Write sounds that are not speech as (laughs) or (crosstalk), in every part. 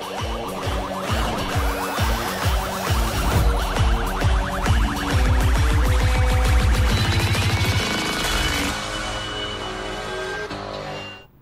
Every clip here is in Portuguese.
you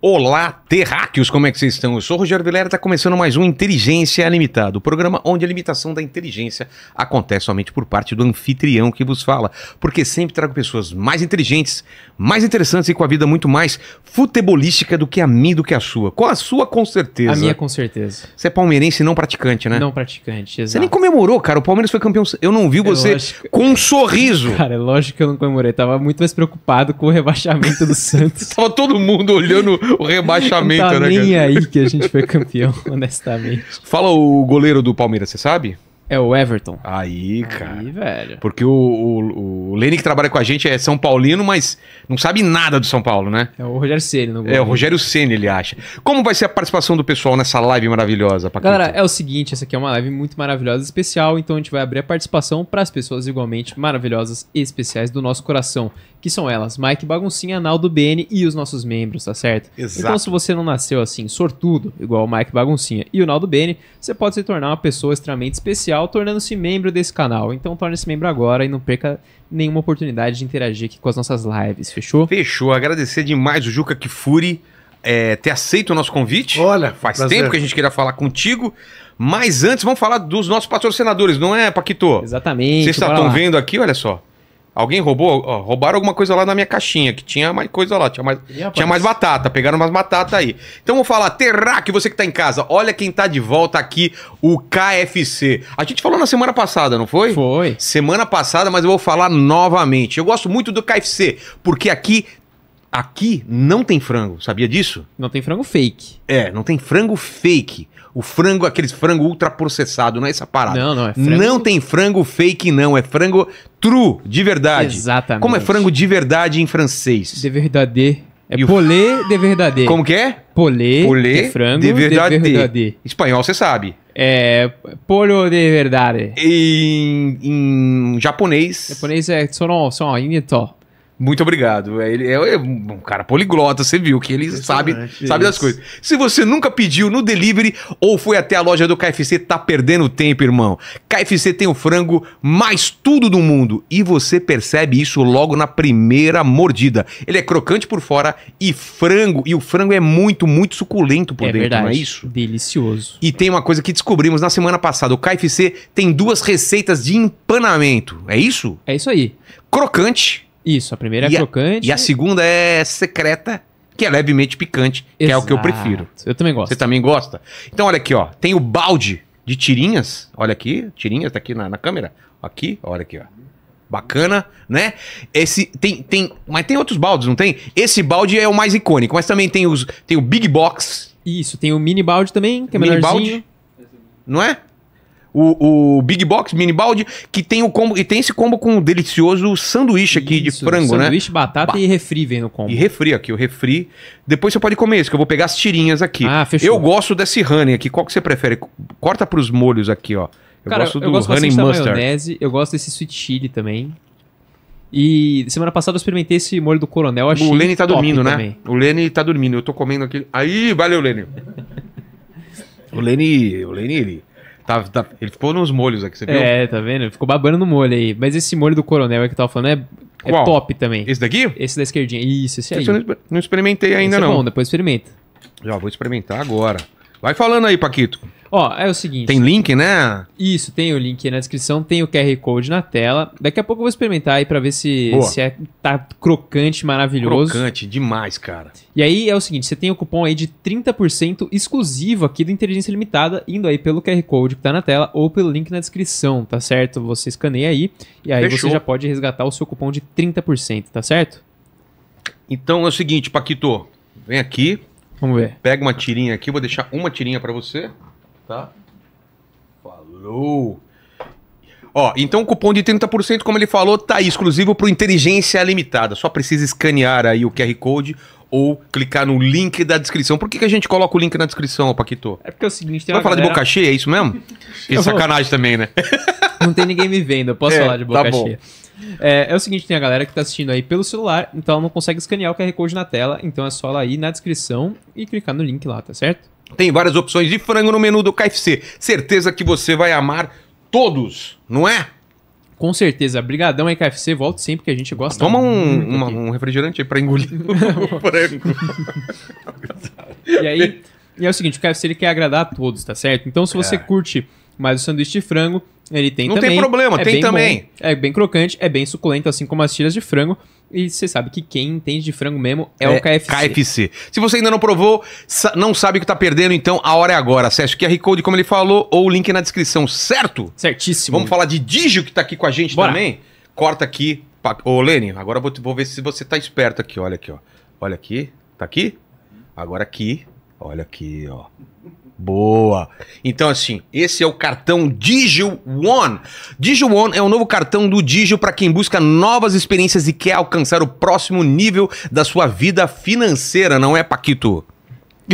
Olá, terráqueos, como é que vocês estão? Eu sou o Rogério Vilera, está começando mais um Inteligência Limitada, o programa onde a limitação da inteligência acontece somente por parte do anfitrião que vos fala, porque sempre trago pessoas mais inteligentes, mais interessantes e com a vida muito mais futebolística do que a minha do que a sua. Com a sua, com certeza? A minha, com certeza. Você é palmeirense não praticante, né? Não praticante, exato. Você nem comemorou, cara, o Palmeiras foi campeão, eu não vi é você com um sorriso. (laughs) Cara, é lógico que eu não comemorei, tava muito mais preocupado com o rebaixamento do (laughs) Santos. tava todo mundo olhando o rebaixamento, não tá né? Nem cara? aí que a gente foi campeão, (laughs) honestamente. Fala o goleiro do Palmeiras, você sabe? É o Everton. Aí, cara. Aí, velho. Porque o, o, o Lene que trabalha com a gente é São Paulino, mas não sabe nada do São Paulo, né? É o Rogério Ceni no É, o Rogério Ceni, ele acha. Como vai ser a participação do pessoal nessa live maravilhosa, Paquito? Galera, é o seguinte, essa aqui é uma live muito maravilhosa, especial, então a gente vai abrir a participação para as pessoas igualmente maravilhosas e especiais do nosso coração, que são elas, Mike Baguncinha, Naldo BN e os nossos membros, tá certo? Exato. Então se você não nasceu assim, sortudo, igual o Mike Baguncinha e o Naldo BN, você pode se tornar uma pessoa extremamente especial social, tornando-se membro desse canal. Então torne-se membro agora e não perca nenhuma oportunidade de interagir aqui com as nossas lives, fechou? Fechou. Agradecer demais o Juca Kifuri é, ter aceito o nosso convite. Olha, faz prazer. tempo que a gente queria falar contigo. Mas antes, vamos falar dos nossos patrocinadores, não é, Paquito? Exatamente. Vocês estão vendo aqui, olha só. Alguém roubou? Ó, roubaram alguma coisa lá na minha caixinha, que tinha mais coisa lá, tinha mais, tinha mais batata, pegaram mais batata aí. Então vou falar, Terra, que você que tá em casa, olha quem tá de volta aqui, o KFC. A gente falou na semana passada, não foi? Foi. Semana passada, mas eu vou falar novamente. Eu gosto muito do KFC, porque aqui Aqui não tem frango, sabia disso? Não tem frango fake. É, não tem frango fake. O frango, aqueles frango ultraprocessado, não é essa parada. Não, não, é frango. Não tem frango fake, não. É frango true, de verdade. Exatamente. Como é frango de verdade em francês? De verdade. É e polê o... de verdade. Como que é? Polê, polê de frango de verdade. de verdade. Espanhol você sabe. É, polo de verdade. Em, em japonês... Japonês é sono, sono, inito. Muito obrigado. É, ele é, é, um cara poliglota, você viu que ele sabe, sabe das coisas. Se você nunca pediu no delivery ou foi até a loja do KFC, tá perdendo tempo, irmão. KFC tem o frango mais tudo do mundo e você percebe isso logo na primeira mordida. Ele é crocante por fora e frango, e o frango é muito, muito suculento por é dentro, verdade. não é isso? Delicioso. E tem uma coisa que descobrimos na semana passada, o KFC tem duas receitas de empanamento. É isso? É isso aí. Crocante isso, a primeira é e é crocante. A, e a segunda é secreta, que é levemente picante, que é o que eu prefiro. Eu também gosto. Você também gosta? Então, olha aqui, ó. Tem o balde de tirinhas. Olha aqui, tirinhas tá aqui na, na câmera. Aqui, olha aqui, ó. Bacana, né? Esse tem, tem, mas tem outros baldes, não tem? Esse balde é o mais icônico, mas também tem os tem o big box. Isso, tem o mini balde também, que é mini menorzinho. Balde, não é? o, o Big Box Mini Balde, que tem o combo, e tem esse combo com o um delicioso sanduíche aqui Isso, de frango, sanduíche, né? Sanduíche, batata e refri vem no combo. E refri aqui, o refri. Depois você pode comer isso, que eu vou pegar as tirinhas aqui. Ah, fechou. Eu gosto desse honey aqui. Qual que você prefere? Corta pros molhos aqui, ó. Eu Cara, gosto do eu gosto honey mustard. maionese, eu gosto desse sweet chili também. E semana passada eu experimentei esse molho do coronel, achei O Lenny tá dormindo, né? Também. O Lenny tá dormindo, eu tô comendo aqui. Aí, valeu, Lenny o Lenny o Lenny ele Tá, tá, ele ficou nos molhos aqui, você viu? É, tá vendo? Ficou babando no molho aí. Mas esse molho do coronel que eu tava falando é, é top também. Esse daqui? Esse da esquerdinha. Isso, esse aí. Esse eu não- não experimentei ainda, Esse é não. bom, depois experimenta. Já vou experimentar agora. Vai falando aí, Paquito. Ó, é o seguinte. Tem link, né? Isso, tem o link na descrição, tem o QR Code na tela. Daqui a pouco eu vou experimentar aí pra ver se, se é, tá crocante, maravilhoso. Crocante, demais, cara. E aí é o seguinte, você tem o cupom aí de 30% exclusivo aqui do Inteligência Limitada, indo aí pelo QR Code que tá na tela ou pelo link na descrição, tá certo? Você escaneia aí e aí Fechou. você já pode resgatar o seu cupom de 30%, tá certo? Então é o seguinte, Paquito, vem aqui. Vamos ver. Pega uma tirinha aqui, vou deixar uma tirinha para você tá? Falou! Ó, então o cupom de 30%, como ele falou, tá aí, exclusivo para Inteligência Limitada. Só precisa escanear aí o QR Code ou clicar no link da descrição. Por que, que a gente coloca o link na descrição, Paquito? É porque é o seguinte... Tem Vai falar galera... de boca cheia, é isso mesmo? (laughs) que sacanagem também, né? Não tem ninguém me vendo, eu posso é, falar de boca tá cheia. É, é, o seguinte, tem a galera que tá assistindo aí pelo celular, então ela não consegue escanear o QR Code na tela, então é só ela ir na descrição e clicar no link lá, tá certo? Tem várias opções de frango no menu do KFC. Certeza que você vai amar todos, não é? Com certeza. Brigadão aí, KFC. Volte sempre que a gente gosta. Toma um, uma, um refrigerante aí pra engolir (laughs) o frango. e aí, e é o seguinte, o KFC ele quer agradar a todos, tá certo? Então se você é. curte mas o sanduíche de frango, ele tem Não também. Não tem problema, é tem também. Bom, é bem crocante, é bem suculento, assim como as tiras de frango. E você sabe que quem entende de frango mesmo é, é, o KFC. KFC. Se você ainda não provou, não sabe o que tá perdendo, então a hora é agora. Acesse o QR Code, como ele falou, ou o link na descrição, certo? Certíssimo. Vamos falar de Digio, que tá aqui com a gente Bora. também. Corta aqui. Ô, Lene, agora vou, vou ver se você tá esperto aqui. Olha aqui, ó. Olha aqui. Tá aqui? Agora aqui. Olha aqui, ó. Boa. Então, assim, esse é o cartão Digio One. Digio One é o novo cartão do Digio para quem busca novas experiências e quer alcançar o próximo nível da sua vida financeira, não é, Paquito?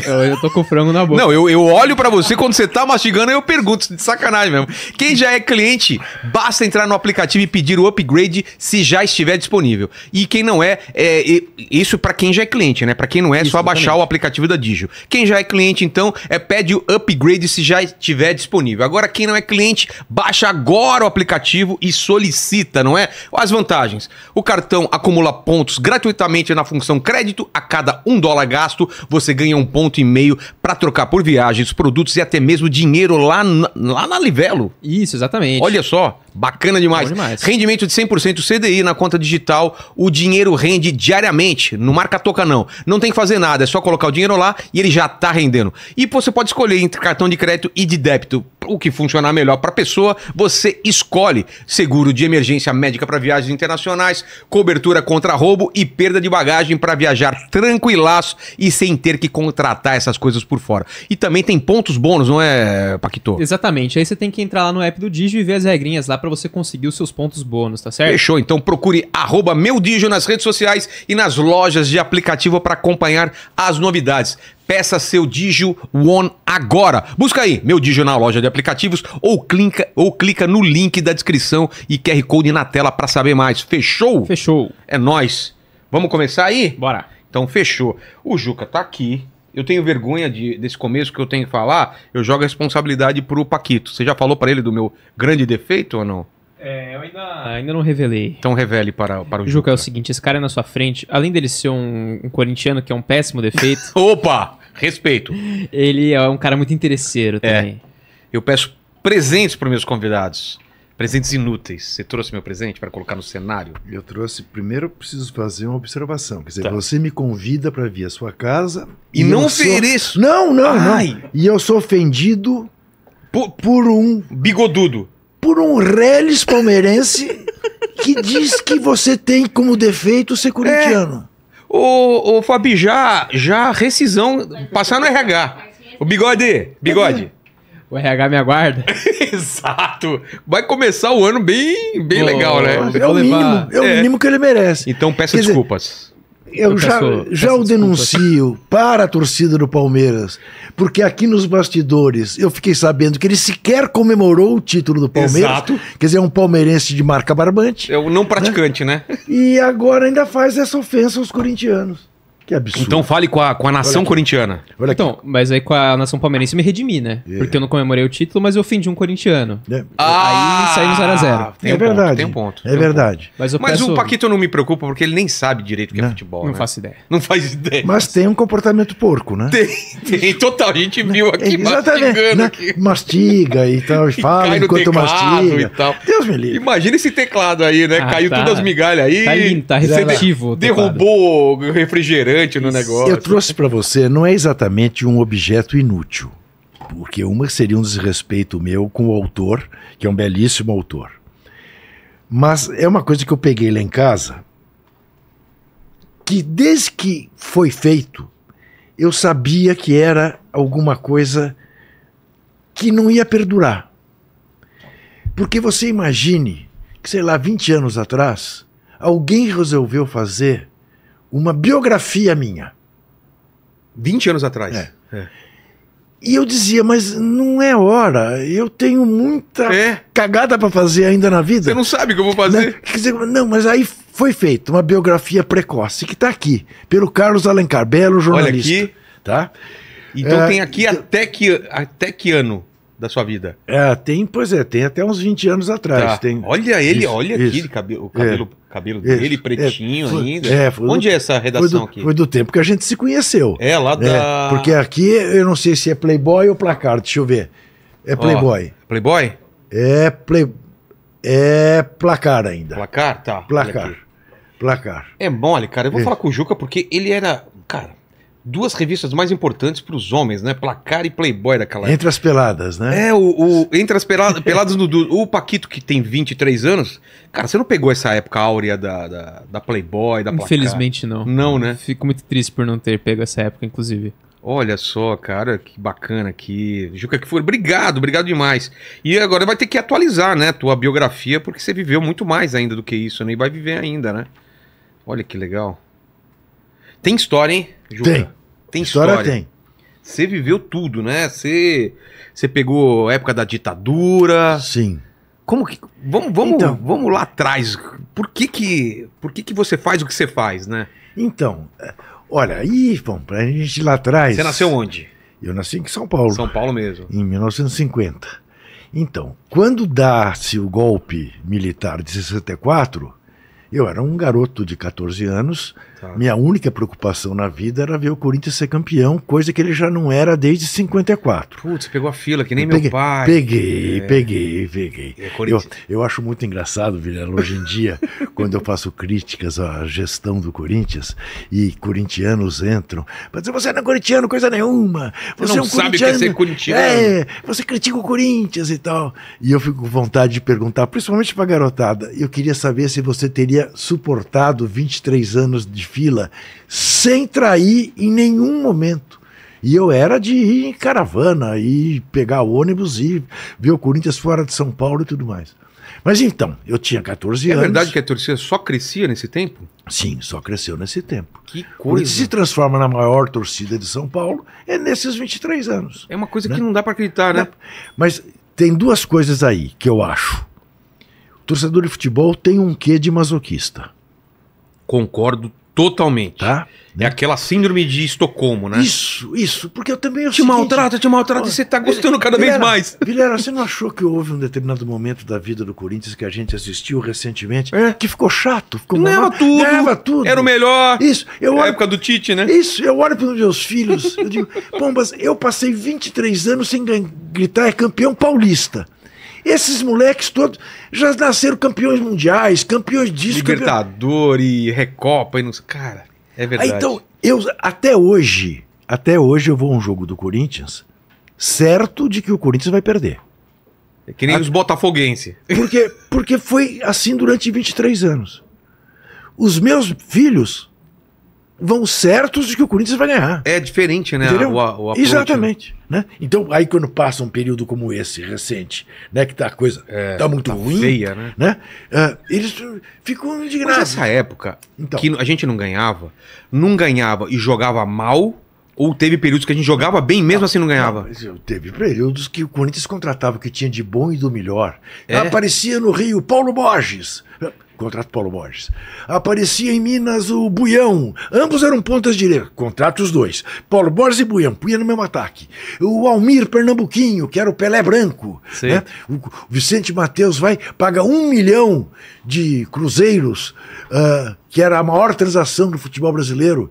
Eu já tô com frango na boca. Não, eu, eu olho para você quando você tá mastigando e eu pergunto, de sacanagem mesmo. Quem já é cliente, basta entrar no aplicativo e pedir o upgrade se já estiver disponível. E quem não é, é isso para quem já é cliente, né? Para quem não é, é só baixar o aplicativo da Digio. Quem já é cliente, então, é pede o upgrade se já estiver disponível. Agora, quem não é cliente, baixa agora o aplicativo e solicita, não é? As vantagens. O cartão acumula pontos gratuitamente na função crédito. A cada um dólar gasto, você ganha um ponto ponto e meio para trocar por viagens, produtos e até mesmo dinheiro lá na, lá na Livelo. Isso, exatamente. Olha só, bacana demais. demais. Rendimento de 100% CDI na conta digital, o dinheiro rende diariamente, não marca toca não. Não tem que fazer nada, é só colocar o dinheiro lá e ele já está rendendo. E você pode escolher entre cartão de crédito e de débito o que funcionar melhor para a pessoa, você escolhe. Seguro de emergência médica para viagens internacionais, cobertura contra roubo e perda de bagagem para viajar tranquilaço e sem ter que contratar essas coisas por fora. E também tem pontos bônus, não é, Paquito? Exatamente. Aí você tem que entrar lá no app do Digio e ver as regrinhas lá para você conseguir os seus pontos bônus, tá certo? Fechou. Então procure @meudigio nas redes sociais e nas lojas de aplicativo para acompanhar as novidades. Peça seu Digio One agora. Busca aí meu Digio na loja de aplicativos ou clica, ou clica no link da descrição e QR Code na tela para saber mais. Fechou? Fechou. É nós. Vamos começar aí? Bora. Então fechou. O Juca tá aqui. Eu tenho vergonha de, desse começo que eu tenho que falar. Eu jogo a responsabilidade pro Paquito. Você já falou para ele do meu grande defeito ou não? É, eu ainda. Ah, ainda não revelei. Então revele para, para o Juca. Juca é o seguinte: esse cara é na sua frente, além dele ser um, um corintiano que é um péssimo defeito. (laughs) Opa! Respeito. Ele é um cara muito interesseiro é. também. É. Eu peço presentes para meus convidados. Presentes inúteis. Você trouxe meu presente para colocar no cenário? Eu trouxe. Primeiro, eu preciso fazer uma observação. Quer dizer, tá. você me convida para vir à sua casa. E, e não ofereço! Sou... Não, não, Ai. não. E eu sou ofendido por, por um. Bigodudo por um reles palmeirense que diz que você tem como defeito ser corintiano. Ô, é. Fabi, já, já rescisão, passar no RH. O bigode, bigode. O RH me aguarda. (laughs) Exato. Vai começar o ano bem, bem legal, né? É o, mínimo, é o é. mínimo que ele merece. Então peça Quer desculpas. Dizer, eu já, já o denuncio para a torcida do Palmeiras, porque aqui nos bastidores eu fiquei sabendo que ele sequer comemorou o título do Palmeiras. Exato. Quer dizer, é um palmeirense de marca barbante. É o não praticante, né? né? E agora ainda faz essa ofensa aos corintianos. Que absurdo. Então fale com a, com a nação corintiana. Então, mas aí com a nação palmeirense me redimi, né? É. Porque eu não comemorei o título, mas eu ofendi um corintiano. É. Ah, aí saímos 0x0. Ah, é um verdade. Ponto, tem um ponto. É verdade. ponto. Mas, mas peço... o Paquito não me preocupa porque ele nem sabe direito o que é não. é futebol. Não né? faço ideia. Não faz ideia. Mas tem um comportamento porco, né? Tem, tem total. A gente viu aqui. aqui Exatamente, né? aqui. Mastiga e tal, e (laughs) fala enquanto mastiga. E tal. Deus me livre. Imagina esse teclado aí, né? Ah, Caiu tá. todas as migalhas aí. Tá limpo, tá receptivo. Derrubou refrigerante importante no negócio. Eu trouxe para você, não é exatamente um objeto inútil, porque uma seria um desrespeito meu com o autor, que é um belíssimo autor. Mas é uma coisa que eu peguei lá em casa, que desde que foi feito, eu sabia que era alguma coisa que não ia perdurar. Porque você imagine que, sei lá, 20 anos atrás, alguém resolveu fazer uma biografia minha. 20 anos atrás. É. é. E eu dizia, mas não é hora. Eu tenho muita é. cagada para fazer ainda na vida. Você não sabe o que eu vou né? fazer. Não, quer dizer, não, mas aí foi feita uma biografia precoce que está aqui, pelo Carlos Alencar, belo jornalista. Olha aqui. Tá? Então é, tem aqui até que, até que ano? da sua vida? É, tem, pois é, tem até uns 20 anos atrás. Tá. Tem... Olha ele, isso, olha isso. aquele cabelo, o cabelo, é, cabelo dele, isso, é, pretinho é, foi, ainda. É, Onde do, é essa redação foi do, aqui? Foi do tempo que a gente se conheceu. É, lá é, da. porque aqui eu não sei se é Playboy ou placar, deixa eu ver. É Playboy. Playboy? É, play, é placar ainda. Placar? Tá. Placar. Placar. É mole, cara. Eu vou é. falar com o Juca porque ele era. Cara, duas revistas mais importantes para os homens, né? Placar e Playboy daquela época. Entre as peladas, né? É, o, o entre as peladas, (laughs) peladas no, do, o Paquito que tem 23 anos, cara, você não pegou essa época áurea da, da, da Playboy, da Placar? Infelizmente não. Não, né? Fico muito triste por não ter pego essa época, inclusive. Olha só, cara, que bacana aqui. Juca que foi, obrigado, obrigado demais. E agora vai ter que atualizar, né, tua biografia, porque você viveu muito mais ainda do que isso, né? E vai viver ainda, né? Olha que legal. Tem história, hein, Juca? Tem. Tem história. história. tem. Você viveu tudo, né? Você, você pegou a época da ditadura. Sim. Como que. Vamos, vamos, então, vamos lá atrás. Por que que, por que que você faz o que você faz, né? Então, é, olha, aí, bom, pra gente ir lá atrás. Você nasceu onde? Eu nasci em São Paulo. São Paulo mesmo. Em 1950. Então, quando dá-se o golpe militar de 64, eu era um garoto de 14 anos Tá. Minha única preocupação na vida era ver o Corinthians ser campeão, coisa que ele já não era desde 54. Putz, pegou a fila, que nem eu meu peguei, pai. Peguei, é... peguei, peguei. É eu, eu acho muito engraçado, Vilela, hoje em dia, (laughs) quando eu faço críticas à gestão do Corinthians e corintianos entram para dizer: você não é corintiano, coisa nenhuma. Você, você é não é um sabe corintiano, que é ser corintiano. É, você critica o Corinthians e tal. E eu fico com vontade de perguntar, principalmente para garotada, eu queria saber se você teria suportado 23 anos de fila, sem trair em nenhum momento. E eu era de ir em caravana e pegar o ônibus e ver o Corinthians fora de São Paulo e tudo mais. Mas então, eu tinha 14 é anos. É verdade que a torcida só crescia nesse tempo? Sim, só cresceu nesse tempo. Que coisa. O que se transforma na maior torcida de São Paulo é nesses 23 anos. É uma coisa né? que não dá para acreditar, né? Mas tem duas coisas aí que eu acho. O torcedor de futebol tem um quê de masoquista. Concordo Totalmente. Tá? É aquela síndrome de Estocolmo, né? Isso, isso. Porque eu também. Eu é te maltrata, te maltrata e você tá gostando cada Vilera, vez mais. Vilera, você não achou que houve um determinado momento da vida do Corinthians que a gente assistiu recentemente é. que ficou chato? Ficou Leva tudo. Leva tudo. Era o melhor. Isso. Eu olho, época do Tite, né? Isso. Eu olho para os meus filhos. eu digo, Pombas, eu passei 23 anos sem gritar é campeão paulista. Esses moleques todos já nasceram campeões mundiais, campeões disso. Libertador campeões... e Recopa e não sei. Cara, é verdade. Aí, então, eu até hoje, até hoje eu vou a um jogo do Corinthians, certo de que o Corinthians vai perder. É que nem a... os Botafoguense. Porque, porque foi assim durante 23 anos. Os meus filhos vão certos de que o Corinthians vai ganhar. É diferente, né? O, o Exatamente. Né? né? Então, aí quando passa um período como esse, recente, né? Que tá a coisa é, tá muito tá ruim. Feia, né? né? Uh, eles ficam indignados. Mas nessa época então. que a gente não ganhava, não ganhava e jogava mal. Ou teve períodos que a gente jogava bem, mesmo não, assim não ganhava? Não, teve períodos que o Corinthians contratava o que tinha de bom e do melhor. É. Aparecia no Rio Paulo Borges. Contrato Paulo Borges. Aparecia em Minas o Buião. Ambos eram pontas direitas. Contrato os dois. Paulo Borges e Buião. Punha no mesmo ataque. O Almir Pernambuquinho, que era o Pelé Branco. Né? O Vicente Matheus vai, paga um milhão de cruzeiros, uh, que era a maior transação do futebol brasileiro,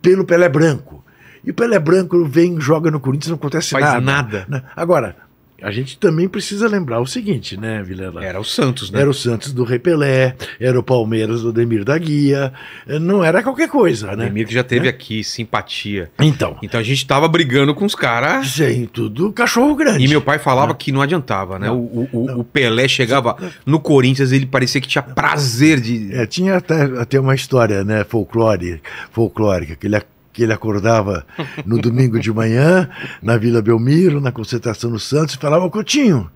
pelo Pelé Branco. E o Pelé Branco vem, joga no Corinthians, não acontece Faz nada. nada. Né? Agora, a gente também precisa lembrar o seguinte, né, Vilela? Era o Santos, né? Era o Santos do Repelé, era o Palmeiras do Demir da Guia, eh, não era qualquer coisa, né? Demir que já teve né? aqui simpatia. Então. Então a gente tava brigando com os caras. Gente, tudo cachorro grande. E meu pai falava não. Né? que não adiantava, né? Não. O, o, não. o, Pelé chegava no Corinthians, ele parecia que tinha prazer de. É, tinha até, até uma história, né, folclórica, folclórica que ele que ele acordava no domingo de manhã, na Vila Belmiro, na concentração no Santos, e falava, Coutinho,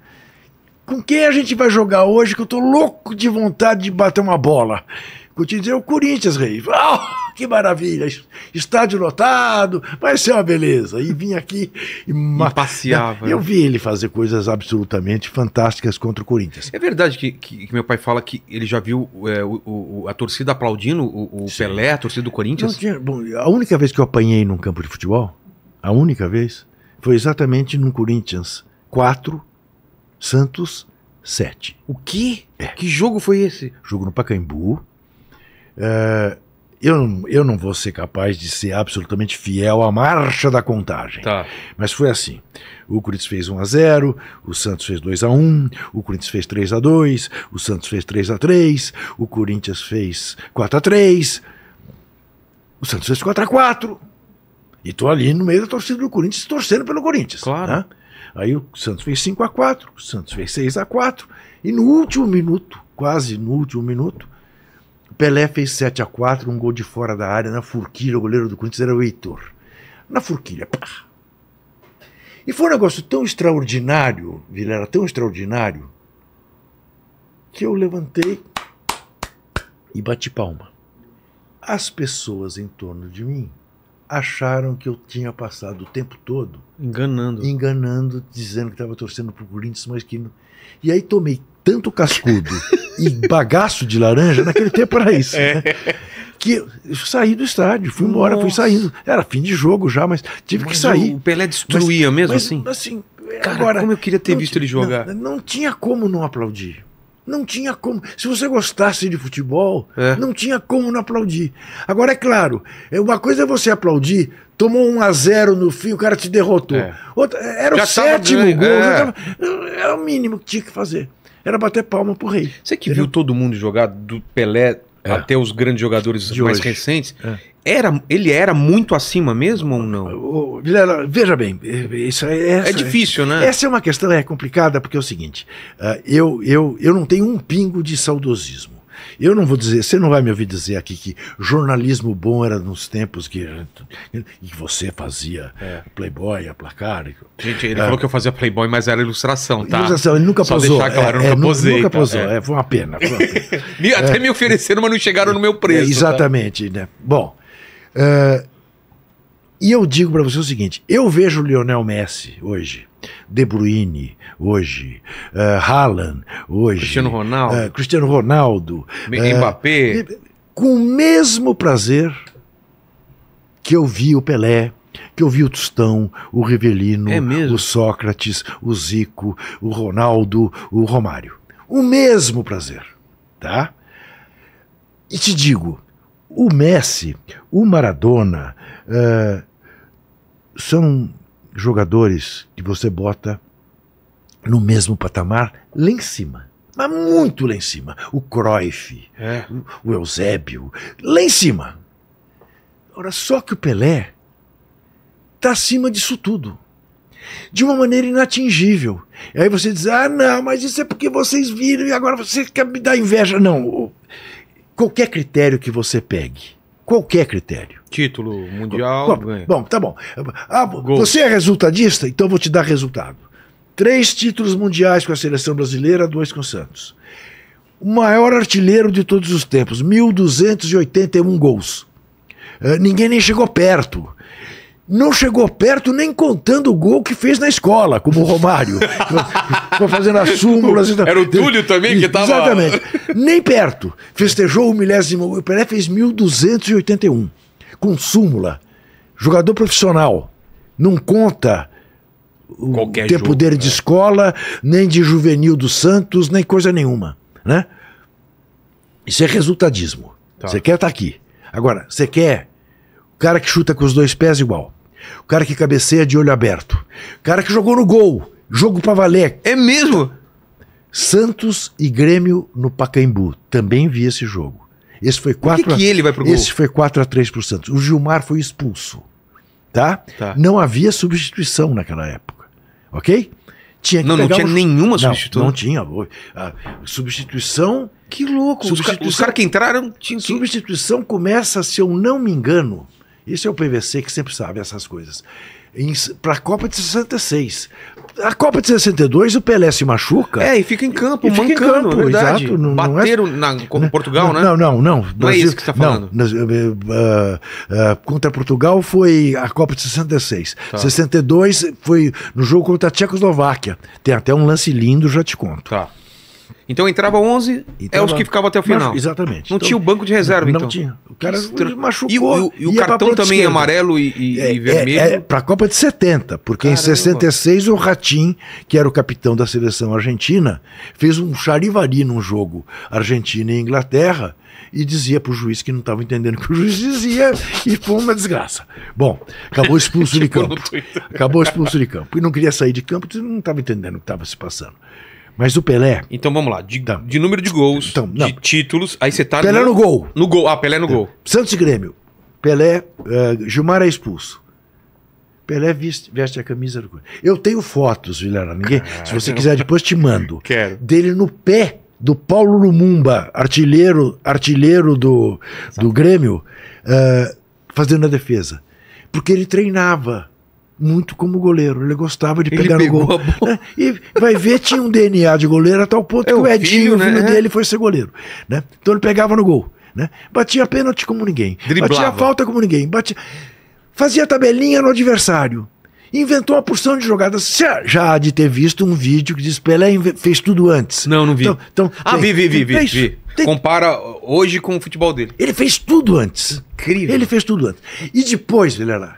com quem a gente vai jogar hoje que eu tô louco de vontade de bater uma bola? Coutinho dizia, é o Corinthians, Rei. (laughs) Ah! que maravilha, estádio lotado, vai ser uma beleza. E vinha aqui e, e passeava. Né, eu vi ele fazer coisas absolutamente fantásticas contra o Corinthians. É verdade que, que, que meu pai fala que ele já viu é, o, o, a torcida aplaudindo o, o Pelé, a torcida do Corinthians? Tinha, bom, a única vez que eu apanhei num campo de futebol, a única vez, foi exatamente no Corinthians 4, Santos 7. O quê? É. Que jogo foi esse? Jogo no Pacaembu. Uh, eu, eu não vou ser capaz de ser absolutamente fiel à marcha da contagem. Tá. Mas foi assim. O Corinthians fez 1 x 0, o Santos fez 2 x 1, o Corinthians fez 3 x 2, o Santos fez 3 x 3, o Corinthians fez 4 x 3, o Santos fez 4 x 4. E tô ali no meio da torcida do Corinthians torcendo pelo Corinthians. Claro. Né? Aí o Santos fez 5 x 4, o Santos fez 6 x 4 e no último minuto, quase no último minuto, Pelé fez 7 a 4 um gol de fora da área na forquilha. O goleiro do Corinthians era o Heitor. Na forquilha, pá. E foi um negócio tão extraordinário, Vilela, tão extraordinário, que eu levantei e bati palma. As pessoas em torno de mim acharam que eu tinha passado o tempo todo enganando, enganando, dizendo que estava torcendo para o Corinthians, mas que não. E aí tomei tanto cascudo e bagaço de laranja, naquele tempo era isso. É. Né? Que eu saí do estádio, fui embora, Nossa. fui saindo. Era fim de jogo já, mas tive mas que sair. O Pelé destruía mas, mesmo mas, assim? Assim, Cara, agora, como eu queria ter visto ele jogar. Não, não, tinha como não aplaudir. Não tinha como. Se você gostasse de futebol, é. não tinha como não aplaudir. Agora, é claro, é uma coisa é você aplaudir, tomou um a zero no fim, o cara te derrotou. É. Outra, era já o sétimo gol. É. Tava, era é o mínimo que tinha que fazer era bater palma pro rei. Você que entendeu? viu todo mundo jogar do Pelé é. até os grandes jogadores De mais hoje. recentes. É. Era, ele era muito acima mesmo ou não? Vilela, veja bem, é, isso essa, é, é difícil, né? Essa é uma questão é complicada porque é o seguinte, ah, eu, eu, eu não tenho um pingo de saudosismo. Eu não vou dizer, você não vai me ouvir dizer aqui que jornalismo bom era nos tempos que, que você fazia é. Playboy, a placar. Gente, ele é. falou que eu fazia Playboy, mas era ilustração, tá? Ilustração, ele nunca Só posou. deixar claro, é, nunca, é, posei, nunca tá? posou. É. é. foi uma pena. Foi uma pena. (laughs) Até é. me ofereceram, mas não chegaram no meu preço. Tá? exatamente, tá? né? Bom. Uh, e eu digo para você o seguinte: eu vejo o Lionel Messi hoje de Bruyne hoje, uh, Haaland hoje, Cristiano Ronaldo, uh, Cristiano Ronaldo uh, Mbappé, eh, com o mesmo prazer que eu vi o Pelé, que eu vi o Tostão, o Rivelino, é o Sócrates, o Zico, o Ronaldo, o Romário. O mesmo prazer, tá? E te digo, o Messi, o Maradona uh, são jogadores que você bota no mesmo patamar, lá em cima. Mas muito lá em cima. O Cruyff, é. o Eusébio, lá em cima. Ora, só que o Pelé está acima disso tudo. De uma maneira inatingível. E aí você diz: ah, não, mas isso é porque vocês viram e agora você quer me dar inveja. Não. Qualquer critério que você pegue, Qualquer critério. Título mundial. Bom, ganha. bom tá bom. Ah, você é resultadista? Então vou te dar resultado. Três títulos mundiais com a seleção brasileira, dois com o Santos. O maior artilheiro de todos os tempos, 1.281 gols. Uh, ninguém nem chegou perto não chegou perto nem contando o gol que fez na escola, como o Romário. (laughs) Foi fazendo as súmulas. Era o Túlio também que estava... Exatamente. Nem perto. Festejou o milésimo. O Pelé fez 1.281, com súmula. Jogador profissional. Não conta o Qualquer tempo jogo, dele né? de escola, nem de juvenil do Santos, nem coisa nenhuma. Né? Isso é resultadismo. Tá. Você tá. quer estar tá aqui. Agora, você quer o cara que chuta com os dois pés igual o cara que cabeceia de olho aberto, o cara que jogou no gol, jogo pra valer. É mesmo? Santos e Grêmio no Pacaembu. Também vi esse jogo. Esse foi 4 Por que, a... que ele vai pro gol? Esse foi 4 a 3 pro Santos. O Gilmar foi expulso. Tá? tá? Não havia substituição naquela época. OK? Tinha que não, não tinha nenhuma substituição. Não, não tinha. A substituição. Que louco! Substituição... Os, caras que entraram. Tinha que... Substituição começa, se eu não me engano, isso é o PVC que sempre sabe essas coisas. Para a Copa de 66. A Copa de 62, o Pelé se machuca. É, e fica em campo, e mancando, em campo, é verdade. exato. Não, não é, na, como Portugal, não, né? Não, não, não. Brasil, não é isso que você está falando. Não, uh, uh, contra Portugal foi a Copa de 66. Tá. 62 foi no jogo contra a Tchecoslováquia. Tem até um lance lindo, já te conto. Tá. Então entrava 11, entrava, é os que ficavam até o final. Exatamente. Não então, tinha o banco de reserva, não, então. Não tinha. O cara Estra... machucou. E, e, e o cartão também amarelo e, e, é, e é, vermelho. É, é para a Copa de 70, porque Caramba. em 66 o Ratim, que era o capitão da seleção argentina, fez um charivari num jogo Argentina e Inglaterra e dizia para o juiz que não estava entendendo o que o juiz dizia e foi uma desgraça. Bom, acabou expulso (laughs) de tipo, campo. Acabou expulso de campo. E não queria sair de campo, não estava entendendo o que estava se passando. Mas o Pelé. Então vamos lá. De, então, de número de gols, então, de títulos, aí você tá. Pelé no, no, gol. No gol. Ah, Pelé no tá. gol. Santos e Grêmio. Pelé. Uh, Gilmar é expulso. Pelé veste, veste a camisa do Eu tenho fotos, Vilela. Ninguém, se você quiser, depois te mando. (laughs) Quero. Dele no pé do Paulo Lumumba, artilheiro, artilheiro do, do Grêmio, uh, fazendo a defesa. Porque ele treinava muito como goleiro. Ele gostava de pegar no gol. É, e vai ver, tinha um DNA de goleiro, a tal ponto é que o Edinho, filho, né? filho é. dele, foi ser goleiro. Né? Então ele pegava no gol. Né? Batia pênalti como ninguém. Driblava. Batia falta como ninguém. Batia... Fazia tabelinha no adversário. Inventou uma porção de jogadas. Você já há de ter visto um vídeo que diz Pelé fez tudo antes. Não, não vi. Então, então ah, tem, vi, vi, vi, vi. Tem... Compara hoje com o futebol dele. Ele fez tudo antes. Incrível. Ele fez tudo antes. E depois, lá.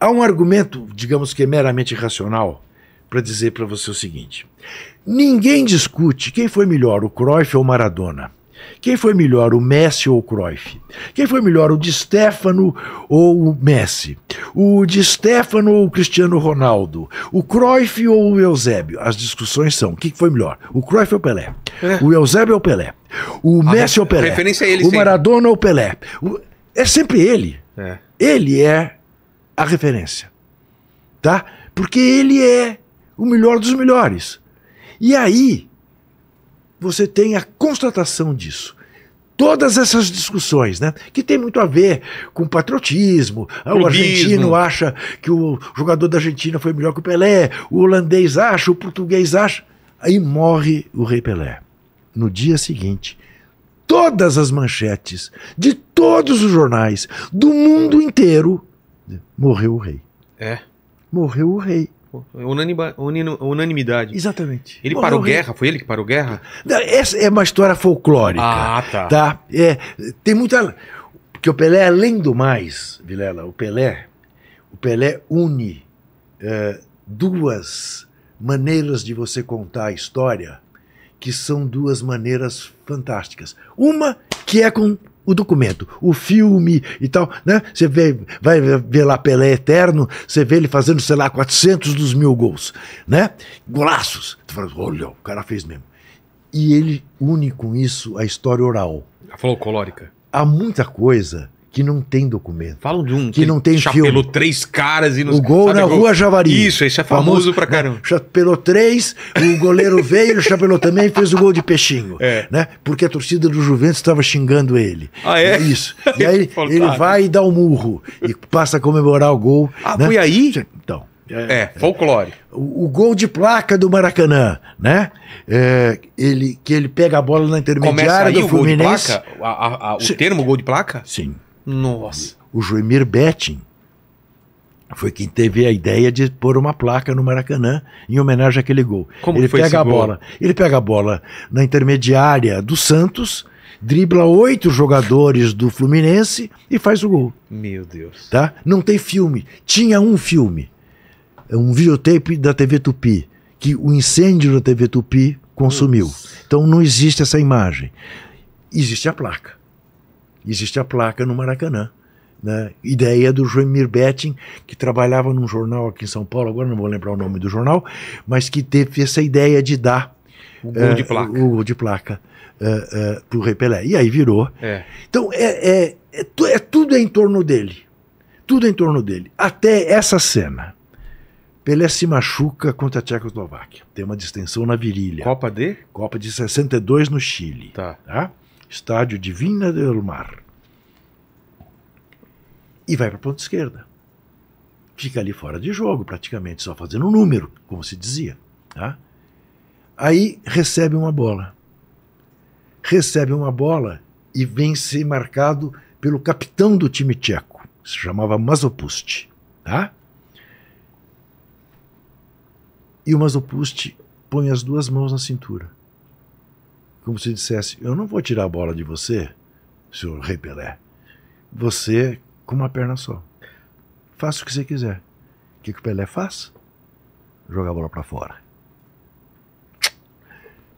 Há um argumento, digamos que é meramente racional, para dizer para você o seguinte: ninguém discute quem foi melhor, o Cruyff ou o Maradona. Quem foi melhor, o Messi ou o Cruyff? Quem foi melhor, o Di Stefano ou o Messi? O Di Stefano ou o Cristiano Ronaldo? O Cruyff ou o Eusébio? As discussões são: o que foi melhor? O Cruyff ou o Pelé? É. O Eusébio ou o Pelé? O A Messi ou o Pelé? É ele, o Maradona ou o Pelé? O... É sempre ele. É. Ele é a referência, tá? Porque ele é o melhor dos melhores. E aí você tem a constatação disso. Todas essas discussões, né? Que tem muito a ver com patriotismo. Ah, Clubismo. O argentino acha que o jogador da Argentina foi melhor que o Pelé, o holandês acha, o português acha. Aí morre o Rei Pelé. No dia seguinte, todas as manchetes de todos os jornais do mundo inteiro Morreu o rei. É. Morreu o rei. unanimidade. Exatamente. Ele Morreu parou guerra? Foi ele que parou guerra? Não, essa é uma história folclórica. Ah, tá. tá? É, tem muita. Porque o Pelé, além do mais, Vilela, o Pelé, o Pelé une é, duas maneiras de você contar a história que são duas maneiras fantásticas. Uma que é com o documento, o filme e tal, né? Você vê, vai ver lá Pelé Eterno, você vê ele fazendo, sei lá, 400 dos mil gols, né? Golaços. Tu fala, olha, o cara fez mesmo. E ele une com isso a história oral. A folclórica. Há muita coisa que não tem documento. Falam de um que, que não tem chapelou filme. três caras e O gol sabe, na gol? rua Javari. Isso, isso é famoso, famoso pra né? caramba. Chapelou três, o goleiro veio, chapelou também e fez o gol de peixinho. É. Né? Porque a torcida do Juventus estava xingando ele. Ah, é? é isso. (laughs) E aí ele vai e dá o um murro e passa a comemorar o gol. Ah, né? foi aí? Então. É, é, é folclore. O, o, gol de placa do Maracanã, né? É, ele, que ele pega a bola na intermediária do Fluminense. Placa, a, a, a, o termo gol de placa? Sim. Nossa. O Joemir Betting foi quem teve a ideia de pôr uma placa no Maracanã em homenagem àquele gol. Como ele pega a gol? bola, ele pega a bola na intermediária do Santos, dribla oito jogadores do Fluminense e faz o gol. Meu Deus. Tá? Não tem filme. Tinha um filme, um videotape da TV Tupi, que o incêndio da TV Tupi consumiu. Então não existe essa imagem. Existe a placa existe a placa no Maracanã. Né? Ideia do Joemir Betting, que trabalhava num jornal aqui em São Paulo, agora não vou lembrar o nome do jornal, mas que teve essa ideia de dar o gol é, de eh, placa, o, gol de placa é, é, pro Rei Pelé. E aí virou. É. Então é, é, é, é, tudo em torno dele. Tudo em torno dele. Até essa cena. Pelé se machuca contra a Tchecoslováquia. Tem uma distensão na virilha. Copa de? Copa de 62 no Chile. Tá. tá? estádio Divina del Mar. E vai para a ponta esquerda. Fica ali fora de jogo, praticamente, só fazendo um número, como se dizia. Tá? Aí recebe uma bola. Recebe uma bola e vem ser marcado pelo capitão do time tcheco. Se chamava Mazopust. Tá? E o Mazopust põe as duas mãos na cintura como se dissesse: Eu não vou tirar a bola de você, senhor Rei Pelé. Você com uma perna só. Faça o que você quiser. O que, que o Pelé faz? Joga a bola para fora.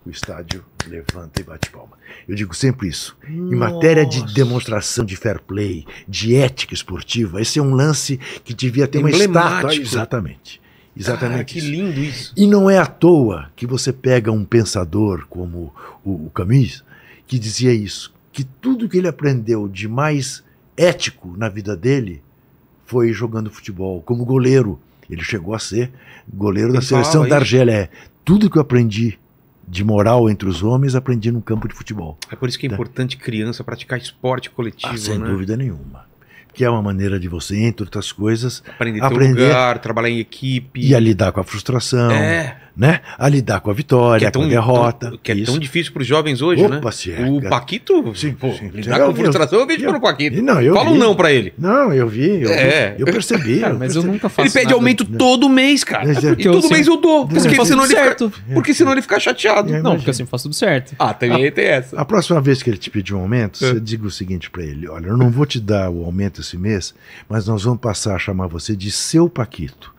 O estádio levanta e bate palma. Eu digo sempre isso. Nossa. Em matéria de demonstração de fair play, de ética esportiva, esse é um lance que devia ter uma estátua. Exatamente. Exatamente. Ah, que isso. lindo isso. E não é à toa que você pega um pensador como o, o Camus, que dizia isso, que tudo que ele aprendeu de mais ético na vida dele foi jogando futebol, como goleiro. Ele chegou a ser goleiro ele da seleção da Argélia. É, tudo que eu aprendi de moral entre os homens, aprendi no campo de futebol. É por isso que é tá? importante criança praticar esporte coletivo. Ah, sem né? dúvida nenhuma que é uma maneira de você, entre outras coisas, aprender, aprender lugar, trabalhar em equipe. E a lidar com a frustração. É né, a lidar com a vitória, é tão, com a derrota. Tão, que é isso. tão difícil para os jovens hoje, Opa, né? É, o Paquito, sim, pô, sim, lidar tá com frustração, eu, eu vejo o Paquito. Não, eu Fala um não para ele. Não, eu vi, eu, é. eu percebi. Cara, eu mas percebi. eu nunca faço Ele pede nada. aumento todo mês, cara. É, e então, todo assim, mês eu dou, porque senão, ele certo. Fica, porque senão ele fica chateado. É, não, porque assim eu faço tudo certo. Ah, também ah, tem essa. A próxima vez que ele te pedir um aumento, é. você diga o seguinte para ele, olha, eu não vou te dar o aumento esse mês, mas nós vamos passar a chamar você de seu Paquito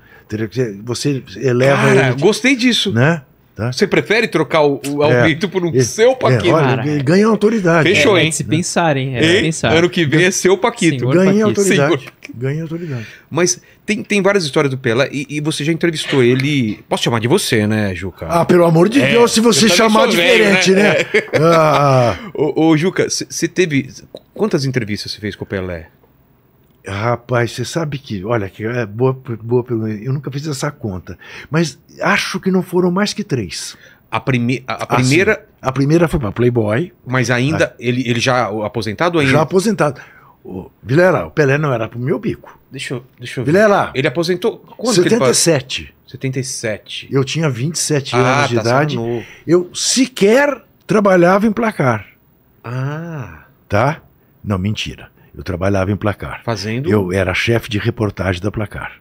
você eleva Cara, ele. Gostei disso. Né? Tá? Você prefere trocar o, Albito é, por um é, seu é, Paquito? É, olha, ganha autoridade. Fechou, é, hein? Se pensarem, é, pensar. Ano que vem é seu Paquito. Ganha autoridade. Ganha autoridade. Mas tem, tem várias histórias do Pelé e, e, você já entrevistou ele. Posso chamar de você, né, Juca? Ah, pelo amor de é, Deus, se você chamar diferente, velho, né? né? ah. (laughs) ô, ô, Juca, você teve. Quantas entrevistas você fez com o Pelé? Rapaz, você sabe que, olha, que é boa, boa pergunta. Eu nunca fiz essa conta, mas acho que não foram mais que três. A, prime a, a assim, primeira. Ah, a primeira foi para Playboy. Mas ainda. Ah. Ele, ele já aposentado ainda? Já aposentado. O Vilela, o Pelé não era pro meu bico. Deixa eu, deixa eu ver. Vilela. Ele aposentou quando 77. ele 77. Eu tinha 27 ah, anos de tá, idade. Novo. Eu sequer trabalhava em placar. Ah. Tá? Não, mentira. Eu trabalhava em Placar. Fazendo? Eu era chefe de reportagem da Placar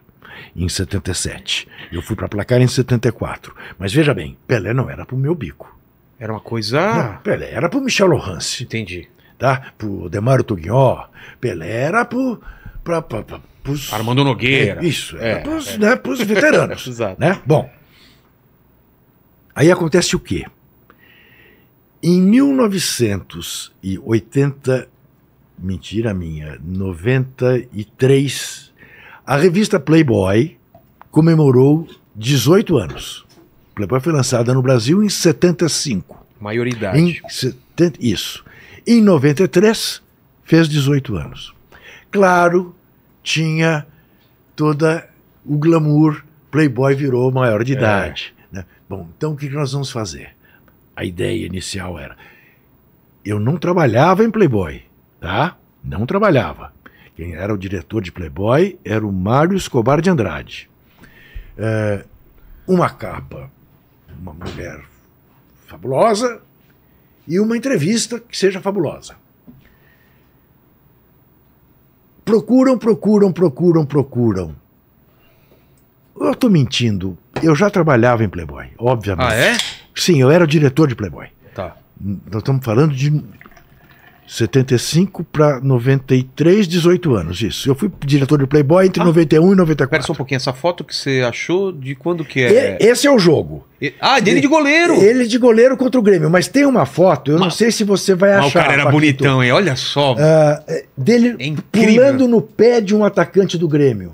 em 77. Eu fui para Placar em 74. Mas veja bem, Pelé não era pro meu bico. Era uma coisa. Não, Pelé era pro Michel Laurence. Entendi. Tá? Pro Demaro Tuguió. Pelé era pro. Pra, pra, pra pros... Armando Nogueira. É, isso, era é, pros, é. Né, pros veteranos. (laughs) Exato. Né? Bom. Aí acontece o quê? Em 1980 mentira minha, 93, a revista Playboy comemorou 18 anos. Playboy foi lançada no Brasil em 75. Maioridade. Em 70, isso. Em 93, fez 18 anos. Claro, tinha toda o glamour, Playboy virou maior de é. idade. Né? Bom, então o que nós vamos fazer? A ideia inicial era: eu não trabalhava em Playboy, tá? Não trabalhava. Quem era o diretor de Playboy era o Mário Escobar de Andrade. É, uma capa, uma mulher fabulosa e uma entrevista que seja fabulosa. Procuram, procuram, procuram, procuram. Eu estou mentindo. Eu já trabalhava em Playboy, obviamente. Ah, é? Sim, eu era o diretor de Playboy. Tá. Nós estamos falando de 75 para 93, 18 anos, isso. Eu fui diretor de Playboy entre ah, 91 e 94. Espera só um pouquinho, essa foto que você achou de quando que é? E, esse é o jogo. E, ah, dele de goleiro. Ele de goleiro contra o Grêmio, mas tem uma foto, eu mas, não sei se você vai achar. o cara era bonitão, hein? Olha só. Uh, dele é pulando no pé de um atacante do Grêmio.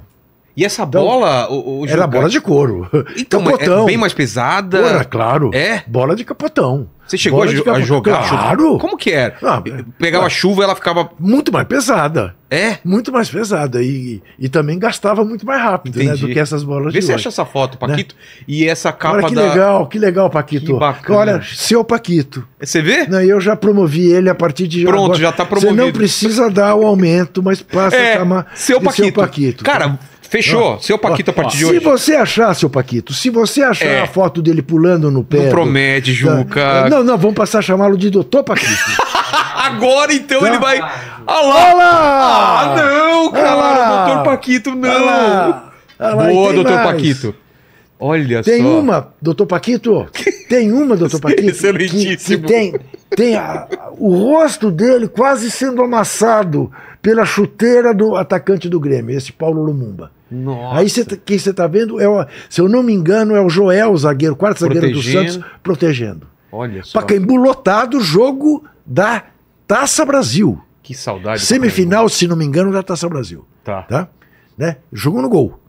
E essa então, bola. O, o era bola de couro. Então, é capotão. é bem mais pesada. Era, claro. É? Bola de capotão. Você chegou a, capotão. a, jogar? Claro! Como que era? Ah, Pegava ah, chuva ela ficava. Muito mais pesada. É? Muito mais pesada. E, e também gastava muito mais rápido, né? Do que essas bolas Vê de Vê se acha essa foto, né? Paquito. Né? E essa capa Olha, que da... legal, que legal, Paquito. Que bacana. Olha, seu Paquito. Você vê? Não, eu já promovi ele a partir de Pronto, agora. já tá promovido. Você não precisa dar o aumento, mas passa é, a chamar seu Paquito. seu Paquito. Cara, Fechou, seu Paquito a partir de hoje. Se você achar, seu Paquito, se você achar é. a foto dele pulando no pé. Não promete, Juca. Tá, não, não, vamos passar a chamá-lo de doutor Paquito. (laughs) Agora então tá. ele vai. Olha ah lá! lá. Ah, não, cara, doutor Paquito, não! Lá, Boa, doutor Paquito. Olha tem só. Tem uma, doutor Paquito. Tem uma, doutor (laughs) Paquito. Excelentíssimo. Que, que tem tem a, o rosto dele quase sendo amassado pela chuteira do atacante do Grêmio, esse Paulo Lumumba. Nossa. Aí cê, tá, quem você está vendo é, o, se eu não me engano, é o Joel, o zagueiro, quarto zagueiro do Santos, protegendo. Olha só. Pacaembu lotado, jogo da Taça Brasil. Que saudade. Semifinal, se não me engano, da Taça Brasil. Tá. tá? Né? Jogou no gol.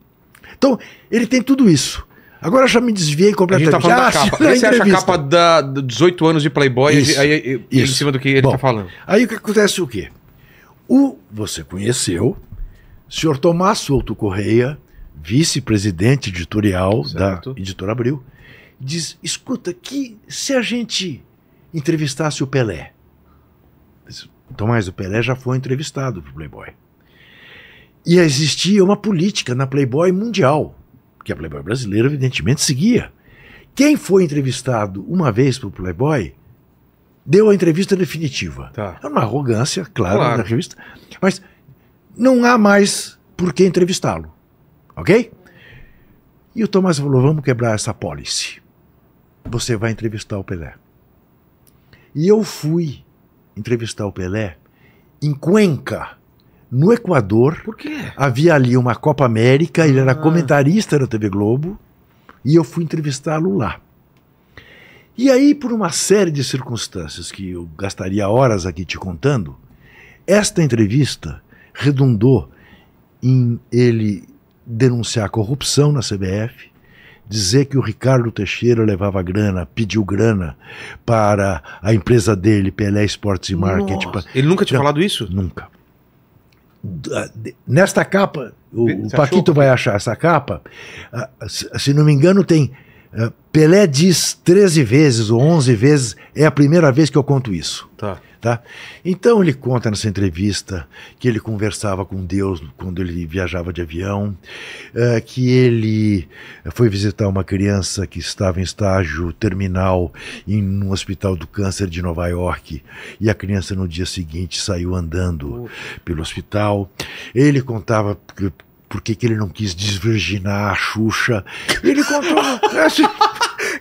Então, ele tem tudo isso. Agora já me desviei completamente. A gente tá falando ah, da capa. você acha a capa da, 18 anos de Playboy isso, aí, aí, isso. em cima do que ele está falando. Aí o que acontece o quê? O, você conheceu, senhor Tomás Souto Correia, vice-presidente editorial certo. da Editora Abril, diz: escuta, que se a gente entrevistasse o Pelé? Tomás, o Pelé já foi entrevistado por Playboy. E existia uma política na Playboy mundial, que a Playboy brasileira, evidentemente, seguia. Quem foi entrevistado uma vez o Playboy deu a entrevista definitiva. Tá. É uma arrogância, claro, claro. na revista. Mas não há mais por que entrevistá-lo. Ok? E o Tomás falou: vamos quebrar essa policy. Você vai entrevistar o Pelé. E eu fui entrevistar o Pelé em Cuenca, no Equador. Por quê? Havia ali uma Copa América, ele era ah. comentarista da TV Globo, e eu fui entrevistá-lo lá. E aí, por uma série de circunstâncias que eu gastaria horas aqui te contando, esta entrevista redundou em ele denunciar a corrupção na CBF, dizer que o Ricardo Teixeira levava grana, pediu grana para a empresa dele, Pelé Esportes e Marketing. ele nunca tinha falado isso? Nunca. Ah, nesta capa, o, o Paquito vai achar essa capa, ah, se não me engano, tem. Ah, Pelé diz 13 vezes ou 11 vezes, é a primeira vez que eu conto isso. Tá. Tá? Então ele conta nessa entrevista que ele conversava com Deus quando ele viajava de avião, eh, que ele foi visitar uma criança que estava em estágio terminal em um hospital do câncer de Nova York e a criança no dia seguinte saiu andando pelo hospital. Ele contava por que, que ele não quis desvirginar a Xuxa. Ele contou. (laughs) Assim,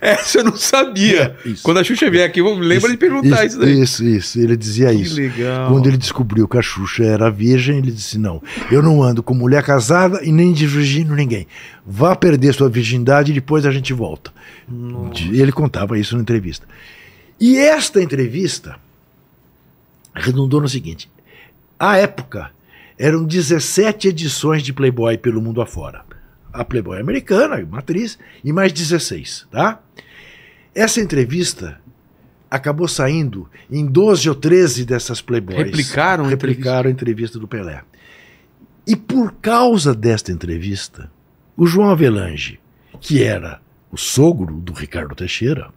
(laughs) Essa eu não sabia. É, Quando a Xuxa vier aqui, lembra isso, de perguntar isso, isso daí. Isso, isso. Ele dizia que isso. Legal. Quando ele descobriu que a Xuxa era virgem, ele disse: Não, eu não ando com mulher casada e nem dirigindo ninguém. Vá perder sua virgindade e depois a gente volta. Nossa. Ele contava isso na entrevista. E esta entrevista redundou no seguinte: à época, eram 17 edições de Playboy pelo mundo afora a Playboy é americana, é matriz e mais 16, tá? Essa entrevista acabou saindo em 12 ou 13 dessas Playboys. Replicaram, replicaram a entrevista. a entrevista do Pelé. E por causa desta entrevista, o João Avelange, que era o sogro do Ricardo Teixeira,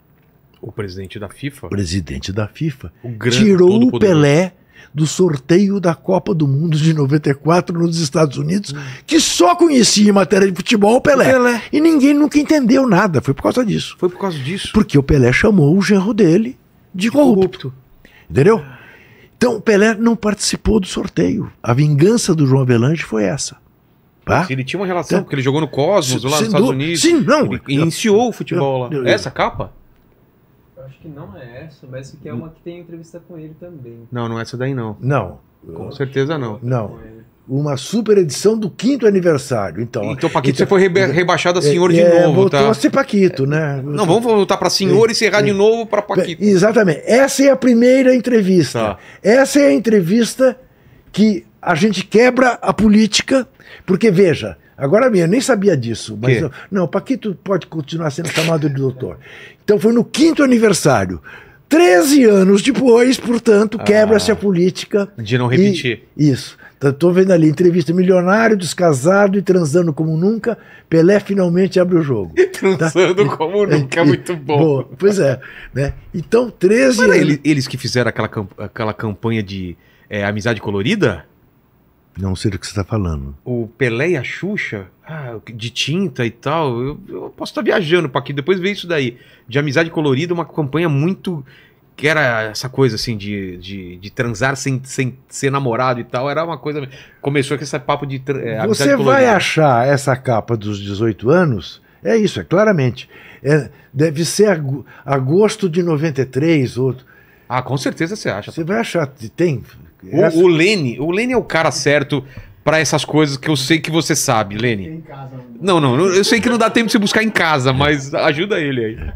o presidente da FIFA, presidente da FIFA, o tirou o Pelé do sorteio da Copa do Mundo de 94 nos Estados Unidos, que só conhecia em matéria de futebol o Pelé. o Pelé. E ninguém nunca entendeu nada. Foi por causa disso. Foi por causa disso. Porque o Pelé chamou o genro dele de corrupto. corrupto. Entendeu? Ah. Então o Pelé não participou do sorteio. A vingança do João Avelange foi essa. Tá? Ele tinha uma relação, então, porque ele jogou no Cosmos, lá nos Estados Unidos. Sim, não. Ele iniciou o futebol lá. Eu, eu, Essa capa? acho que não é essa, mas essa é uma que tem entrevista com ele também. Não, não é essa daí não. Não. Com eu certeza não. Não. Uma super edição do quinto aniversário. Então, então Paquito, então, você foi é, rebaixado a senhor é, de é, novo, voltou tá? Voltou a ser Paquito, né? Não, vamos voltar para senhor é, e encerrar é, de novo para Paquito. Exatamente. Essa é a primeira entrevista. Tá. Essa é a entrevista que a gente quebra a política, porque veja, Agora mesmo, eu nem sabia disso. Mas que? eu, não, Paquito pode continuar sendo chamado de doutor. Então foi no quinto aniversário. Treze anos depois, portanto, ah. quebra-se a política. De não repetir. E, isso. Estou vendo ali, entrevista milionário, descasado e transando como nunca. Pelé finalmente abre o jogo. (laughs) transando tá? como nunca, é, é muito bom. Boa. Pois é. Né? Então, 13 anos. Eles, eles que fizeram aquela, aquela campanha de é, amizade colorida? Não sei do que você está falando. O Pelé e a Xuxa, ah, de tinta e tal. Eu, eu posso estar tá viajando para aqui, depois ver isso daí. De amizade colorida, uma campanha muito. Que era essa coisa assim de, de, de transar sem, sem ser namorado e tal. Era uma coisa. Começou com esse papo de. É, você vai achar essa capa dos 18 anos. É isso, é claramente. É, deve ser ag agosto de 93, ou. Ah, com certeza você acha. Você vai achar, tem o, o Lene, o Lene é o cara certo para essas coisas que eu sei que você sabe, Lene. Né? Não, não, eu sei que não dá tempo de você buscar em casa, mas ajuda ele aí.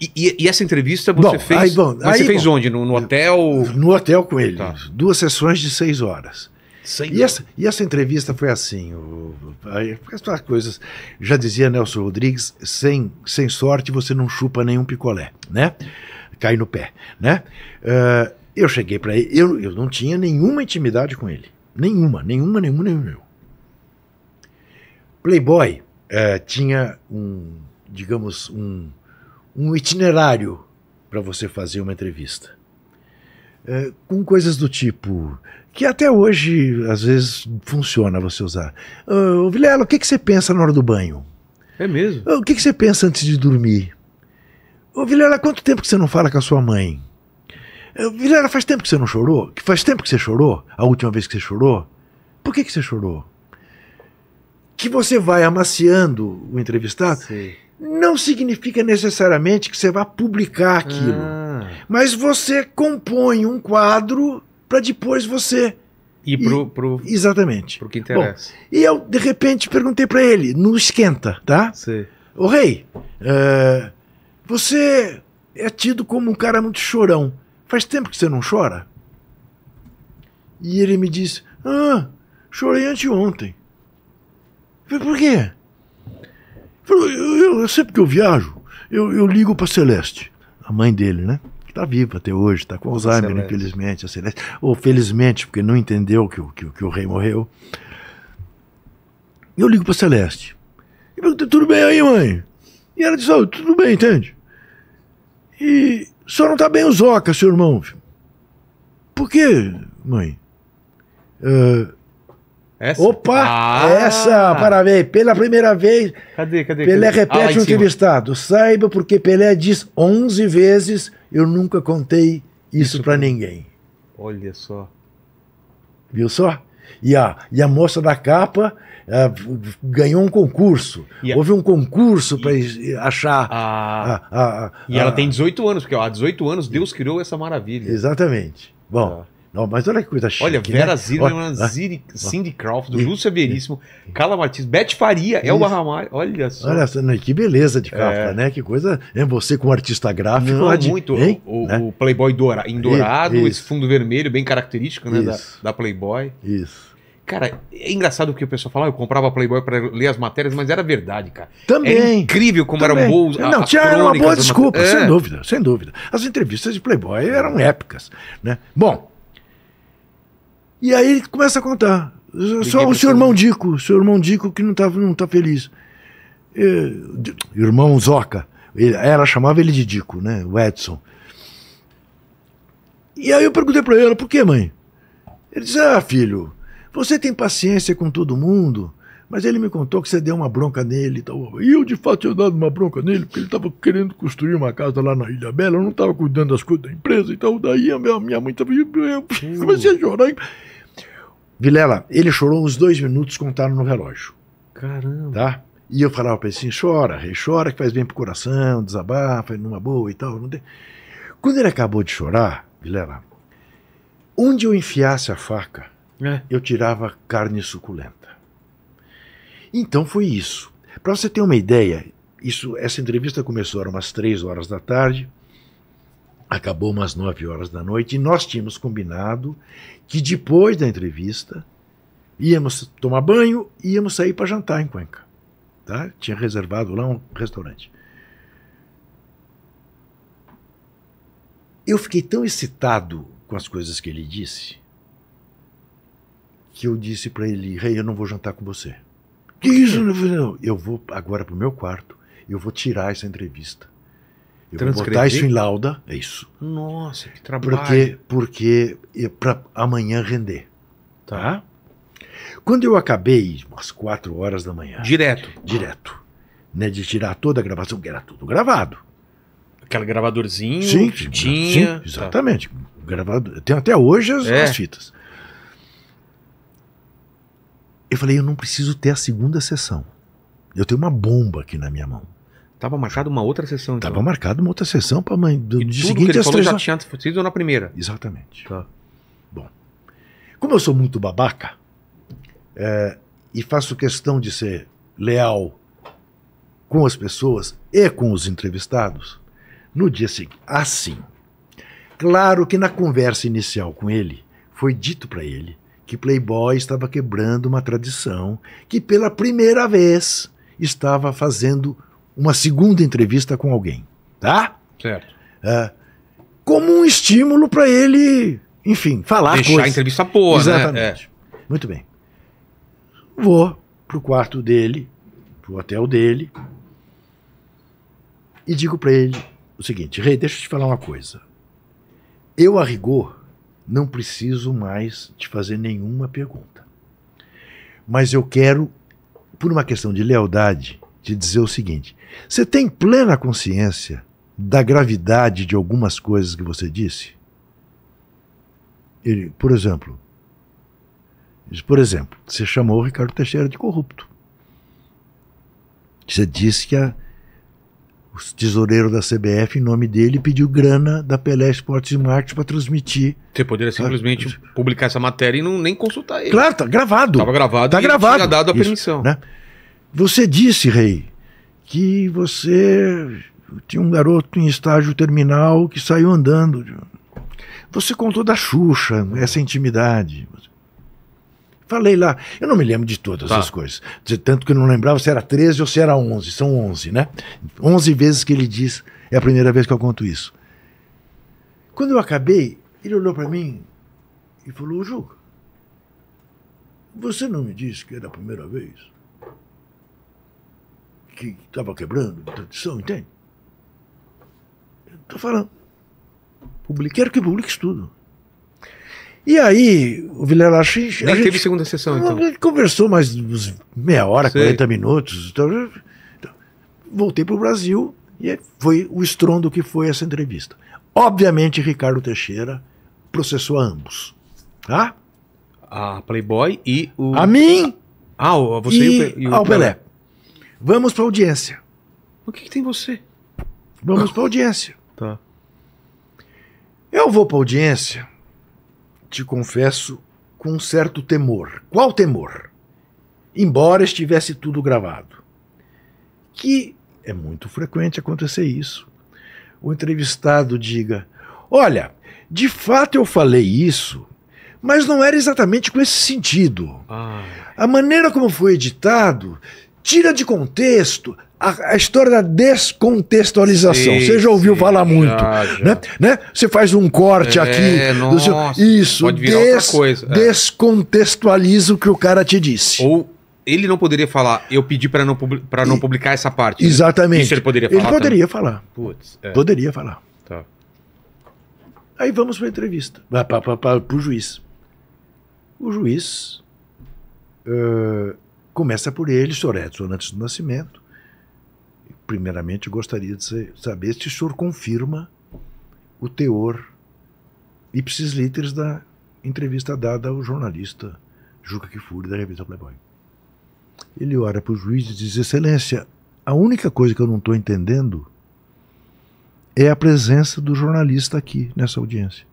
E, e, e essa entrevista você bom, fez? Aí, bom, aí, você fez bom, onde? No, no, hotel? No hotel com ele. Tá. Duas sessões de seis horas. e, essa, e essa entrevista foi assim, o, as coisas, já dizia Nelson Rodrigues, sem, sem sorte você não chupa nenhum picolé, né? Cai no pé, né? Uh, eu cheguei para ele, eu, eu não tinha nenhuma intimidade com ele. Nenhuma, nenhuma, nenhuma, nenhuma. Playboy é, tinha um, digamos, um, um itinerário para você fazer uma entrevista. É, com coisas do tipo, que até hoje, às vezes, funciona você usar. Ô, Vilela, o que, que você pensa na hora do banho? É mesmo? O que, que você pensa antes de dormir? Ô, Vilela, quanto tempo que você não fala com a sua mãe? Vilela, faz tempo que você não chorou? Que faz tempo que você chorou? A última vez que você chorou? Por que, que você chorou? Que você vai amaciando o entrevistado Sim. não significa necessariamente que você vá publicar aquilo. Ah. Mas você compõe um quadro para depois você. E pro, pro, Exatamente. Pro que interessa. Bom, e eu, de repente, perguntei para ele, no esquenta, tá? Sim. rei, eh, você é tido como um cara muito chorão. Faz tempo que você não chora? E ele me disse: Ah, chorei anteontem. Eu falei, Por quê? Falei, eu, eu, eu, sempre que eu viajo, eu, eu ligo para Celeste, a mãe dele, né? Que tá viva até hoje, está com Alzheimer, Celeste. infelizmente, a Celeste. Ou felizmente, porque não entendeu que, que, que o rei morreu. Eu ligo para Celeste. E perguntei, tudo bem aí, mãe? E ela disse, oh, tudo bem, entende? E o senhor não está bem usoca, seu irmão. Por quê, mãe? Uh, essa? Opa! Ah. Essa! Parabéns! Pela primeira vez. Cadê, cadê? Pelé cadê? repete ah, o entrevistado. Saiba porque Pelé diz 11 vezes: Eu nunca contei isso, isso para ninguém. Olha só. Viu só? E a, e a moça da capa uh, ganhou um concurso. A, Houve um concurso para achar. A, a, e ela tem 18 anos, porque há 18 anos Deus criou essa maravilha. Exatamente. Bom. É. Não, mas olha que coisa chique, Olha, né? Vera é né? Cindy Crawford, Júlio Severíssimo, Carla Martins, Beth Faria, Elba Ramalho, olha só. Olha só, né, que beleza de capa, é. né? Que coisa, é você com artista gráfico. Não, de... muito. Hein? O, né? o, Playboy doura, em dourado, Isso. esse fundo vermelho bem característico, né? Da, da, Playboy. Isso. Cara, é engraçado o que o pessoal fala, ah, eu comprava Playboy para ler as matérias, mas era verdade, cara. Também. É incrível como também. eram boas. Não, tinha uma boa desculpa, é. sem dúvida, sem dúvida. As entrevistas de Playboy eram épicas, né? Bom, e aí ele começa a contar. Só o seu irmão Dico, seu irmão Dico que não tá, não tá feliz. irmão Zoca. ela chamava ele de Dico, né? O Edson. E aí eu perguntei para ela, por que, mãe? Ele disse, ah, filho, você tem paciência com todo mundo, mas ele me contou que você deu uma bronca nele e tal. E eu, de fato, tinha dado uma bronca nele, porque ele estava querendo construir uma casa lá na Ilha Bela, eu não estava cuidando das coisas da empresa e tal. Daí a minha, minha mãe estava... Eu comecei a chorar... Vilela, ele chorou uns dois minutos, contaram no relógio. Caramba. Tá? E eu falava para ele assim: chora, rei, chora, que faz bem pro coração, desabafa, numa boa e tal. Quando ele acabou de chorar, Vilela, onde eu enfiasse a faca, é. eu tirava carne suculenta. Então foi isso. Para você ter uma ideia, isso, essa entrevista começou às umas três horas da tarde acabou umas 9 horas da noite e nós tínhamos combinado que depois da entrevista íamos tomar banho e íamos sair para jantar em Cuenca. Tá? Tinha reservado lá um restaurante. Eu fiquei tão excitado com as coisas que ele disse que eu disse para ele: Rei, hey, eu não vou jantar com você. Que isso? Não, eu vou agora para o meu quarto, eu vou tirar essa entrevista. Eu vou botar isso em lauda, é isso. Nossa, que trabalho. Porque, porque é para amanhã render. Tá. tá? Quando eu acabei, umas quatro horas da manhã. Direto. Direto. Né, de tirar toda a gravação, que era tudo gravado. Aquela gravadorzinha sim, que tinha. Sim, tá. exatamente. Tá. Gravado, tem até hoje as, é. as fitas. Eu falei, eu não preciso ter a segunda sessão. Eu tenho uma bomba aqui na minha mão. Tava marcado uma outra sessão. Então. Tava marcado uma outra sessão para mãe Do e dia seguinte, que ele falou três... já tinha sido na primeira. Exatamente. Tá. Bom, como eu sou muito babaca é, e faço questão de ser leal com as pessoas e com os entrevistados, no dia seguinte, assim, claro que na conversa inicial com ele foi dito para ele que Playboy estava quebrando uma tradição que pela primeira vez estava fazendo uma segunda entrevista com alguém, tá? Certo. Uh, como um estímulo para ele, enfim, falar Deixar coisas. a entrevista boa, né? Exatamente. Né? É. Muito bem. Vou pro quarto dele, pro hotel dele, e digo para ele o seguinte, Rei, deixa eu te falar uma coisa. Eu, a rigor, não preciso mais te fazer nenhuma pergunta. Mas eu quero, por uma questão de lealdade, te dizer o seguinte: você tem plena consciência da gravidade de algumas coisas que você disse? Ele, por exemplo, por exemplo, você chamou o Ricardo Teixeira de corrupto. Você disse que a, o tesoureiro da CBF, em nome dele, pediu grana da Pelé Esportes e Marketing para transmitir. Você poderia simplesmente a... publicar essa matéria e não nem consultar ele. Claro, tá gravado. Estava gravado. Tá gravado. Tinha dado a Isso, permissão. Né? Você disse, rei, que você tinha um garoto em estágio terminal que saiu andando. Você contou da Xuxa, essa intimidade. Falei lá. Eu não me lembro de todas tá. essas coisas. Tanto que eu não lembrava se era 13 ou se era 11. São 11, né? 11 vezes que ele diz. É a primeira vez que eu conto isso. Quando eu acabei, ele olhou para mim e falou: Juca, você não me disse que era a primeira vez? que estava quebrando a tradição, entende? Estou falando. Publique, quero que publique isso tudo. E aí, o Vilela Lachins. Nem gente, teve segunda sessão, então. A gente conversou mais uns meia hora, Sei. 40 minutos. Então, então voltei para o Brasil e foi o estrondo que foi essa entrevista. Obviamente, Ricardo Teixeira processou a ambos. Tá? A Playboy e o. A mim! Ah, você e, e o, e o ao Pelé. Pelé. Vamos pra audiência. O que, que tem você? Vamos pra audiência. (laughs) Tá. Eu vou pra audiência, te confesso, com um certo temor. Qual temor? Embora estivesse tudo gravado. Que é muito frequente acontecer isso. O entrevistado diga: Olha, de fato eu falei isso, mas não era exatamente com esse sentido. Ah. A maneira como foi editado tira de contexto a, a história da descontextualização. Sim, Você já ouviu sim, falar é muito, já, já. Né? É. né? Você faz um corte é, aqui, nossa, seu... isso pode virar des, outra coisa. É. descontextualiza o que o cara te disse. Ou ele não poderia falar, eu pedi para não, para não publicar essa parte. Né? Exatamente. Né? Isso ele poderia falar. Ele poderia também. falar. Puts, é. Poderia falar. Tá. Aí vamos para a entrevista. Para o juiz. O juiz. Uh, Começa por ele, Sr. Edson, antes do nascimento. Primeiramente, gostaria de saber se o senhor confirma o teor ipsis literis da entrevista dada ao jornalista Juca Kifuri, da revista Playboy. Ele olha para o juiz e diz: Excelência, a única coisa que eu não estou entendendo é a presença do jornalista aqui nessa audiência.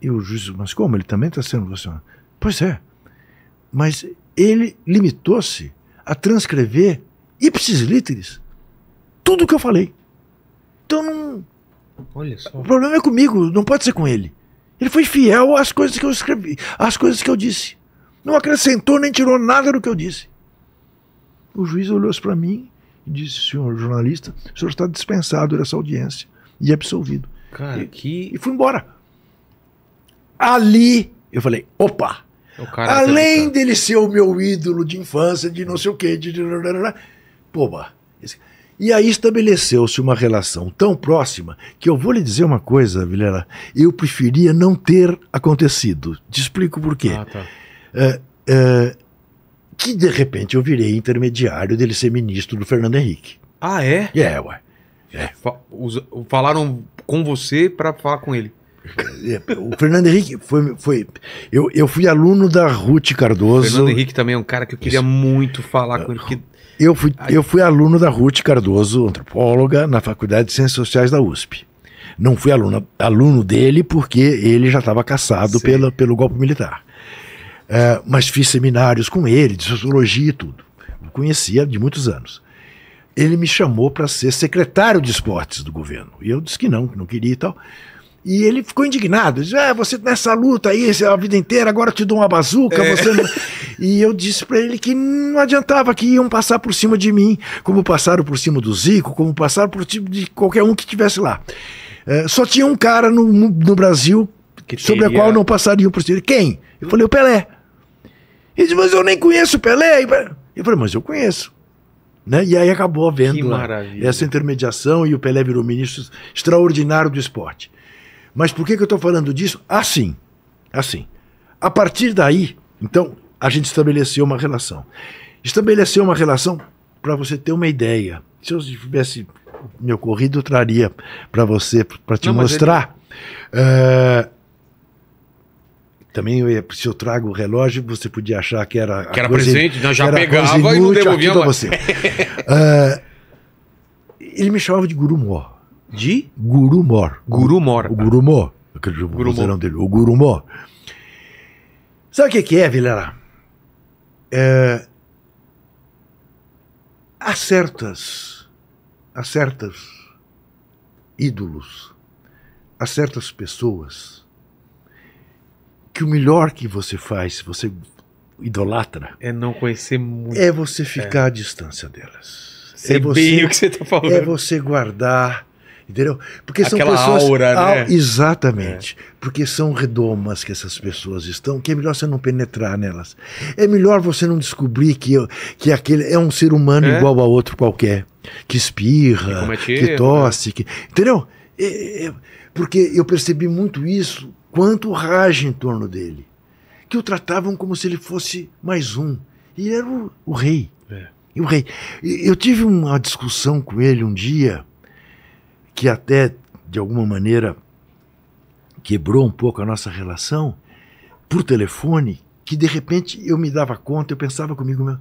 E o juiz diz: Mas como? Ele também está sendo vacinado? Pois é. Mas ele limitou-se a transcrever ipsis literis tudo o que eu falei. Então não. Olha só. O problema é comigo, não pode ser com ele. Ele foi fiel às coisas que eu escrevi, às coisas que eu disse. Não acrescentou nem tirou nada do que eu disse. O juiz olhou para mim e disse: senhor jornalista, o senhor está dispensado dessa audiência e absolvido. Cara, e, que... e fui embora. Ali eu falei: opa! Tá Além tá... dele ser o meu ídolo de infância, de não sei o quê, de. Pô, e aí estabeleceu-se uma relação tão próxima que eu vou lhe dizer uma coisa, Vilela. Eu preferia não ter acontecido. Te explico por quê. Ah, tá. é, é, que de repente eu virei intermediário dele ser ministro do Fernando Henrique. Ah, é? É, ué. É. Falaram com você para falar com ele. É, o Fernando Henrique foi. foi eu, eu fui aluno da Ruth Cardoso. O Fernando Henrique também é um cara que eu queria Isso. muito falar com ele. Que... Ah, eu, fui, eu fui aluno da Ruth Cardoso, antropóloga, na Faculdade de Ciências Sociais da USP. Não fui aluno, aluno dele porque ele já estava caçado pela, pelo golpe militar. É, mas fiz seminários com ele, de sociologia e tudo. Eu conhecia de muitos anos ele me chamou para ser secretário de esportes do governo. E eu disse que não, que não queria e tal. E ele ficou indignado. Diz, é ah, você tá nessa luta aí é a vida inteira, agora eu te dou uma bazuca. É. Você (laughs) E eu disse para ele que não adiantava, que iam passar por cima de mim, como passaram por cima do Zico, como passaram por cima de qualquer um que estivesse lá. É, só tinha um cara no, no Brasil que sobre teria... a qual não passariam por cima. Quem? Eu falei, o Pelé. Ele disse, mas eu nem conheço o Pelé. Eu falei, mas eu conheço. Né? E aí acabou havendo essa intermediação e o Pelé virou ministro extraordinário do esporte. Mas por que, que eu estou falando disso? Assim, assim. A partir daí, então, a gente estabeleceu uma relação. Estabeleceu uma relação para você ter uma ideia. Se eu tivesse meu corrido, eu traria para você, para te Não, mostrar. Ele... Eh, também eu ia, se eu trago o relógio, você podia achar que era. Que era presente, nós já pegava e não devolvia Você. (laughs) Eh, ele me chamava de Guru Mó de Guru Mor, Guru Mor. O Guru Aquele Acredito dele. O Guru Mor. Sabe o que, que é, Vilera? É... Há certas, há certas ídolos, há certas pessoas que o melhor que você faz, se você idolatra, é não conhecer muito. É você ficar é. à distância delas. Sei é você, bem o que você está falando. É você guardar Entendeu? Porque Aquela são pessoas. Aura, né? Exatamente. É. Porque são redomas que essas pessoas estão, que é melhor você não penetrar nelas. É melhor você não descobrir que, que aquele é um ser humano é. igual a outro qualquer. Que espirra, que, que tosse. Né? Que... Entendeu? É, é, é, porque eu percebi muito isso quanto rage em torno dele. Que o tratavam como se ele fosse mais um. E era o, o rei. É. E o rei. Eu tive uma discussão com ele um dia que até, de alguma maneira, quebrou um pouco a nossa relação, por telefone, que de repente eu me dava conta, eu pensava comigo, meu,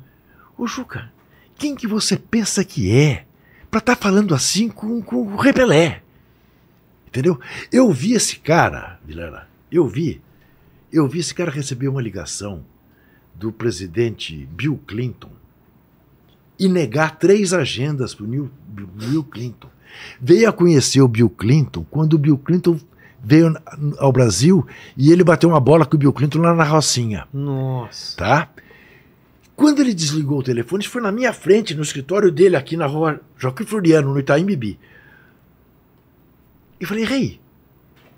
ô Juca, quem que você pensa que é para estar tá falando assim com, com o Repelé? Entendeu? Eu vi esse cara, Vilela, eu vi, eu vi esse cara receber uma ligação do presidente Bill Clinton e negar três agendas para o Bill Clinton. Veio a conhecer o Bill Clinton quando o Bill Clinton veio ao Brasil e ele bateu uma bola com o Bill Clinton lá na Rocinha. Nossa. Tá? Quando ele desligou o telefone, isso foi na minha frente, no escritório dele, aqui na rua Joaquim Floriano, no Itaim Bibi. E falei, rei, hey,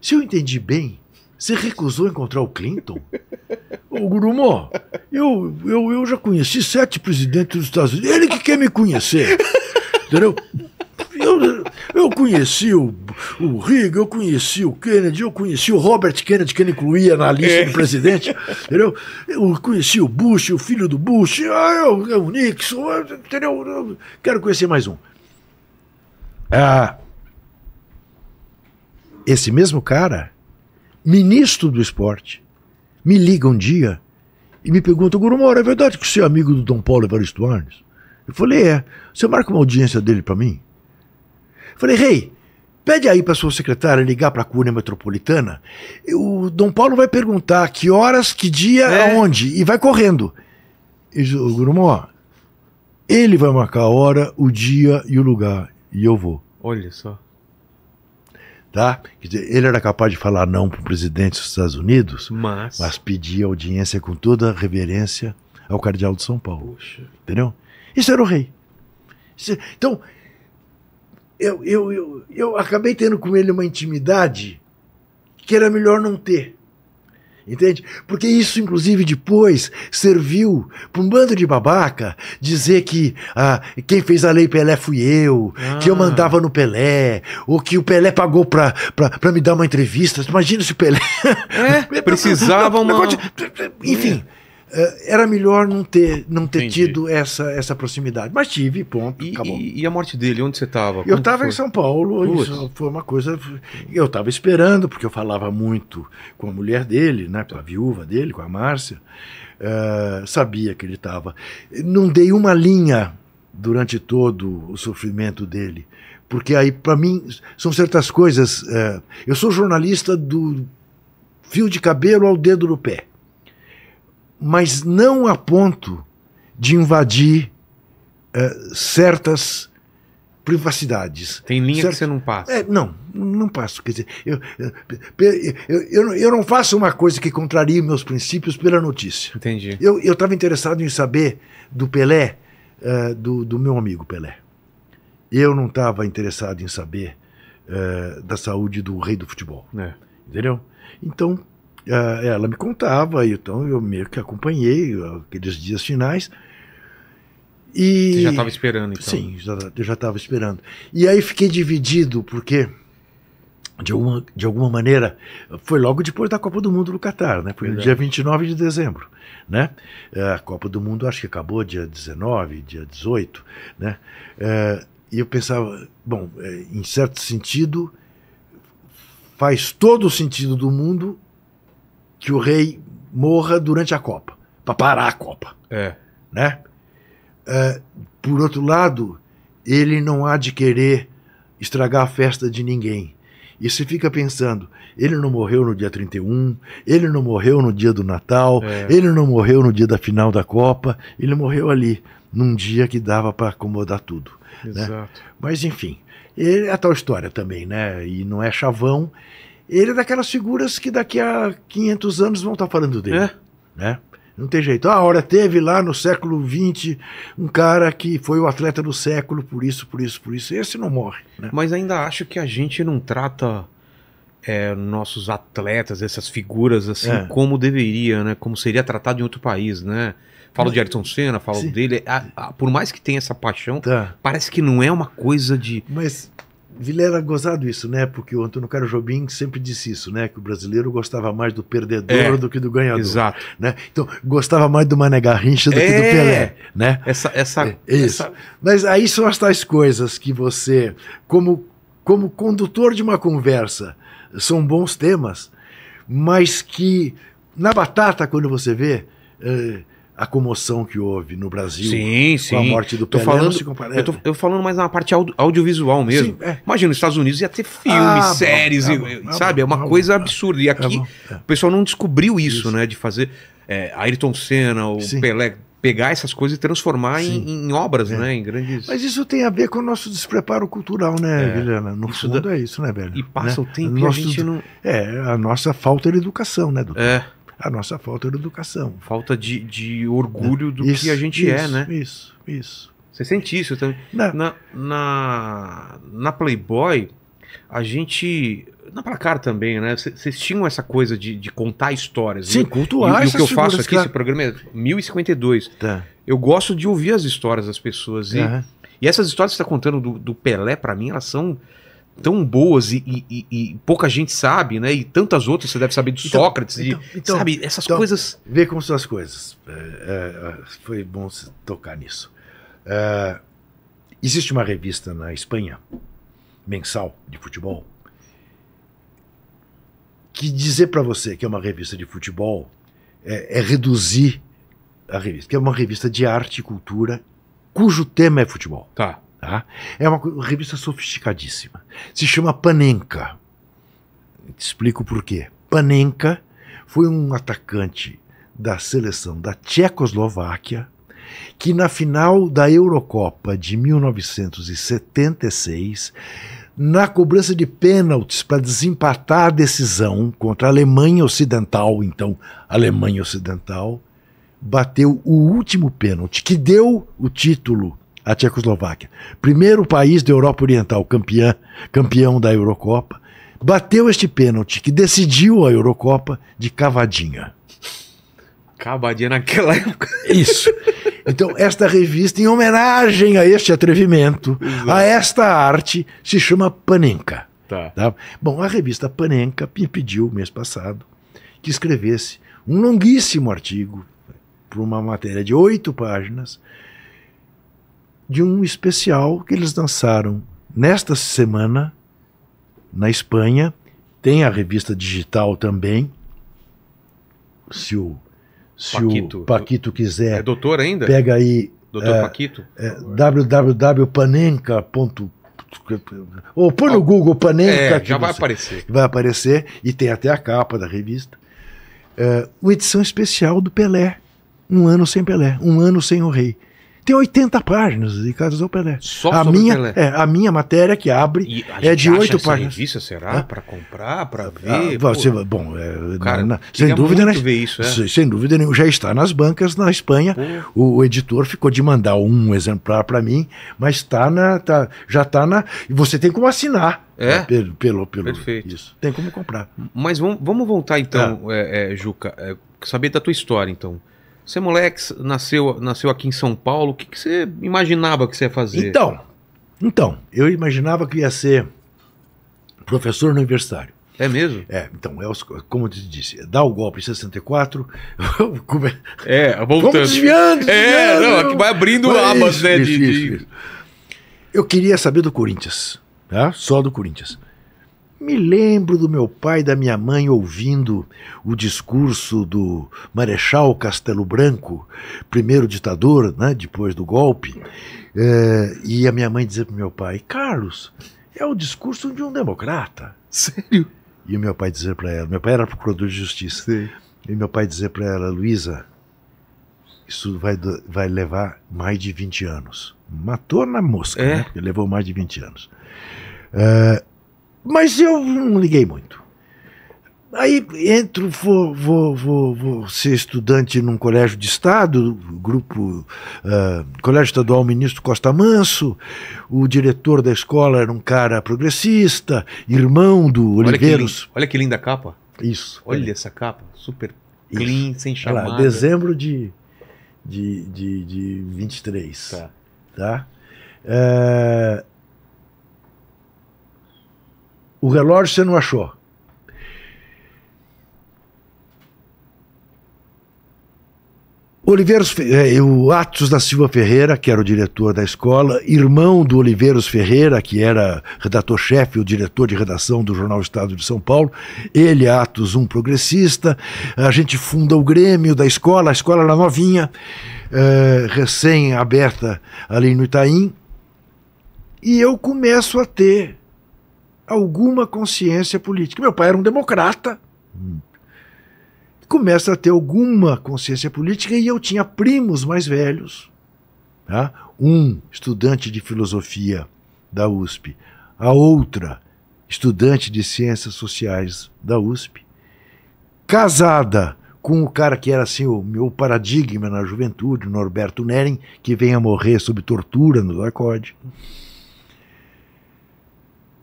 se eu entendi bem, você recusou encontrar o Clinton? (laughs) Ô, Gurumó, eu, eu, eu já conheci sete presidentes dos Estados Unidos. Ele que quer me conhecer. (laughs) Entendeu? Eu, eu conheci o, o Reagan, eu conheci o Kennedy, eu conheci o Robert Kennedy, que ele incluía na lista é. do presidente, entendeu? Eu conheci o Bush, o filho do Bush, ah, eu, eu, o Nixon, eu, entendeu? Eu quero conhecer mais um. Ah, esse mesmo cara, ministro do esporte, me liga um dia e me pergunta, Guru Moura, é verdade que você é amigo do Dom Paulo Evaristo Arnes? Eu falei, é, você marca uma audiência dele para mim? Falei, rei, hey, pede aí para sua secretária ligar para a Cunha Metropolitana. O Dom Paulo vai perguntar que horas, que dia, é. aonde, e vai correndo. E o Grumó, ele vai marcar a hora, o dia e o lugar, e eu vou. Olha só. Tá? Quer dizer, ele era capaz de falar não para o presidente dos Estados Unidos, mas, mas pedia audiência com toda reverência ao cardeal de São Paulo. Puxa. Entendeu? Isso era o rei. Então, eu, eu, eu, eu acabei tendo com ele uma intimidade que era melhor não ter. Entende? Porque isso, inclusive, depois serviu para um bando de babaca dizer que ah, quem fez a lei Pelé fui eu, ah. que eu ah. mandava no Pelé, ou que o Pelé pagou para me dar uma entrevista. Imagina se o Pelé. É, (laughs) precisava uma. Enfim. É. Eh, era melhor não ter, não ter tido essa, essa proximidade. Mas tive, ponto, e, acabou. E, e a morte dele, onde você estava? Eu estava em São Paulo, isso foi uma coisa. Eu estava esperando, porque eu falava muito com a mulher dele, né, com a viúva dele, com a Márcia. Uh, sabia que ele estava. Não dei uma linha durante todo o sofrimento dele. Porque aí, para mim, são certas coisas. Uh, eu sou jornalista do fio de cabelo ao dedo do pé mas não a ponto de invadir uh, certas privacidades. Tem linha certo? que você não passa. É, não, não passo. Quer dizer, eu, eu, eu, eu, não faço uma coisa que contraria meus princípios pela notícia. Entendi. Eu estava interessado em saber do Pelé, uh, do, do meu amigo Pelé. Eu não estava interessado em saber uh, da saúde do rei do futebol. É. Entendeu? Então, é, ela me contava, então eu meio que acompanhei aqueles dias finais. E... Você já estava esperando, então? Sim, já, eu já estava esperando. E aí fiquei dividido, porque de alguma, de alguma maneira, foi logo depois da Copa do Mundo no Catar, né? Foi Verdade. no dia 29 de dezembro, né? É, a Copa do Mundo acho que acabou dia 19, dia 18, né? É, e eu pensava, bom, em certo sentido, faz todo o sentido do mundo que o rei morra durante a Copa, para parar a Copa. É. Né? Uh, por outro lado, ele não há de querer estragar a festa de ninguém. E você fica pensando, ele não morreu no dia 31, ele não morreu no dia do Natal, é. ele não morreu no dia da final da Copa, ele morreu ali, num dia que dava para acomodar tudo. Né? Exato. Né? Mas enfim, é a tal história também, né? E não é chavão, ele é daquelas figuras que daqui a 500 anos vão estar tá falando dele. É. Né? Não tem jeito. Ah, ora, teve lá no século XX um cara que foi o atleta do século por isso, por isso, por isso. Esse não morre. Né? Mas ainda acho que a gente não trata é, nossos atletas, essas figuras assim, é. como deveria, né? Como seria tratado em outro país, né? Falo é. de Ayrton Senna, falo Sim. dele. A, a, por mais que tenha essa paixão, tá. parece que não é uma coisa de. Mas Vilela gozado isso, né? Porque o Antônio Carlos Jobim sempre disse isso, né? Que o brasileiro gostava mais do perdedor é, do que do ganhador. Exato. Né? Então, gostava mais do Mané Garrincha do é, que do é, Pelé, né? Essa, essa, é, isso. Essa... Mas aí são as tais coisas que você, como, como condutor de uma conversa, são bons temas, mas que na batata, quando você vê... É, a comoção que houve no Brasil sim, sim. com a morte do Pelé. falando, não se eu, tô, eu falando mais na parte audio, audiovisual mesmo. Sim, é. Imagina, nos Estados Unidos ia ter filmes, ah, séries, é e, é sabe? É uma é coisa absurda. E aqui o pessoal não descobriu isso, isso. né? De fazer é, Ayrton Senna, o sim. Pelé, pegar essas coisas e transformar em, em, obras, é. né? Em grandes. Mas isso tem a ver com o nosso despreparo cultural, né, é. Vilhena? No isso fundo da... é isso, né, velho? E passa né? o tempo Nosso... a gente não. É, a nossa falta de educação, né, doutor? É a nossa falta de educação. Falta de, de orgulho do isso, que a gente é, isso, é, né? Isso, isso. Você sente isso também. Na, na, na, na Playboy, a gente. Na Placar também, né? Vocês tinham essa coisa de, de contar histórias. Sim, né? cultuar. E, e o que eu faço aqui, claro. esse programa é 1052. Tá. Eu gosto de ouvir as histórias das pessoas. E, uhum. e essas histórias que você está contando do, do Pelé, para mim, elas são tão boas e, e, e, pouca gente sabe, né? E tantas outras, você deve saber de então, Sócrates, então, e, então, sabe, essas então, coisas... Vê como são as coisas. É, é, é foi bom tocar nisso. É, existe uma revista na Espanha, mensal, de futebol, que dizer para você que é uma revista de futebol é, é, reduzir a revista, que é uma revista de arte e cultura cujo tema é futebol. Tá. Tá? É uma revista sofisticadíssima. Se chama Panenka. Te explico por quê. Panenka foi um atacante da seleção da Tchecoslováquia que na final da Eurocopa de 1976, na cobrança de pênaltis para desempatar a decisão contra a Alemanha Ocidental, então Alemanha Ocidental, bateu o último pênalti que deu o título a Tchecoslováquia. Primeiro país da Europa Oriental campeã, campeão da Eurocopa, bateu este pênalti que decidiu a Eurocopa de cavadinha. Cavadinha naquela época. Isso. Então, esta revista, em homenagem a este atrevimento, Exato. a esta arte, se chama Panenka. Tá. tá. Bom, a revista Panenka me pediu, mês passado, que escrevesse um longuíssimo artigo para uma matéria de oito páginas de um especial que eles dançaram nesta semana na Espanha. Tem a revista digital também. Se o, se Paquito. o Paquito quiser. É doutor ainda? Pega aí. Doutor é, Paquito? É, www.panenca.com ou põe no ah, Google Panenka. É, já vai você, aparecer. Vai aparecer e tem até a capa da revista. Uh, uma edição especial do Pelé. Um ano sem Pelé, um ano sem o rei tem 80 páginas de ao Pelé. Só a minha, Pelé. É, a minha matéria que abre é de 8 páginas. Revista, será? Para comprar, para ah, ver? Ah, você, bom, é, Cara, na, sem dúvida, né, isso, é. sem dúvida nenhuma, já está nas bancas na Espanha. O, o, editor ficou de mandar um exemplar para mim, mas está na, tá, já está na. E você tem como assinar. É? é? Pelo, pelo, pelo, Perfeito. Isso. Tem como comprar. Mas vamos, vamos voltar então, ah. é, é, Juca, saber da tua história então. Você, moleque, nasceu, nasceu aqui em São Paulo, o que, que você imaginava que você ia fazer? Então, então, eu imaginava que ia ser professor no universitário. É mesmo? É, então, é, como eu te disse, é dá o golpe em 64. (laughs) É, é, voltando. Vamos desviando, é, desviando. É, não, aqui vai abrindo Mas, abas, né? Isso, de, isso, de... Isso. Eu queria saber do Corinthians, tá? só do Corinthians. Me lembro do meu pai e da minha mãe ouvindo o discurso do Marechal Castelo Branco, primeiro ditador, né, depois do golpe, é, e a minha mãe dizer para meu pai: Carlos, é o discurso de um democrata. (laughs) Sério? E o meu pai dizer para ela: meu pai era procurador de justiça. Sim. E meu pai dizer para ela: Luísa, isso vai, vai levar mais de 20 anos. Matou na mosca, é? né? Porque levou mais de 20 anos. É. Mas eu não liguei muito. Aí entro, vou, vou, vou, vou ser estudante num colégio de Estado, grupo uh, Colégio Estadual Ministro Costa Manso. O diretor da escola era um cara progressista, irmão do olha Oliveiros. Que, olha que, linda capa. Isso. Olha, olha. essa capa, super Isso. sem chamada. Lá, dezembro de, de, de, de 23. Tá. tá? Uh, o relógio você não achou. Oliveiros, é, o Atos da Silva Ferreira, que era o diretor da escola, irmão do Oliveiros Ferreira, que era redator-chefe, o diretor de redação do jornal Estado de São Paulo, ele, Atos, um progressista, a gente funda o Grêmio da escola, a escola era novinha, é, recém-aberta ali no Itaim, e eu começo a ter alguma consciência política. Meu pai era um democrata. Começa a ter alguma consciência política e eu tinha primos mais velhos. Tá? Um estudante de filosofia da USP, a outra estudante de ciências sociais da USP, casada com o cara que era assim o meu paradigma na juventude, Norberto Nering, que vem a morrer sob tortura no Acorde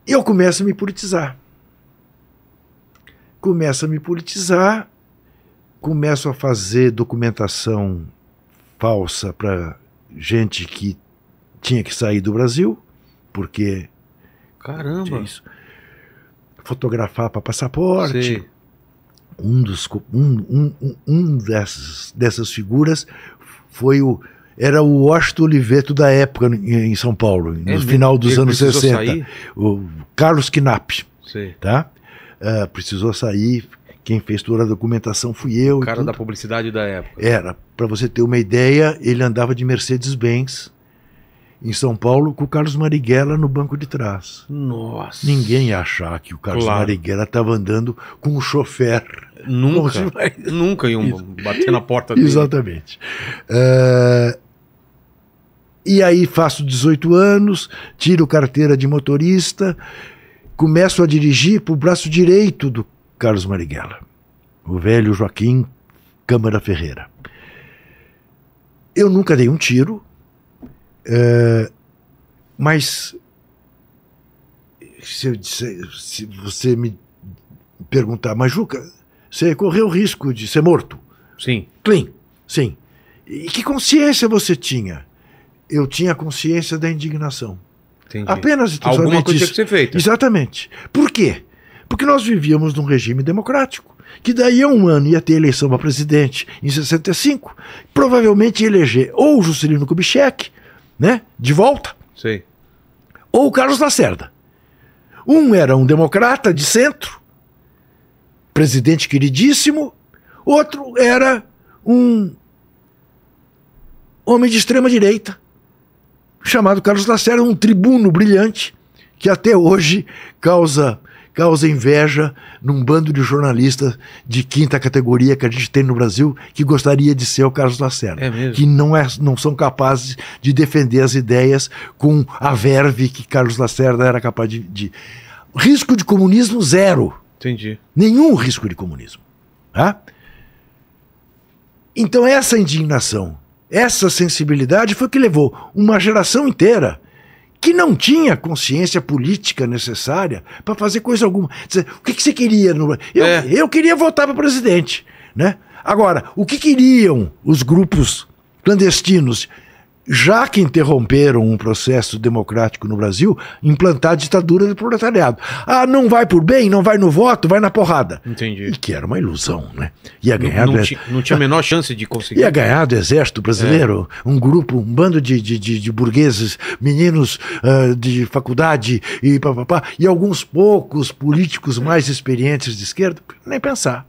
eu começo a me politizar. Começo a me politizar, começo a fazer documentação falsa para gente que tinha que sair do Brasil, porque. Caramba! Isso, fotografar para passaporte. Sim. Um, dos, um, um, um dessas, dessas figuras foi o era o Washington Oliveto da época em São Paulo, no ele, final dos anos 60. Sair? O Carlos Knapp. Sim. Tá? Uh, precisou sair. Quem fez toda a documentação fui eu. O cara da publicidade da época. Era. Para você ter uma ideia, ele andava de Mercedes-Benz em São Paulo com o Carlos Marighella no banco de trás. Nossa. Ninguém ia achar que o Carlos claro. Marighella estava andando com o chofer. Nunca. Nunca iam bater na porta dele. Exatamente. Uh, e aí faço 18 anos, tiro carteira de motorista, começo a dirigir para o braço direito do Carlos Marighella, o velho Joaquim Câmara Ferreira. Eu nunca dei um tiro, é, mas se, disser, se, você me perguntar, mas Juca, você correu o risco de ser morto. Sim. Clean, sim. E que consciência você tinha? eu tinha consciência da indignação. Entendi. Apenas Alguma coisa tinha que ser feita. Exatamente. Por quê? Porque nós vivíamos num regime democrático, que daí a um ano ia ter eleição para presidente em 65, provavelmente ia eleger ou Juscelino Kubitschek, né, de volta, Sim. ou o Carlos Lacerda. Um era um democrata de centro, presidente queridíssimo, outro era um homem de extrema direita, chamado Carlos Lacerda, um tribuno brilhante que até hoje causa causa inveja num bando de jornalistas de quinta categoria que a gente tem no Brasil que gostaria de ser o Carlos Lacerda, é que não, é, não são capazes de defender as ideias com a verve que Carlos Lacerda era capaz de, de... risco de comunismo zero. Entendi. Nenhum risco de comunismo, tá? Então essa indignação essa sensibilidade foi que levou uma geração inteira que não tinha consciência política necessária para fazer coisa alguma. O que, que você queria? No... Eu, é. eu queria votar para presidente. Né? Agora, o que queriam os grupos clandestinos já que interromperam um processo democrático no Brasil, implantar a ditadura do proletariado. Ah, não vai por bem, não vai no voto, vai na porrada. Entendi. E que era uma ilusão, né? Ia ganhar não, não, do... ti, não tinha a (laughs) menor chance de conseguir. Ia ganhar do exército brasileiro, é. um grupo, um bando de, de, de, de burgueses, meninos uh, de faculdade e papapá, e alguns poucos políticos mais experientes de esquerda, nem pensar.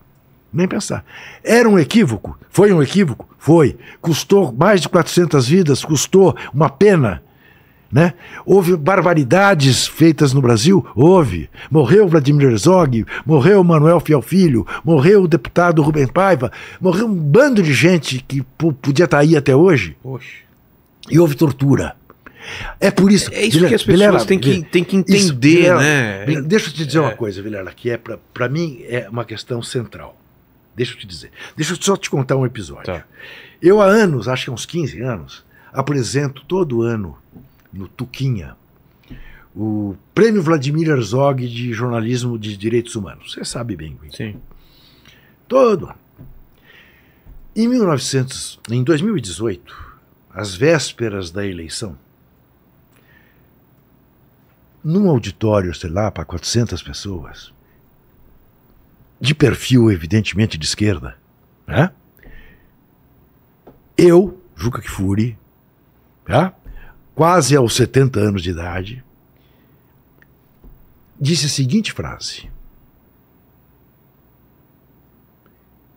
Nem pensar. Era um equívoco? Foi um equívoco? Foi. Custou mais de 400 vidas, custou uma pena. Né? Houve barbaridades feitas no Brasil? Houve. Morreu Vladimir Herzog, morreu Manuel Fiel Filho, morreu o deputado Rubem Paiva, morreu um bando de gente que podia estar tá aí até hoje. Oxe. E houve tortura. É por isso. É isso Vilela, que as pessoas Vilela, têm, que, têm que entender, isso, Vilela, né? Deixa eu te dizer é. uma coisa, Vilela, que é para mim é uma questão central. Deixa eu te dizer. Deixa eu só te contar um episódio. Tá. Eu há anos, acho que há uns 15 anos, apresento todo ano no Tuquinha o Prêmio Vladimir Herzog de Jornalismo de Direitos Humanos. Você sabe bem, Sim. Todo ano. Em 1900, em 2018, às vésperas da eleição, num auditório, sei lá, para 400 pessoas, de perfil evidentemente de esquerda, né? Eu, Juca Kfouri, tá? quase aos 70 anos de idade, disse a seguinte frase: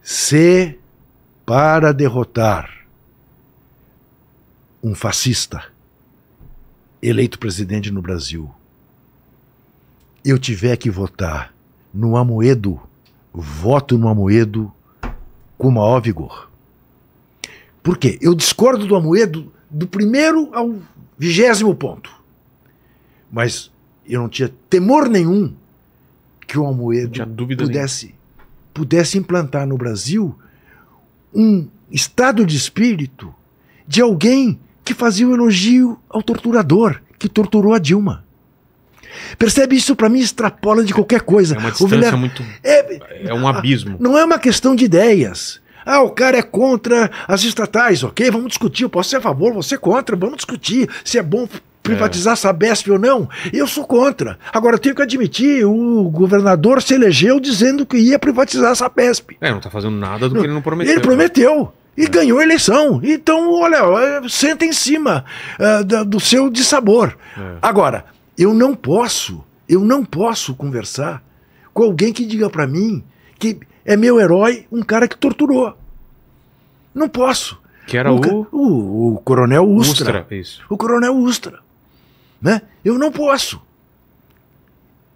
Se para derrotar um fascista eleito presidente no Brasil, eu tiver que votar no Amoedo voto no Amoedo com maior vigor. Por quê? Eu discordo do Amoedo do primeiro ao vigésimo ponto. Mas eu não tinha temor nenhum que o amoedo pudesse, pudesse implantar no Brasil um estado de espírito de alguém que fazia o um elogio ao torturador, que torturou a Dilma. Percebe isso para mim extrapola de qualquer coisa. É uma distância muito é... é um abismo. Não é uma questão de ideias. Ah, o cara é contra as estatais, ok? Vamos discutir. Eu posso ser a favor, você é contra. Vamos discutir se é bom privatizar é. Sabesp ou não. Eu sou contra. Agora, eu tenho que admitir: o governador se elegeu dizendo que ia privatizar Sabesp. É, não está fazendo nada do não, que ele não prometeu. Ele né? prometeu. E é. ganhou a eleição. Então, olha, senta em cima uh, do seu dissabor. É. Agora, eu não posso, eu não posso conversar com alguém que diga para mim que é meu herói um cara que torturou. Não posso. Que era um, o... o... o coronel Ustra. Ustra isso. O coronel Ustra. Né? Eu não posso.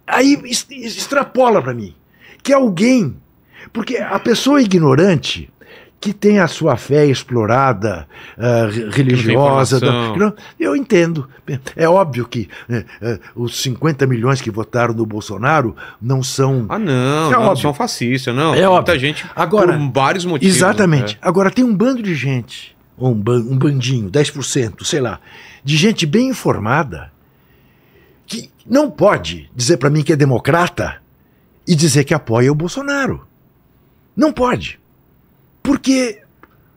Aí extrapola para mim que alguém, porque a pessoa ignorante que tem a sua fé explorada, uh, religiosa. Da, eu entendo. É óbvio que eh, eh, os 50 milhões que votaram no Bolsonaro não são. Ah, não, é não óbvio. são fascistas, não. É tem óbvio. gente Agora, por vários motivos. Exatamente. Né? Agora, tem um bando de gente, ou um, ban, um bandinho, 10%, sei lá, de gente bem informada que não pode dizer para mim que é democrata e dizer que apoia o Bolsonaro. Não pode. Porque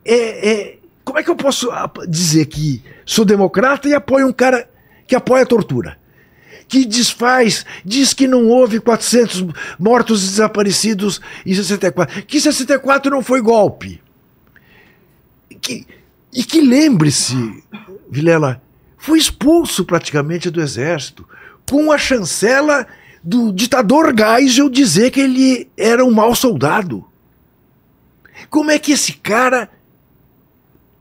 é, é, como é que eu posso dizer que sou democrata e apoio um cara que apoia a tortura? Que desfaz, diz que não houve 400 mortos e desaparecidos em 64. Que 64 não foi golpe. Que, e que lembre-se, Vilela, foi expulso praticamente do exército, com a chancela do ditador Geisel dizer que ele era um mau soldado. Como é que esse cara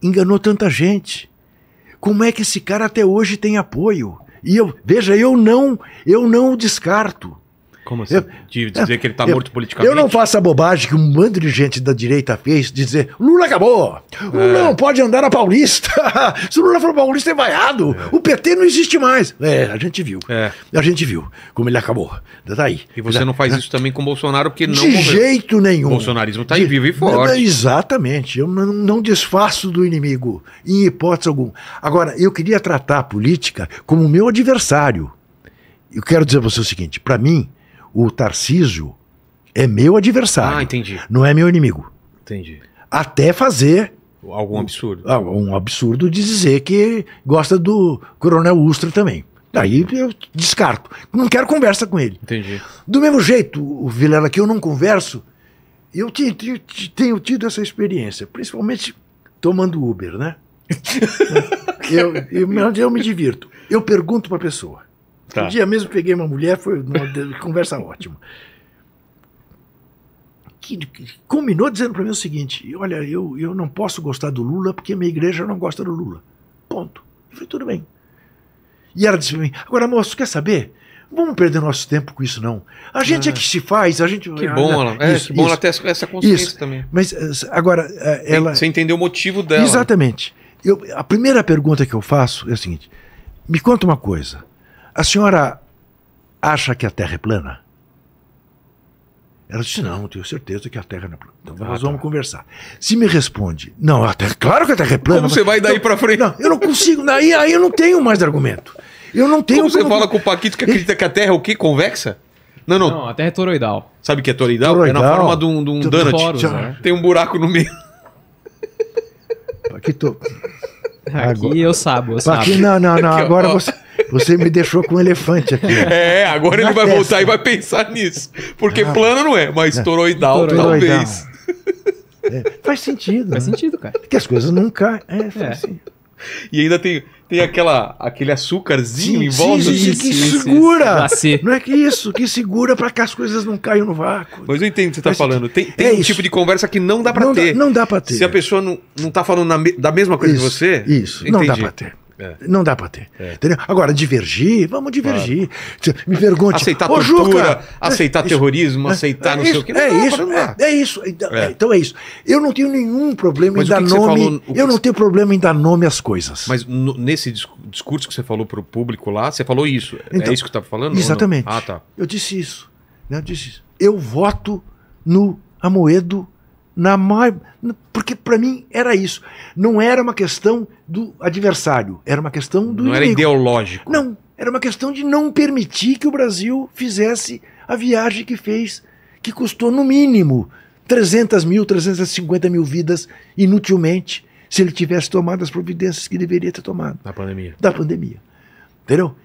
enganou tanta gente? Como é que esse cara até hoje tem apoio? E eu, veja, eu não, eu não o descarto. Como assim? Eu, de dizer que ele está morto politicamente? Eu não faço a bobagem que um bando de gente da direita fez de dizer Lula acabou, é. Lula é. não pode andar na Paulista, (laughs) se o Lula for paulista é vaiado, é. o PT não existe mais. É, a gente viu, é. a gente viu como ele acabou, tá aí. E você não faz isso também com o Bolsonaro porque não... De jeito nenhum. O bolsonarismo está vivo e forte. É, exatamente, eu não, não desfaço do inimigo, em hipótese alguma. Agora, eu queria tratar a política como meu adversário. Eu quero dizer a você o seguinte, para mim, o Tarcísio é meu adversário. Ah, entendi. Não é meu inimigo. Entendi. Até fazer. Algum absurdo. Um, ah, um absurdo de dizer que gosta do Coronel Ustra também. Daí eu descarto. Não quero conversa com ele. Entendi. Do mesmo jeito, o Vilela, que eu não converso, eu te, te, te, tenho tido essa experiência, principalmente tomando Uber, né? (laughs) eu, eu, eu me divirto. Eu pergunto para a pessoa: Tá. Um dia mesmo peguei uma mulher, foi uma (laughs) conversa ótima. Que, que combinou dizendo para mim o seguinte: olha, eu, eu não posso gostar do Lula porque minha igreja não gosta do Lula. Ponto. Eu falei, tudo bem. E ela disse para mim: agora, moço, quer saber? Vamos perder nosso tempo com isso, não. A gente ah, é que ah. se faz, a gente. Que ah, bom ela, é, isso, que bom isso, ela ter essa consciência isso. também. Mas eh, agora, eh, ela. Você entendeu o motivo dela. Exatamente. Eu, a primeira pergunta que eu faço é a seguinte: me conta uma coisa. A senhora acha que a Terra é plana? Ela disse: Não, tenho certeza que a Terra não é plana. Então ah, nós vamos tá. conversar. Se me responde, não, a Terra, claro que a Terra é plana. Como você vai daí para frente? Não, eu não consigo, aí, aí eu não tenho mais argumento. Eu não tenho. Como você como... fala com o Paquito que acredita que a Terra é o quê? Convexa? Não, não. Não, a Terra é toroidal. Sabe o que é toroidal? toroidal? É na forma de um, de um donut. Foros, né? Tem um buraco no meio. Paquito. Aqui agora... eu sabo, eu sabo. Paquito, não, não, não. Agora você. Você me deixou com um elefante aqui. É, agora Na ele vai testa. voltar e vai pensar nisso. Porque ah, plano não é, mas toroidal, talvez. É, faz sentido. Faz né? sentido, cara. Porque as coisas não caem. É, faz é. Assim. E ainda tem, tem aquela, aquele açúcarzinho sim, em volta. Sim, sim, que sim, segura! Sim, não é que isso, que segura para que as coisas não caiam no vácuo. Mas eu entendo o que você tá falando. Tem, tem é um isso. tipo de conversa que não dá para ter. Dá, não dá para ter. Se a pessoa não, não tá falando na, da mesma coisa isso, que você. Isso, entendi. não dá para ter. É. Não dá para ter. É. Entendeu? Agora, divergir, vamos divergir. Claro. Me pergunte. Aceitar tortura, Juca, é aceitar isso, terrorismo, é, aceitar é não isso, sei o que. Não é, dá, isso, é, isso. Então é isso. Eu não tenho nenhum problema Mas em dar que nome. Que falou, eu não tenho problema em dar nome às coisas. Mas no, nesse discurso que você falou para o público lá, você falou isso. Então, é isso que você estava tá falando? Exatamente. Ah, tá. Eu disse isso. Né? Eu disse isso. Eu voto no Amoedo na maior, porque para mim era isso. Não era uma questão do adversário, era uma questão do Não inimigo. era ideológico. Não, era uma questão de não permitir que o Brasil fizesse a viagem que fez, que custou no mínimo 300 mil, 350 mil vidas inutilmente, se ele tivesse tomado as providências que deveria ter tomado. Da pandemia. Da pandemia. Entendeu?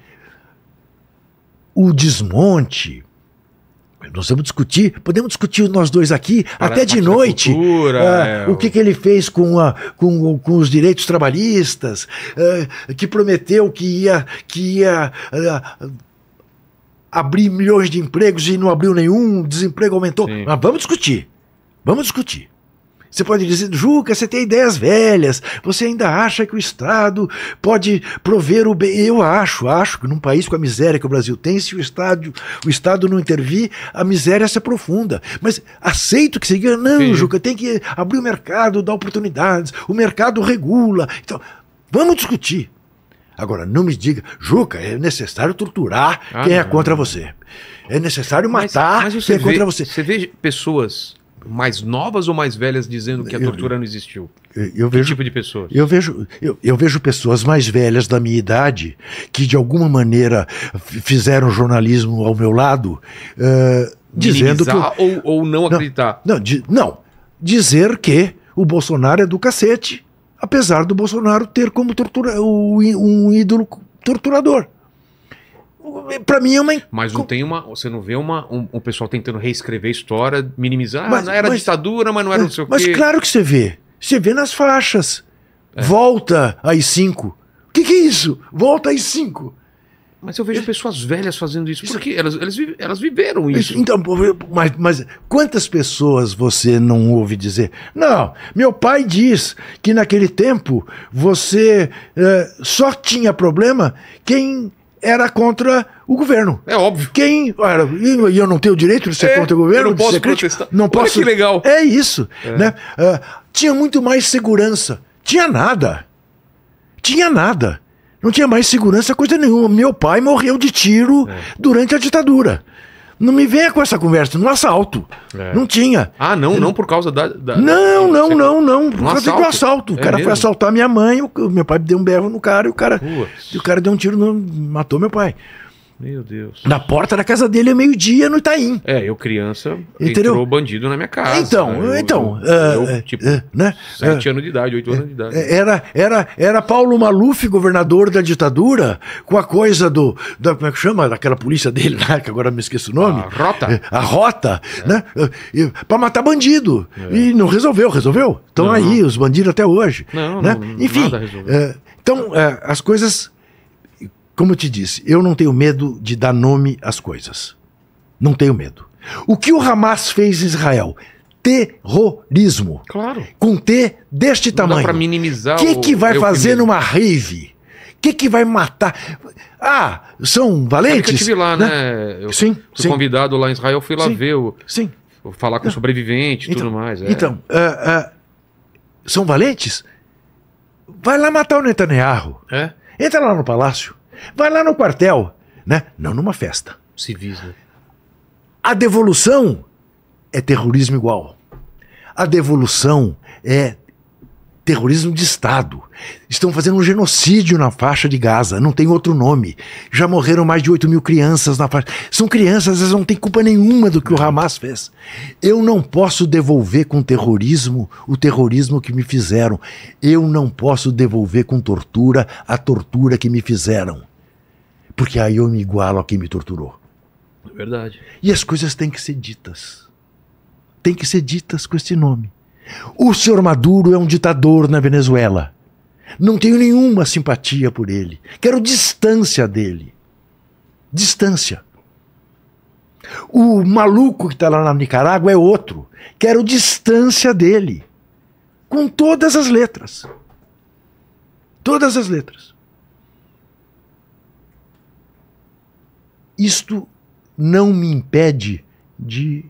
O desmonte nós vamos discutir, podemos discutir nós dois aqui Para até de noite. Cultura, ah, é, o que, que, ele fez com, a, com, com os direitos trabalhistas, ah, que prometeu que ia, que ia ah, abrir milhões de empregos e não abriu nenhum, o desemprego aumentou. Sim. Mas vamos discutir. Vamos discutir. Você pode dizer, Juca, você tem ideias velhas, você ainda acha que o Estado pode prover o bem. Eu acho, acho que num país com a miséria que o Brasil tem, se o Estado, o Estado não intervir, a miséria se aprofunda. Mas aceito que seja, não, Sim. Juca, tem que abrir o mercado, dar oportunidades, o mercado regula. Então, vamos discutir. Agora, não me diga, Juca, é necessário torturar ah, quem é não, é contra você. É necessário matar mas, mas quem é contra vê, você. Você vê pessoas mais novas ou mais velhas dizendo que a tortura eu, não existiu? Eu, eu vejo, que tipo de pessoas? Eu vejo, eu, eu, vejo pessoas mais velhas da minha idade que, de alguma maneira, fizeram jornalismo ao meu lado, uh, dizendo que. Ou, ou não acreditar? Não, não, di, não, dizer que o Bolsonaro é do cacete, apesar do Bolsonaro ter como tortura, um ídolo torturador. Pra mim é uma. Mas não tem uma. Você não vê uma, um, um pessoal tentando reescrever história, minimizar. Mas, ah, era mas, ditadura, mas não era mas, é, não sei o quê. Mas claro que você vê. Você vê nas faixas. É. Volta às cinco O que, que é isso? Volta às cinco Mas eu vejo pessoas velhas fazendo isso, porque quê? Elas, elas, elas, viveram isso. Então, mas, mas quantas pessoas você não ouve dizer? Não, meu pai diz que naquele tempo você é, só tinha problema quem era contra o governo. É óbvio. Quem. e eu não tenho o direito de ser é, contra o governo, eu não posso protestar. Não posso, Olha que legal. É isso. É. Né? Uh, tinha muito mais segurança. Tinha nada. Tinha nada. Não tinha mais segurança, coisa nenhuma. Meu pai morreu de tiro é. durante a ditadura. Não me venha com essa conversa, no assalto. É. Não tinha. Ah, não, não por causa da. da não, não, não, não. Por causa assalto? do assalto. O é cara mesmo? foi assaltar minha mãe, o meu pai deu um berro no cara e o cara. E o cara deu um tiro, no, matou meu pai. Meu Deus. Na porta da casa dele é meio-dia no Itaim. É, eu criança, Entendeu? entrou bandido na minha casa. Então, né? eu, então. Eu, uh, tipo, uh, né? sete uh, anos de idade, oito anos de idade. É, era, era, era Paulo Maluf, governador da ditadura, com a coisa do. Da, como é que chama? Daquela polícia dele lá, (laughs) né? que agora me esqueço o nome. A rota. A rota, é. né? Pra matar bandido. É. E não resolveu, resolveu? Estão aí, os bandidos até hoje. Não, né? não Enfim. Então, as coisas como eu te disse, eu não tenho medo de dar nome às coisas. Não tenho medo. O que o Hamas fez em Israel? Terrorismo. Claro. Com T deste não tamanho. Para minimizar. Que o que vai fazer numa rave? que que vai matar? Ah, são valentes? É eu estive lá, né? né? Eu sim, fui sim. convidado lá em Israel, fui lá sim, ver o... Sim. Falar com ah, sobreviventes e então, tudo mais. É. Então, uh, uh, são valentes? Vai lá matar o Netanyahu. É? Entra lá no palácio. Vai lá no quartel, né? Não numa festa. Civis, né? A devolução é terrorismo igual. A devolução é terrorismo de Estado. Estão fazendo um genocídio na faixa de Gaza, não tem outro nome. Já morreram mais de 8 mil crianças na faixa. São crianças, elas não têm culpa nenhuma do que o Hamas fez. Eu não posso devolver com terrorismo o terrorismo que me fizeram. Eu não posso devolver com tortura a tortura que me fizeram. Porque aí eu me igualo a quem me torturou. É verdade. E as coisas têm que ser ditas. Tem que ser ditas com esse nome. O senhor Maduro é um ditador na Venezuela. Não tenho nenhuma simpatia por ele. Quero distância dele. Distância. O maluco que está lá na Nicarágua é outro. Quero distância dele. Com todas as letras. Todas as letras. isto não me impede de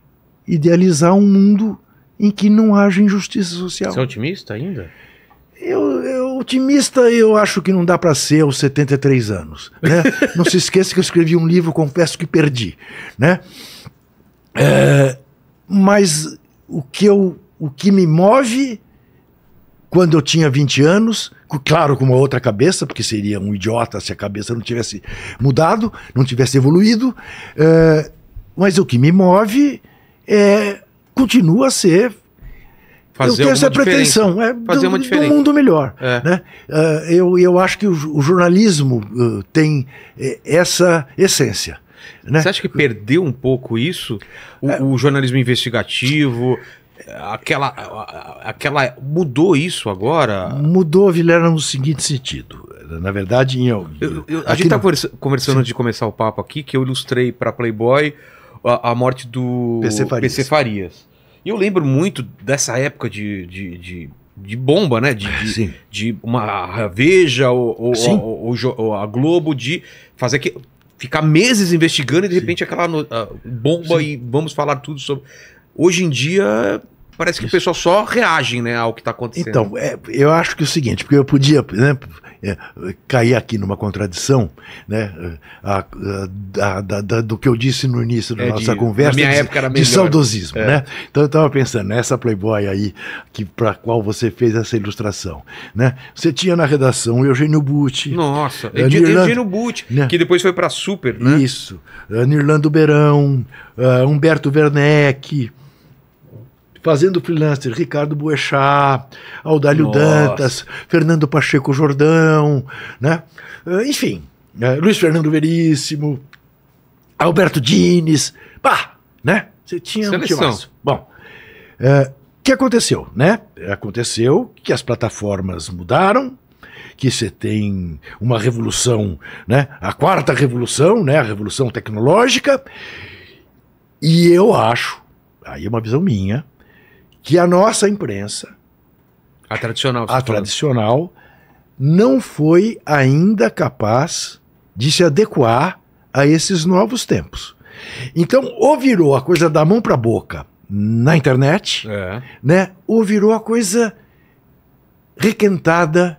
idealizar um mundo em que não haja injustiça social. Você é otimista ainda? Eu, eu, otimista eu acho que não dá para ser aos 73 anos. Né? (laughs) não se esqueça que eu escrevi um livro, confesso que perdi. Né? É, mas o que, eu, o que me move quando eu tinha 20 anos claro, com uma outra cabeça, porque seria um idiota se a cabeça não tivesse mudado, não tivesse evoluído. É, mas o que me move é, continua a ser. Fazer eu tenho essa pretensão, é, Fazer do, do mundo melhor. É. Né? Uh, eu, eu acho que o, o jornalismo uh, tem essa essência. Né? Você acha que perdeu um pouco isso? O, é, o jornalismo investigativo, aquela, aquela mudou isso agora? Mudou, Vilera, no seguinte sentido. Na verdade, em, eu, eu, a gente está não... conversando Sim. de começar o papo aqui que eu ilustrei para Playboy a, a, morte do PC Farias. PC Farias. E eu lembro muito dessa época de, de, de, de bomba, né? De, de, de uma Veja ou, ou, ou, ou a Globo de fazer que ficar meses investigando e de repente aquela bomba Sim. e vamos falar tudo sobre. Hoje em dia, parece que o pessoal só reage né, ao que está acontecendo. Então, é, eu acho que é o seguinte, porque eu podia né, é, cair aqui numa contradição né, a, a, da, da, do que eu disse no início da é nossa de, conversa, minha de, época era de saudosismo. É. Né? Então eu estava pensando, nessa Playboy aí, que, para qual você fez essa ilustração. Né? Você tinha na redação o Eugênio Butti. Nossa, Eugênio Butti, né? que depois foi para Super. Né? Isso, uh, Nirlando Beirão, ah, Humberto Werneck fazendo freelancer, Ricardo Boechat, Audálio Nossa. Dantas, Fernando Pacheco Jordão, né? Eh, enfim, né? Luiz Fernando Veríssimo, Alberto Dines, pá, né? Você tinha Seleção. um timaço. Bom, o eh, é, que aconteceu, né? Aconteceu que as plataformas mudaram, que você tem uma revolução, né? A quarta revolução, né? A revolução tecnológica. E eu acho, aí é uma visão minha, que a nossa imprensa, a tradicional, a tradicional não foi ainda capaz de se adequar a esses novos tempos. Então, ou virou a coisa da mão para a boca na internet, é. né? Ou virou a coisa requentada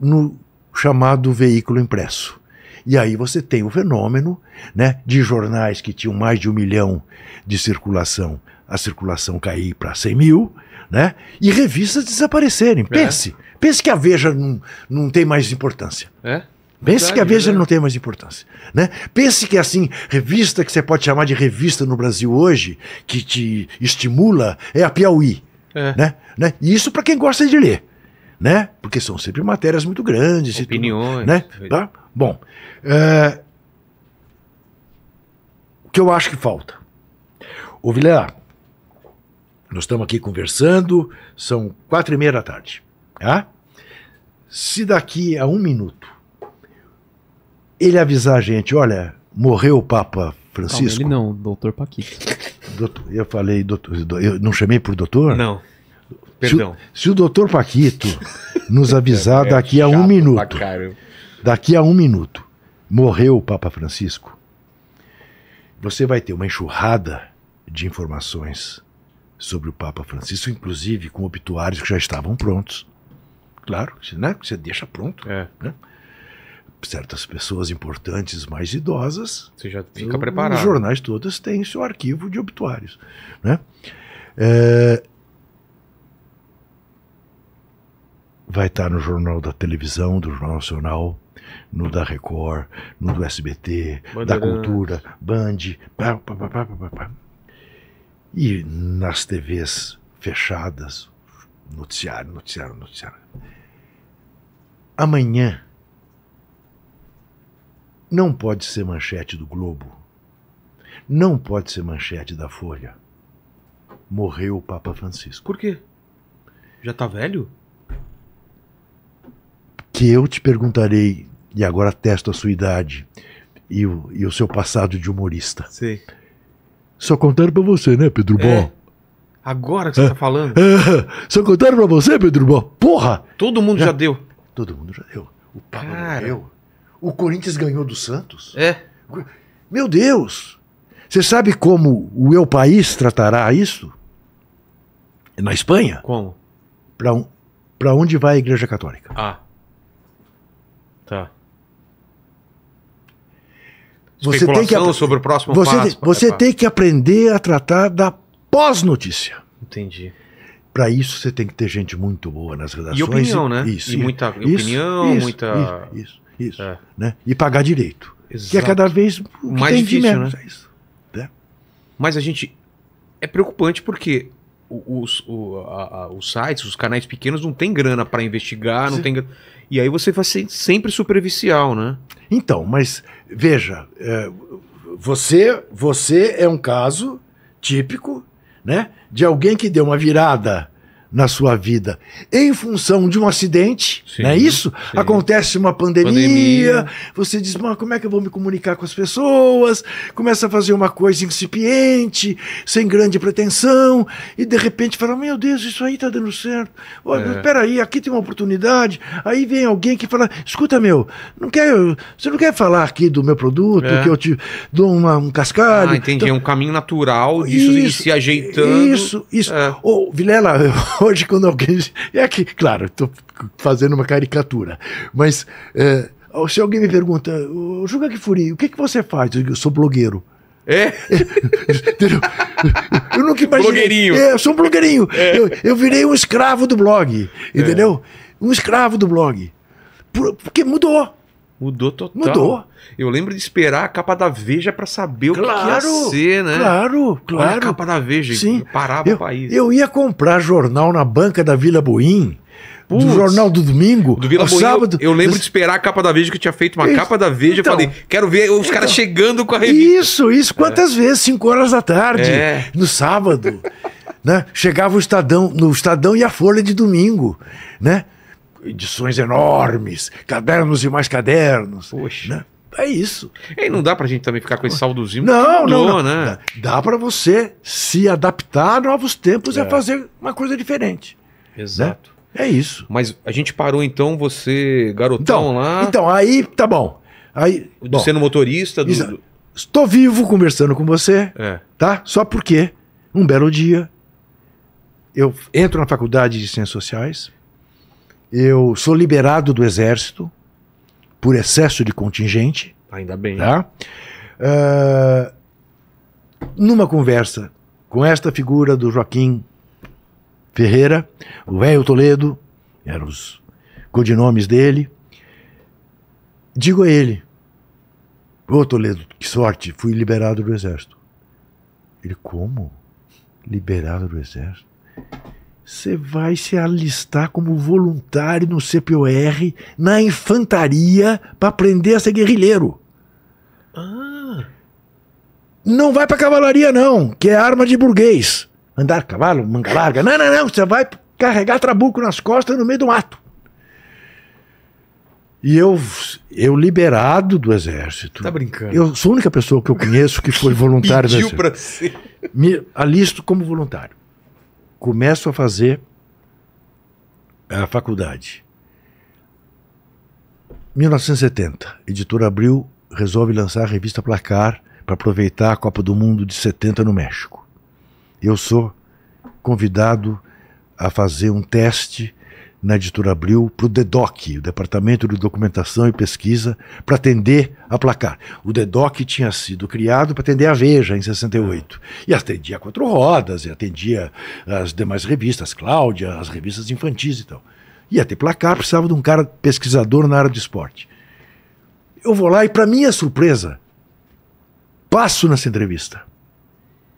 no chamado veículo impresso. E aí você tem o fenômeno, né, de jornais que tinham mais de um milhão de circulação a circulação cair para 100 mil, né? E revistas desaparecerem. É. Pense, é. pense que a Veja não, não tem mais importância. É? Pense Verdade, que a Veja né? não tem mais importância. Né? Pense que, assim, revista que você pode chamar de revista no Brasil hoje, que te estimula, é a Piauí. É. Né? Né? E isso para quem gosta de ler. Né? Porque são sempre matérias muito grandes. Opiniões. Tudo, né? Tá? Bom, é... o que eu acho que falta? Ô, Vilela, nós estamos aqui conversando, são quatro e meia da tarde. Tá? Se daqui a um minuto ele avisar a gente, olha, morreu o Papa Francisco. Não, ele não, doutor Paquito. Doutor, eu falei, doutor, eu não chamei por doutor? Não. Perdão. Se, se o doutor Paquito nos avisar (laughs) é daqui a um minuto, daqui a um minuto, morreu o Papa Francisco, você vai ter uma enxurrada de informações sobre o Papa Francisco, inclusive com obituários que já estavam prontos. Claro, né? você deixa pronto. É. Né? Certas pessoas importantes, mais idosas, você já fica preparado. Os jornais todos têm seu arquivo de obituários. Né? É... Vai estar no jornal da televisão, do Jornal Nacional, no da Record, no do SBT, Bandeira. da Cultura, Band, pá, pá, pá, pá, pá, pá. E nas TVs fechadas, noticiário, noticiário, noticiário. Amanhã não pode ser manchete do Globo, não pode ser manchete da Folha. Morreu o Papa Francisco. Por quê? Já tá velho? Que eu te perguntarei, e agora testo a sua idade e o, e o seu passado de humorista. Sim. Só contaram pra você, né, Pedro é. Bó? É. Agora que você é. tá falando. É. Só contaram pra você, Pedro Bó? Porra! Todo mundo já, já deu. Todo mundo já deu. O Pablo deu. O Corinthians ganhou do Santos. É. Meu Deus! Você sabe como o meu país tratará isso? Na Espanha? Como? Pra, um, pra onde vai a Igreja Católica? Ah. Tá você tem que sobre o próximo você passo. Tem, você tem que aprender a tratar da pós-notícia. Entendi. Para isso você tem que ter gente muito boa nas redações. E opinião, né? Isso. E muita isso, opinião, isso, muita. Isso, isso. isso é. né? E pagar direito. Exato. Que é cada vez mais difícil, menos, né? É isso, né? Mas a gente. É preocupante porque os, o, a, a, os sites, os canais pequenos não tem grana para investigar, Sim. não tem E aí você vai ser sempre superficial, né? Então, mas veja, é, você, você é um caso típico, né, de alguém que deu uma virada na sua vida em função de um acidente, sim, não é isso? Sim. Acontece uma pandemia, pandemia, você diz, mas como é que eu vou me comunicar com as pessoas? Começa a fazer uma coisa incipiente, sem grande pretensão, e de repente fala, meu Deus, isso aí tá dando certo. Olha, é. peraí, aqui tem uma oportunidade. Aí vem alguém que fala, escuta meu, não quer, você não quer falar aqui do meu produto, é. que eu te dou uma, um cascalho? Ah, entendi, então, é um caminho natural isso, e se ajeitando. Isso, isso. É. Ô, Vilela... (laughs) (laughs) hoje quando alguém. É que, claro, estou fazendo uma caricatura, mas é, se alguém me pergunta, julga que Kifuri, o que, que você faz? Eu sou blogueiro. É? (laughs) Entendeu? Eu nunca imaginei. Blogueirinho. É, eu sou um blogueirinho. É. Eu, eu, virei um escravo do blog, é. entendeu? É. Um escravo do blog. Porque mudou. Mudou total. Mudou. Eu lembro de esperar a capa da Veja para saber claro, o que ia ser, né? Claro, claro. Olha a capa da Veja, Sim. parava eu, o país. Eu ia comprar jornal na banca da Vila Boim. Puts, do jornal do domingo, do Vila Boim sábado. Eu, eu lembro das... de esperar a capa da Veja, que eu tinha feito uma isso. capa da Veja. Então, eu falei, quero ver os então, caras chegando com a revista. Isso, isso. Quantas é. vezes? Cinco horas da tarde, é. no sábado. né? Chegava o Estadão, no Estadão e a Folha de domingo, né? edições enormes, cadernos e mais cadernos. Poxa. Né? É isso. E não dá pra gente também ficar com esse saldozinho. Não, não, não, né? Dá, para você se adaptar a novos tempos é. e a é. fazer uma coisa diferente. Né? Exato. Né? É isso. Mas a gente parou então, você, garotão então, lá. Então, aí tá bom. Aí, bom, sendo motorista do, Estou vivo conversando com você, é. tá? Só porque um belo dia eu entro na faculdade de Ciências Sociais eu sou liberado do exército por excesso de contingente. Ainda bem. Tá? Uh, numa conversa com esta figura do Joaquim Ferreira, o velho Toledo, eram os codinomes dele, digo a ele: Ô oh, Toledo, que sorte, fui liberado do exército. Ele, como? Liberado do exército? Você vai se alistar como voluntário no CPOR, na infantaria, para aprender a ser guerrilheiro. Ah. Não vai para cavalaria, não, que é arma de burguês. Andar cavalo, manga larga. Não, não, não. Você vai carregar trabuco nas costas no meio do mato. E eu, eu liberado do exército. Tá brincando? Eu sou a única pessoa que eu conheço que foi voluntário do Pra ser. Me alisto como voluntário começo a fazer a faculdade. 1970, editora Abril resolve lançar a revista Placar para aproveitar a Copa do Mundo de 70 no México. Eu sou convidado a fazer um teste na editora Abril para o DEDOC, o Departamento de Documentação e Pesquisa, para atender a placar. O DEDOC tinha sido criado para atender a Veja, em 68. E atendia Quatro Rodas, e atendia as demais revistas, Cláudia, as revistas infantis e tal. Ia ter placar, precisava de um cara pesquisador na área de esporte. Eu vou lá e, para minha surpresa, passo nessa entrevista.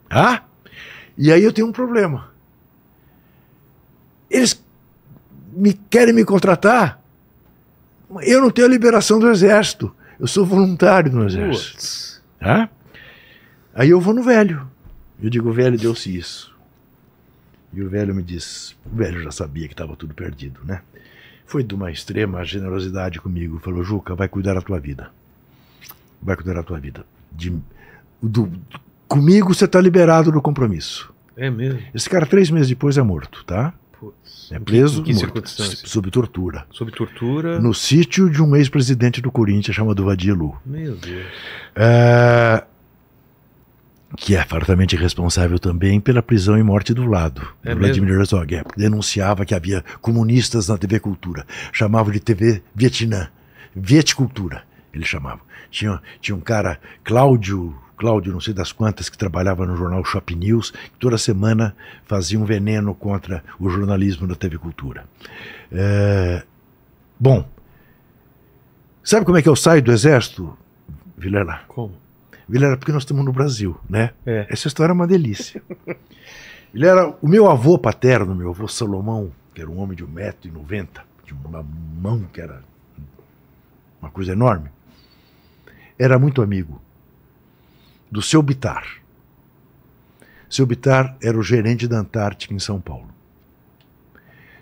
Ah? E aí eu tenho um problema. Eles me querem me contratar, eu não tenho a liberação do exército. Eu sou voluntário no exército. Tá? Aí eu vou no velho. Eu digo, velho, deu-se isso. E o velho me diz, o velho já sabia que estava tudo perdido, né? Foi de uma extrema generosidade comigo. Falou, Juca, vai cuidar da tua vida. Vai cuidar da tua vida. De, do, comigo você está liberado do compromisso. É mesmo? Esse cara, três meses depois, é morto, tá? É preso, que, morto, sob tortura. Sob tortura. No sítio de um ex-presidente do Corinthians chamado Vadilu. Meu Deus. É, que é fartamente responsável também pela prisão e morte do lado, é do Vladimir Herzog. É, denunciava que havia comunistas na TV Cultura. Chamava de TV Vietnã. Vietcultura, ele chamava. Tinha, tinha um cara, Cláudio Cláudio, não sei das quantas, que trabalhava no jornal Shop News, que toda semana fazia um veneno contra o jornalismo da TV Cultura. É... Bom, sabe como é que eu saio do Exército, Vilela? Como? Vilela, porque nós estamos no Brasil, né? É. Essa história é uma delícia. (laughs) Vilela, o meu avô paterno, meu avô Salomão, que era um homem de 1,90m, de uma mão que era uma coisa enorme, era muito amigo do seu Bitar. Seu Bitar era o gerente da Antártica em São Paulo.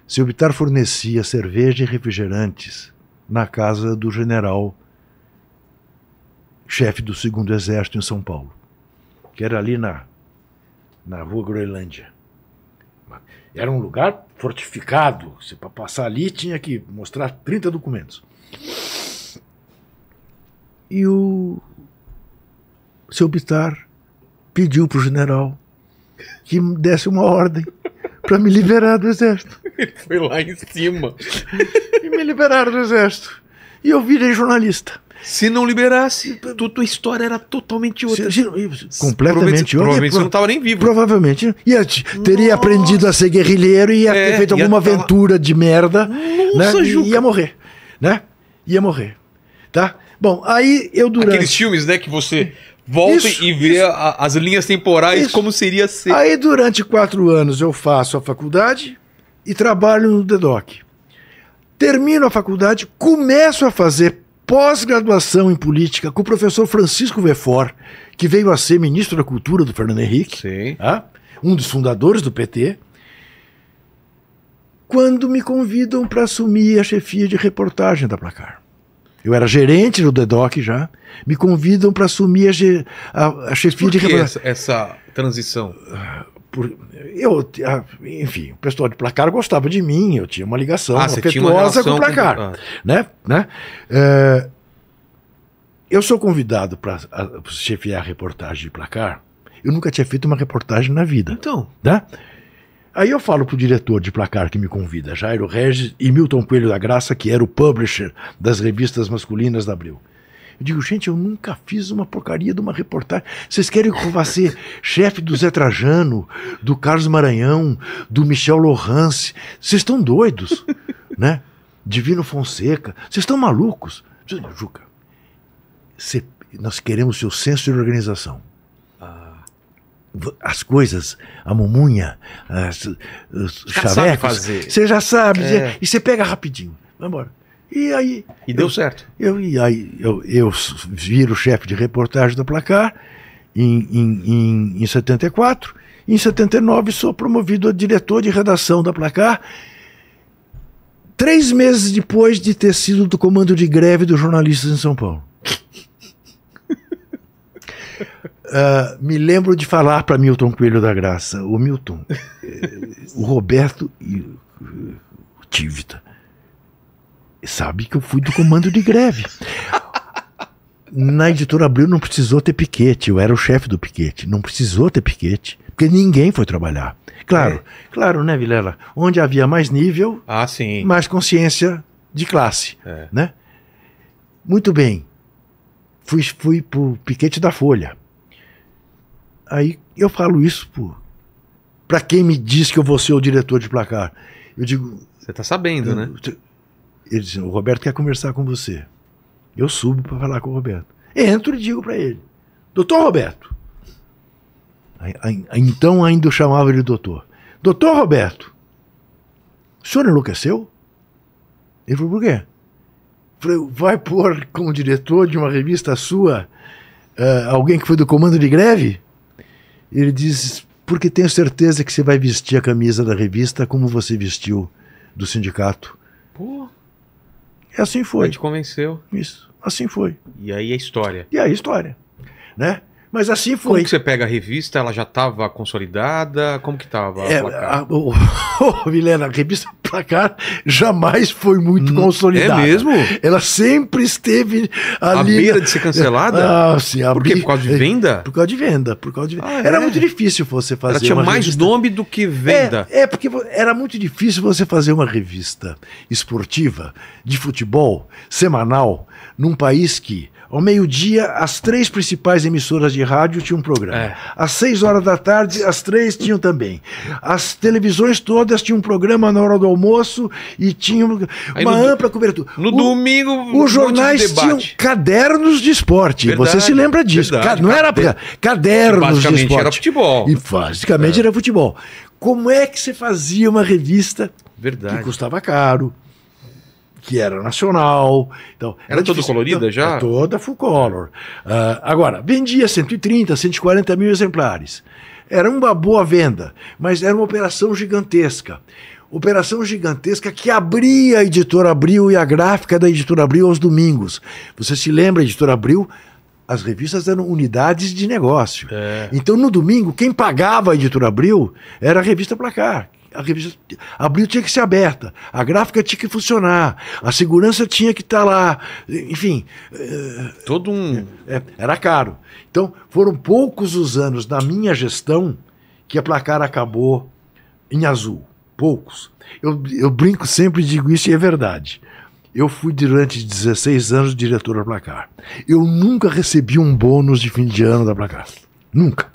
Seu Bitar fornecia cerveja e refrigerantes na casa do general chefe do segundo exército em São Paulo, que era ali na na rua Groenlândia. Era um lugar fortificado. para passar ali tinha que mostrar 30 documentos. E o seu Bitar pediu para o general que desse uma ordem para me liberar do exército. (laughs) Ele foi lá em cima. e me liberaram do exército. E eu virei jornalista. Se não liberasse, tu, tua história era totalmente outra. Se, se, completamente provavelmente, outra. Provavelmente você não estava nem vivo. Provavelmente. E teria Nossa. aprendido a ser guerrilheiro e ia é, ter feito alguma tá aventura tava... de merda. Né? Nossa, né? Juca. E ia morrer. Né? Ia morrer. Tá? Bom, aí eu durante. Aqueles filmes, né, que você volta isso, e vê a, as linhas temporais isso. como seria ser. Aí durante quatro anos eu faço a faculdade e trabalho no DEDOC. Termino a faculdade, começo a fazer pós-graduação em política com o professor Francisco Vefor, que veio a ser ministro da Cultura do Fernando Henrique, Sim. Tá? um dos fundadores do PT, quando me convidam para assumir a chefia de reportagem da Placar. Eu era gerente do DEDOC já. Me convidam para assumir a, a, a chefia Por que de essa, essa transição? Por, eu, enfim, o pessoal de placar gostava de mim, eu tinha uma ligação ah, afetuosa com o placar. Com... Ah. Né? Né? É, eu sou convidado para chefiar a reportagem de placar. Eu nunca tinha feito uma reportagem na vida. Então. Né? Aí eu falo pro diretor de placar que me convida, Jairo Regis e Milton Coelho da Graça, que era o publisher das revistas masculinas da Abril. Eu digo, gente, eu nunca fiz uma porcaria de uma reportagem. Vocês querem que eu vá ser chefe do Zé Trajano, do Carlos Maranhão, do Michel Lorrance? Vocês estão doidos, (laughs) né? Divino Fonseca, vocês estão malucos. Juca, cê, nós queremos seu senso de organização as coisas, a mumunha, as, os chavecos, você já sabe, é. e você pega rapidinho, vamos embora. E aí. E deu eu, certo. Eu, e aí eu, eu viro chefe de reportagem do placar em, em, em, em 74. Em 79 sou promovido a diretor de redação da placar. Três meses depois de ter sido do comando de greve dos jornalistas em São Paulo. (laughs) Uh, me lembro de falar para Milton Coelho da Graça, o Milton, eh, o Roberto e o Tívita, sabe que eu fui do comando de greve. Na editora Abril não precisou ter piquete, eu era o chefe do piquete, não precisou ter piquete, porque ninguém foi trabalhar. Claro, é. claro, né, Vilela? Onde havia mais nível, ah, sim. mais consciência de classe, é. né? Muito bem, fui, fui pro piquete da Folha Aí eu falo isso para quem me diz que eu vou ser o diretor de placar. Eu digo. Você está sabendo, eu, né? Ele diz: o Roberto quer conversar com você. Eu subo para falar com o Roberto. Entro e digo para ele: Doutor Roberto. Então ainda eu chamava ele doutor. Doutor Roberto, o senhor enlouqueceu? Ele falou: por quê? Falei, vai pôr como diretor de uma revista sua uh, alguém que foi do comando de greve? Ele diz: Porque tenho certeza que você vai vestir a camisa da revista como você vestiu do sindicato. Pô. E assim foi. Ele te convenceu. Isso. Assim foi. E aí a história. E aí a história. Né? Mas assim foi. Como que você pega a revista? Ela já estava consolidada? Como que estava? É, a, o, (laughs) o, Milena, a revista Placar jamais foi muito hum, é consolidada. É mesmo? Ela sempre esteve ali. A beira de ser cancelada? Ah, sim. Por quê? Por causa de venda? Por causa de venda. Por causa de venda. Ah, era é? muito difícil você fazer Ela tinha mais revista. nome do que venda. É, é, porque era muito difícil você fazer uma revista esportiva de futebol semanal num país que ao meio-dia, as três principais emissoras de rádio tinham um programa. É. Às seis horas da tarde, as três tinham também. As televisões todas tinham um programa na hora do almoço e tinham Aí uma no, ampla cobertura. No o, domingo, os jornais de tinham cadernos de esporte. Verdade, Você se lembra disso? Verdade, não era cadernos, cadernos de esporte. era futebol. E basicamente é. era futebol. Como é que você fazia uma revista Verdade. que custava caro? que era nacional. Então, era, toda colorida já? Era é toda full color. Uh, agora, vendia 130, 140 mil exemplares. Era uma boa venda, mas era uma operação gigantesca. Operação gigantesca que abria a Editora Abril e a gráfica da Editora Abril aos domingos. Você se lembra, a Editora Abril as revistas eram unidades de negócio. É. Então, no domingo, quem pagava a editora Abril era a revista Placar, a revista Abril tinha que ser aberta, a gráfica tinha que funcionar, a segurança tinha que estar tá lá, enfim. Eh, Todo um. É, é, era caro. Então, foram poucos os anos na minha gestão que a placar acabou em azul. Poucos. Eu, eu brinco sempre e digo isso e é verdade. Eu fui durante 16 anos diretor da Placar. Eu nunca recebi um bônus de fim de ano da Placar. Nunca.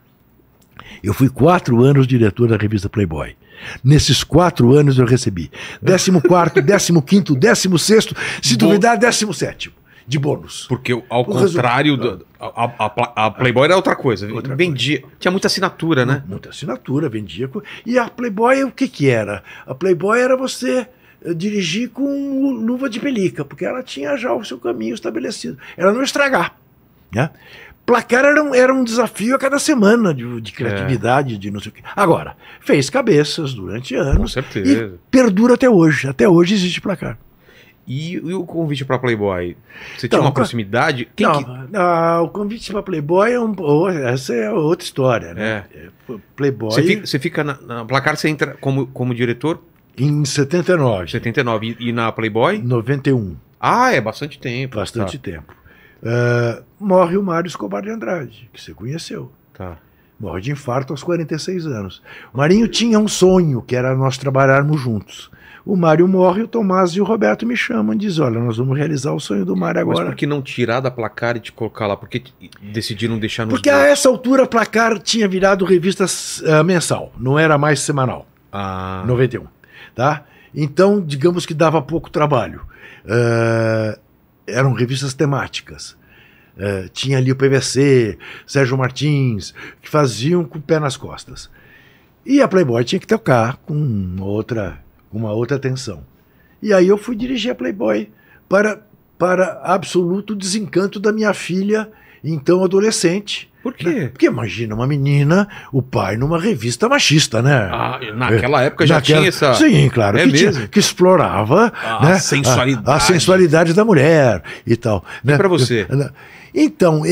Eu fui quatro anos diretor da revista Playboy. Nesses quatro anos eu recebi. Décimo quarto, (laughs) décimo quinto, décimo sexto, se duvidar, décimo sétimo de bônus. Porque ao o contrário, do, a, a, a, Playboy era outra coisa. Outra vendia. Coisa. Tinha muita assinatura, né? Muita assinatura, vendia. E a Playboy, o que que era? A Playboy era você eh, dirigir com luva de pelica, porque ela tinha já o seu caminho estabelecido. Era não estragar. Né? placar era um, era um desafio a cada semana de, de é. criatividade, é. de não sei o quê. Agora, fez cabeças durante anos. Com certeza. E perdura até hoje. Até hoje existe placar. E, e o convite para Playboy? Você então, tinha uma proximidade? Quem não, que... Ah, o convite para Playboy é um, oh, essa é outra história, né? É. é Playboy. Você fica, você fica na, na placar, você entra como, como diretor? Em 79. 79. E, e na Playboy? 91. Ah, é bastante tempo. Bastante tá. tempo. Uh, morre o Mário Escobar de Andrade, que você conheceu. Tá. Morre de infarto aos 46 anos. O Marinho tinha um sonho, que era nós trabalharmos juntos. O Mário morre, o Tomás e o Roberto me chamam e dizem: Olha, nós vamos realizar o sonho do Mário agora. Mas por que não tirar da placar e te colocar lá? Por que decidiram deixar no Porque dois? a essa altura a placar tinha virado revista uh, mensal, não era mais semanal. Ah. 91. Tá? Então, digamos que dava pouco trabalho. Uh, eram revistas temáticas. É, tinha ali o PVC, Sérgio Martins, que faziam com o pé nas costas. E a Playboy tinha que tocar com outra, uma outra atenção. E aí eu fui dirigir a Playboy para, para absoluto desencanto da minha filha, então adolescente, por quê? Né? Porque imagina uma menina, o pai numa revista machista, né? Ah, naquela é. época já naquela... tinha essa. Sim, claro. É que, mesmo? Tinha, que explorava a, né? sensualidade. A, a, sensualidade da mulher e tal. E né? para você? Né? Então,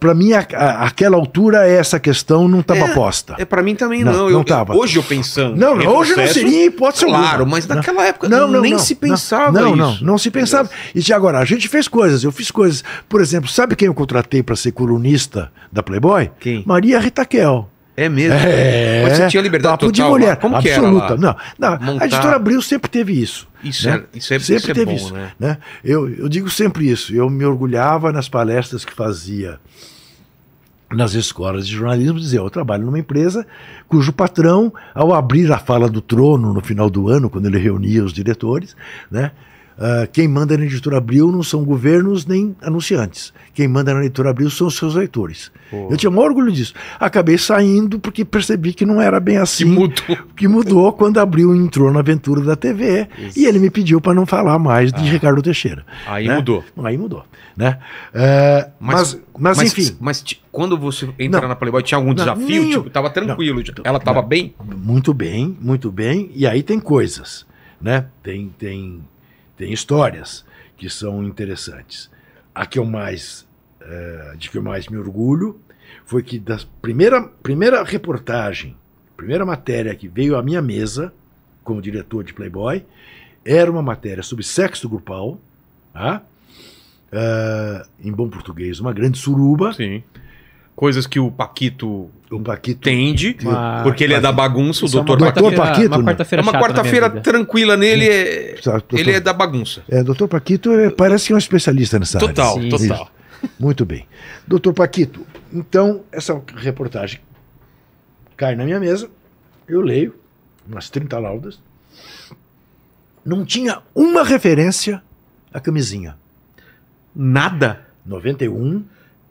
para mim, a, a, aquela altura, essa questão não estava é, posta. É, para mim também não. não, eu, tava. hoje eu pensando. Não, não hoje não seria hipótese Claro, alguma. mas naquela época não, não, nem se pensava não, isso. Não, não, não se pensava. E de agora, a gente fez coisas, eu fiz coisas. Por exemplo, sabe quem eu contratei para ser colunista da Playboy? Quem? Maria Ritaquel. É mesmo? É. você tinha liberdade papo total? de mulher, Como absoluta. Não, não. A editora Abril sempre teve isso. Isso, né? é, isso é, sempre isso é teve bom, isso. Né? né? Eu, eu digo sempre isso. Eu me orgulhava nas palestras que fazia nas escolas de jornalismo dizer, eu trabalho numa empresa cujo patrão, ao abrir a fala do trono no final do ano, quando ele reunia os diretores, né, ah, quem manda na editora Abril não são governos nem anunciantes. Quem manda na editora Abril são os seus leitores. Eu tinha um orgulho disso. Acabei saindo porque percebi que não era bem assim. Que mudou. (laughs) Que mudou quando Abril entrou na aventura da TV Isso. e ele me pediu para não falar mais de ah. Ricardo Teixeira. Aí né? mudou. Aí mudou. Né? Ah, mas, mas, mas, enfim. Mas quando você entra não, na Playboy, tinha algum não, desafio? Tipo, tava tranquilo. Não, ela tava bem? Muito bem, muito bem. E aí tem coisas. Né? Tem, tem tem histórias que são interessantes. A que eu mais, é, de que eu mais me orgulho foi que da primeira, primeira reportagem, primeira matéria que veio à minha mesa como diretor de Playboy, era uma matéria sobre sexo grupal, tá? Uh, em bom português, uma grande suruba. Sim coisas que o Paquito, o Paquito tende, uma... Ah, porque ele é da bagunça, Isso o é doutor é Paquito. Doutor Paquito. Uma quarta-feira é uma quarta-feira tranquila nele, é, é, doutor, ele é da bagunça. É, doutor Paquito é, parece que é um especialista nessa total, área. Total, total. Muito bem. Doutor Paquito, então essa reportagem cai na minha mesa, eu leio umas 30 laudas. Não tinha uma referência à camisinha. Nada? 91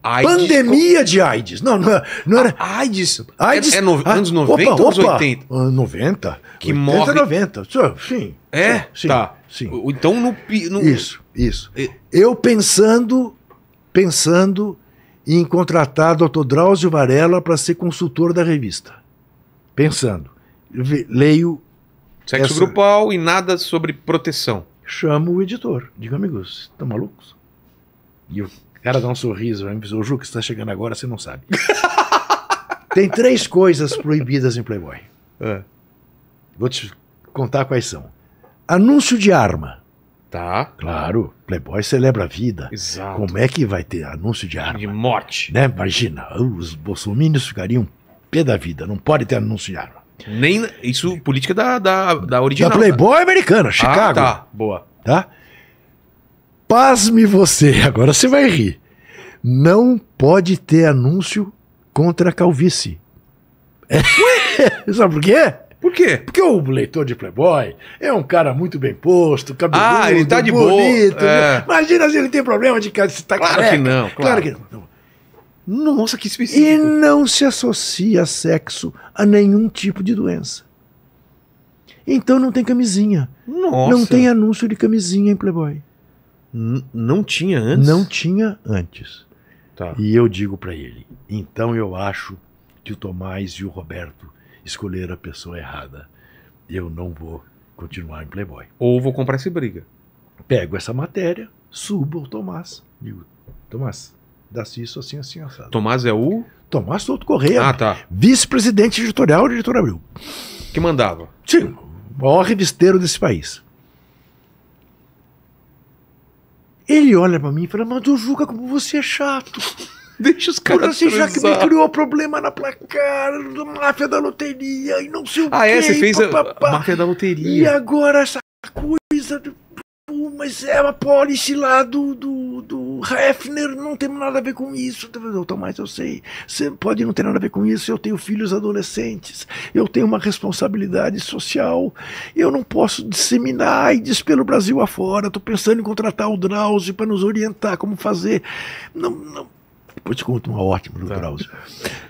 AIDS, pandemia de AIDS. Não, não, é, não era. AIDS? Ah, AIDS? É, é no... anos 90 opa, ou anos 80? 90. Ah, que 80, morre. 90. É, sim. É? Sim. Tá. Sim. Então no, no... Isso, isso. Eu pensando, pensando em contratar Dr. Drauzio Varela para ser consultor da revista. Pensando. Leio. Sexo essa... grupal e nada sobre proteção. Chamo o editor. Diga, amigos, estão malucos? E o cara dá um sorriso diz: O Ju, que está chegando agora, você não sabe. (laughs) Tem três coisas proibidas em Playboy. É. Vou te contar quais são: anúncio de arma. Tá. Claro, Playboy celebra a vida. Exato. Como é que vai ter anúncio de arma? De morte. Né? Imagina, os bolsominions ficariam pé da vida, não pode ter anúncio de arma. Nem, isso, política da, da, da original. Da Playboy tá? americana, ah, Chicago. Ah, tá, boa. Tá? Pasme você, (laughs) agora você vai rir. Não pode ter anúncio contra a calvície. É. (laughs) Sabe por quê? Por quê? Porque o leitor de Playboy é um cara muito bem posto, cabeludo, ah, ele tá de bonito. Boa. É. Né? Imagina se ele tem problema de cara, se tá claro careca. que não. Claro, claro que não. Nossa, que específico. E não se associa sexo a nenhum tipo de doença. Então não tem camisinha. Nossa. Não tem anúncio de camisinha em Playboy não tinha antes? Não tinha antes. Tá. E eu digo para ele: então eu acho que o Tomás e o Roberto escolheram a pessoa errada. Eu não vou continuar em Playboy. Ou vou comprar essa briga. Pego essa matéria, subo ao Tomás. Digo: Tomás, dá-se isso assim, assim, assado. Tomás é o? Tomás Souto Correia. Ah, tá. Vice-presidente editorial de Editora Abril. Que mandava? Sim, o maior revisteiro desse país. Ele olha para mim e fala: Mas, Juca, como você é chato. (laughs) Deixa os caras Você transar. já que me criou problema na placar, da máfia da loteria e não sei o ah, Ah, é? Você fez a, a máfia da loteria. E agora essa coisa... Do mas é a policy lá do, do, do Hefner, não tem nada a ver com isso. Então, mas eu sei, você pode não ter nada a ver com isso. Eu tenho filhos adolescentes, eu tenho uma responsabilidade social, eu não posso disseminar AIDS pelo Brasil afora. Estou pensando em contratar o Drauzio para nos orientar como fazer. Não, não. Depois te conto uma ótima do tá. Drauzio.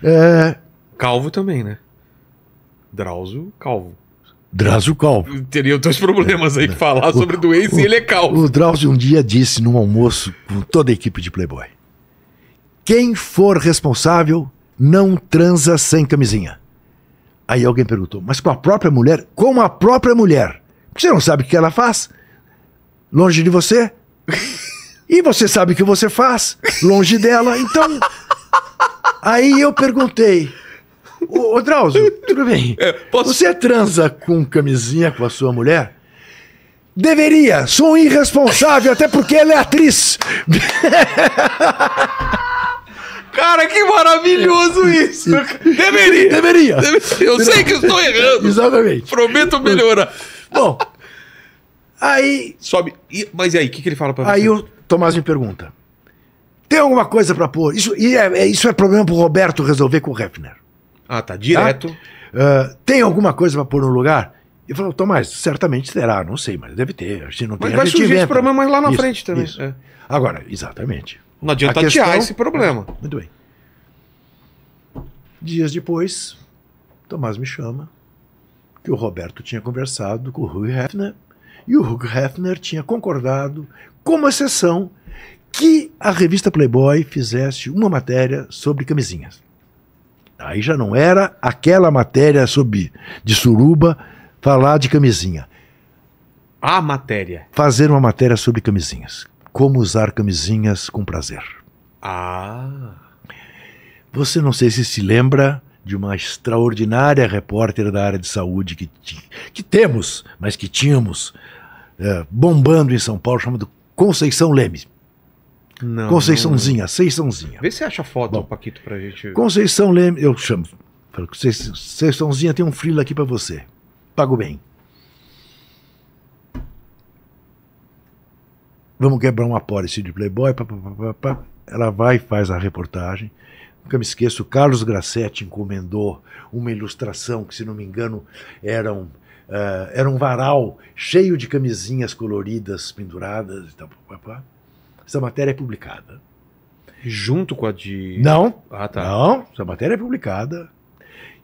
É... é. Calvo também, né? Drauzio, calvo. Drauzio Calvo. Teria dois problemas aí que falar o, sobre doença o, e ele é calvo. O Drauzio um dia disse num almoço com toda a equipe de Playboy: Quem for responsável não transa sem camisinha. Aí alguém perguntou: Mas com a própria mulher? Com a própria mulher. Você não sabe o que ela faz? Longe de você? E você sabe o que você faz? Longe dela. Então. Aí eu perguntei: Ô, ô Drauzio, tudo bem. É, posso... Você é transa com camisinha com a sua mulher? Deveria, sou um irresponsável, até porque ela é atriz. (laughs) Cara, que maravilhoso é, isso! Deveria! Deveria! Eu sei que estou errando! Exatamente! Prometo melhorar! Bom, aí. Sobe. Mas e aí, o que, que ele fala pra aí você? Aí o Tomás me pergunta: tem alguma coisa pra pôr? Isso, é, é, isso é problema pro Roberto resolver com o Hefner. Ah, tá. Direto. Tá? Uh, tem alguma coisa para pôr no lugar? Ele falou, Tomás, certamente terá, não sei, mas deve ter. gente não tem, mas vai surgir esse problema lá na isso, frente também. É. Agora, exatamente. Não adianta a esse problema. É, muito bem. Dias depois, Tomás me chama que o Roberto tinha conversado com o Hugh Hefner e o Hugh Hefner tinha concordado, com uma exceção, que a revista Playboy fizesse uma matéria sobre camisinhas. Aí já não era aquela matéria sobre, de suruba falar de camisinha. A matéria. Fazer uma matéria sobre camisinhas. Como usar camisinhas com prazer. Ah. Você não sei se se lembra de uma extraordinária repórter da área de saúde que, que temos, mas que tínhamos, é, bombando em São Paulo, chamada Conceição Leme. Não, Conceiçãozinha, não... Seiçãozinha. Vê se acha foto Bom, do Paquito pra gente. Conceição Leme, eu chamo. Seiçãozinha tem um frila aqui para você. Pago bem. Vamos quebrar uma policy de Playboy. Pá, pá, pá, Ela vai e faz a reportagem. Nunca me esqueço, Carlos Grassetti encomendou uma ilustração que, se não me engano, era um, uh, era um varal cheio de camisinhas coloridas penduradas e tal. Pá, pá. Essa matéria é publicada. Junto com a de. Não. Ah, tá. Não, essa matéria é publicada.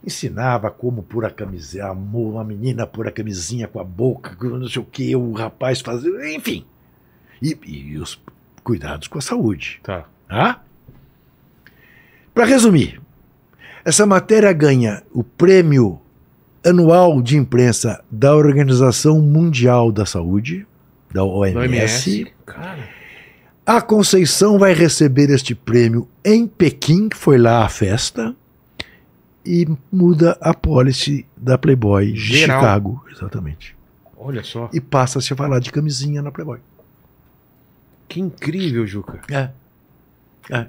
Ensinava como pôr a camisinha, uma menina pôr a camisinha com a boca, não sei o que, o rapaz fazia, enfim. E, e, os cuidados com a saúde. Tá. Ah? Para resumir, essa matéria ganha o prêmio anual de imprensa da Organização Mundial da Saúde, da OMS. Da OMS? Cara. A Conceição vai receber este prêmio em Pequim, que foi lá a festa, e muda a policy da Playboy Geral. de Chicago, exatamente. Olha só. E passa a se falar de camisinha na Playboy. Que incrível, Juca. É. É.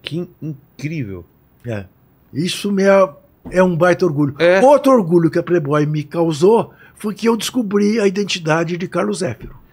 Que incrível. É. Isso me é, é um baita orgulho. É. Outro orgulho que a Playboy me causou foi que eu descobri a identidade de Carlos Zéfiro.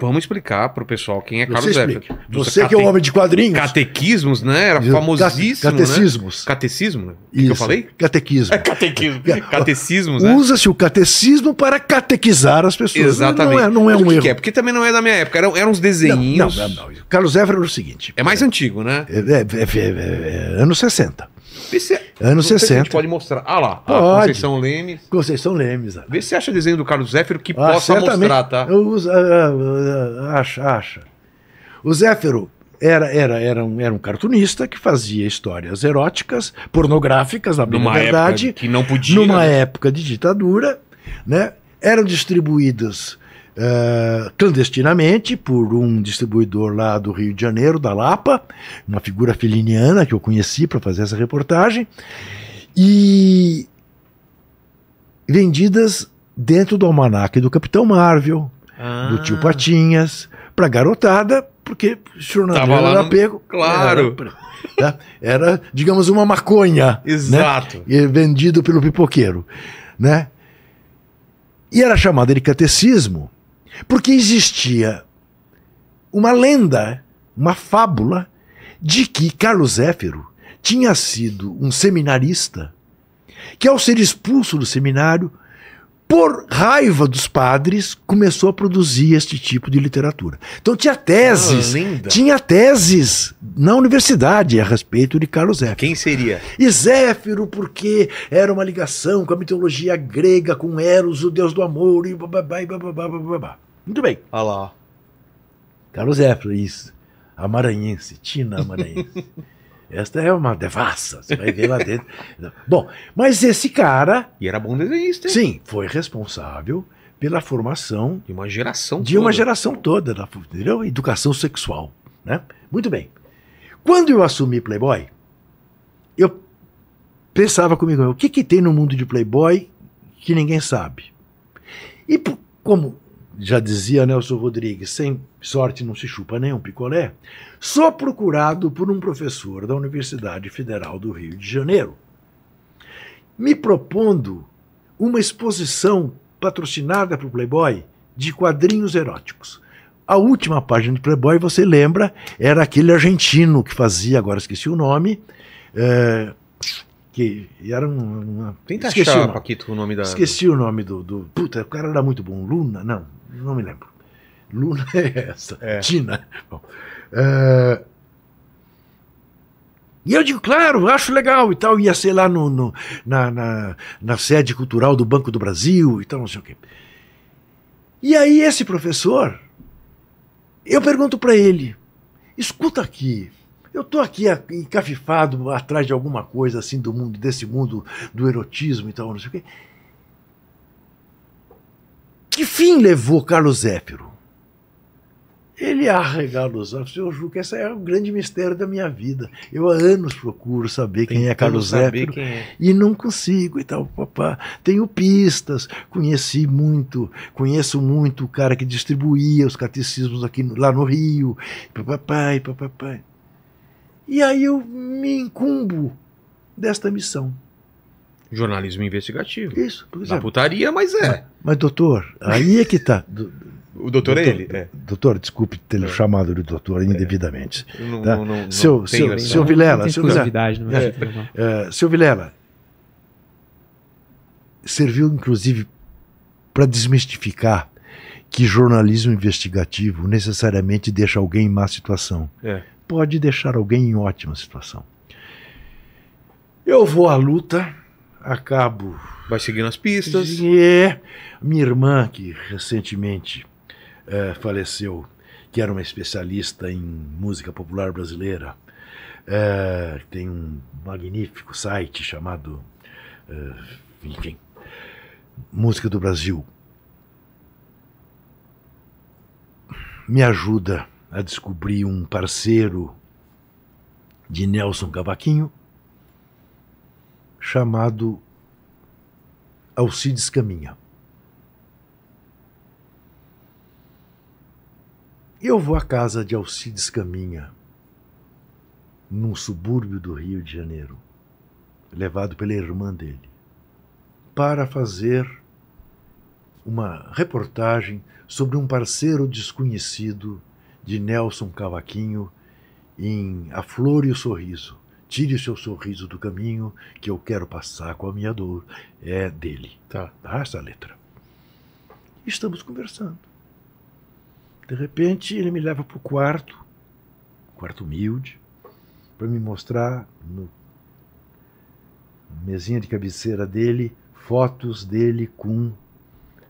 Vamos explicar para o pessoal quem é Carlos Você Você cate... que é um homem de quadrinhos. Catequismos, né? Era famosíssimo. Né? Catecismos. Né? Catecismo? O que, que, eu falei? Catequismo. É catequismo. É. Catecismos, né? Usa-se o catecismo para catequizar as pessoas. Exatamente. Não é, não é, é um que erro. Que é? Porque também não é da minha época. Eram, eram uns desenhinhos. Não, não, não, não. Carlos Zeffler era o seguinte. É mais é, antigo, né? É, é, é, é anos 60. Esse, é- Anos 60. a gente pode mostrar. Ah lá, ah, pode. Conceição Lemes. Conceição Lemes. Ah. Vê se acha desenho do Carlos Zéfiro que ah, possa mostrar, tá? Eu, ah, ah, acha, acha. O Zéfiro era, era, era, um, era um cartunista que fazia histórias eróticas, pornográficas, na numa verdade. Época que não podia. Numa né? época de ditadura, né? Eram distribuídas uh, clandestinamente por um distribuidor lá do Rio de Janeiro, da Lapa, uma figura feliniana que eu conheci para fazer essa reportagem, e vendidas dentro do almanaque do Capitão Marvel, ah. do tio Patinhas, para garotada, porque jornalista era no... pego. Claro. Era, né? era, digamos, uma maconha. Né? Exato. Né? vendido pelo pipoqueiro. Né? E era chamada de catecismo, porque existia uma lenda, uma fábula, de que Carlos Zéfiro tinha sido um seminarista que, ao ser expulso do seminário, por raiva dos padres, começou a produzir este tipo de literatura. Então tinha teses, ah, tinha teses na universidade a respeito de Carlos Zéfiro. Quem seria? E Zéfiro porque era uma ligação com a mitologia grega, com Eros, o deus do amor e bababá e bababá. bababá. Muito bem. Olha lá. Carlos Zéfiro, isso. A Maranhense, Tina Maranhense. (laughs) Esta é uma devassa, você vai ver lá dentro. bom, mas esse cara. E era bom desenhista, hein? Sim, foi responsável pela formação. De uma geração De toda. uma geração toda, da entendeu? educação sexual. Né? Muito bem. Quando eu assumi Playboy, eu pensava comigo, o que, que tem no mundo de Playboy que ninguém sabe? E como já dizia Nelson Rodrigues, sem sorte não se chupa nenhum picolé, sou procurado por um professor da Universidade Federal do Rio de Janeiro, me propondo uma exposição patrocinada o Playboy de quadrinhos eróticos. A última página de Playboy, você lembra, era aquele argentino que fazia, agora esqueci o nome, é, que era um. Uma, Tenta achar, o nome, Paquito, o nome da. Esqueci o nome do, do. Puta, o cara era muito bom. Luna, não não me lembro. Luna é essa. Tina. É. Eh, e eu digo, claro, acho legal e tal. Ia ser lá no, no na, na, na, sede cultural do Banco do Brasil e tal, não sei o quê. E aí, esse professor, eu pergunto para ele: escuta aqui, eu estou aqui encafifado atrás de alguma coisa assim do mundo, desse mundo do erotismo e tal, não sei o quê que fim levou Carlos Zéfiro? Ele arregala os olhos. Eu julgo que esse é o grande mistério da minha vida. Eu há anos procuro saber Tentando quem é Carlos Zéfiro é. e não consigo e tal, papá. Tenho pistas, conheci muito, conheço muito o cara que distribuía os catecismos aqui lá no Rio, papai, papai. E aí eu me incumbo desta missão. Jornalismo investigativo. Isso, pois Na putaria, mas é. Mas, mas, doutor, aí é que tá. (laughs) Do, o doutor, é doutor, é ele? É. Doutor, desculpe ter é. chamado de doutor é. indevidamente. É. Não, tá? não, não, seu, seu, seu Vilela, seu, é. é. seu Vilela, serviu inclusive para desmistificar que jornalismo investigativo necessariamente deixa alguém em má situação. Pode deixar alguém em ótima situação. Eu vou à luta acabo. Vai seguindo as pistas. É. Minha irmã, que recentemente é, faleceu, que era uma especialista em música popular brasileira, é, tem um magnífico site chamado. É, enfim. Música do Brasil. Me ajuda a descobrir um parceiro de Nelson Cavaquinho chamado Alcides Caminha. Eu vou à casa de Alcides Caminha, num subúrbio do Rio de Janeiro, levado pela irmã dele, para fazer uma reportagem sobre um parceiro desconhecido de Nelson Cavaquinho em A Flor e o Sorriso Tire o seu sorriso do caminho que eu quero passar com a minha dor. É dele. Tá. tá essa letra. Estamos conversando. De repente, ele me leva para o quarto, quarto humilde, para me mostrar no mesinha de cabeceira dele fotos dele com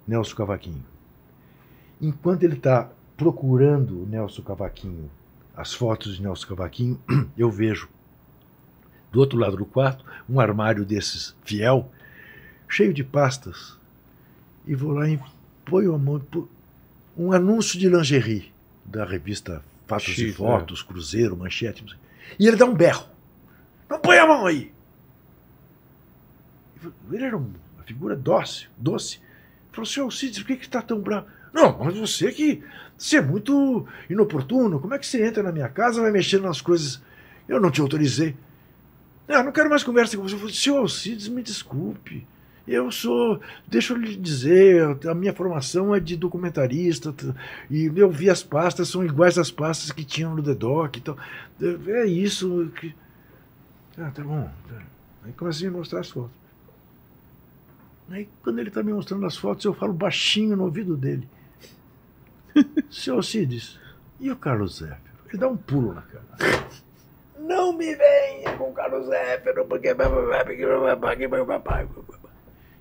Nelson Cavaquinho. Enquanto ele está procurando o Nelson Cavaquinho, as fotos de Nelson Cavaquinho, (clears throat) eu vejo do outro lado do quarto, um armário desses fiel, cheio de pastas, e vou lá e ponho a mão. Um anúncio de lingerie da revista Fatos e é. Fotos, Cruzeiro, Manchete. E ele dá um berro. Não põe a mão aí! Ele era uma figura dócil, doce. Falou, senhor Cid, por que está tão bravo? Não, mas você que. Você é muito inoportuno. Como é que você entra na minha casa vai mexendo nas coisas? Eu não te autorizei. Não, não quero mais conversa com você. Eu falei, senhor Alcides, me desculpe. Eu sou, deixa eu lhe dizer, a minha formação é de documentarista e eu vi as pastas, são iguais às pastas que tinham no DEDOC. Então, é, é isso. Que... Ah, tá bom. Tá. Aí comecei a me mostrar as fotos. Aí, quando ele está me mostrando as fotos, eu falo baixinho no ouvido dele. (laughs) seu Alcides, e o Carlos Zé? Ele dá um pulo na cara não me venha com Carlos Éfero, porque.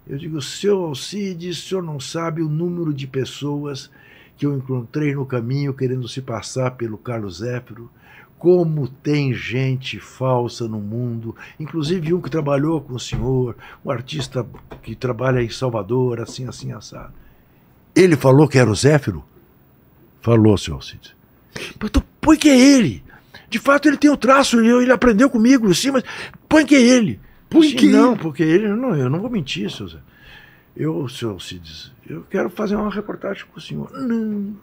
Eu digo, seu Alcides, o senhor não sabe o número de pessoas que eu encontrei no caminho querendo se passar pelo Carlos Éfero. Como tem gente falsa no mundo, inclusive um que trabalhou com o senhor, um artista que trabalha em Salvador, assim, assim, assado. Ele falou que era o Zéfiro? Falou, senhor Alcides. Mas então, por que é ele? De fato, ele tem o traço, ele, ele aprendeu comigo, sim, mas põe que é ele. Põe que Não, porque ele. Não, eu não vou mentir, seu Zé. Eu, seu Alcides, eu quero fazer uma reportagem com o senhor. Não.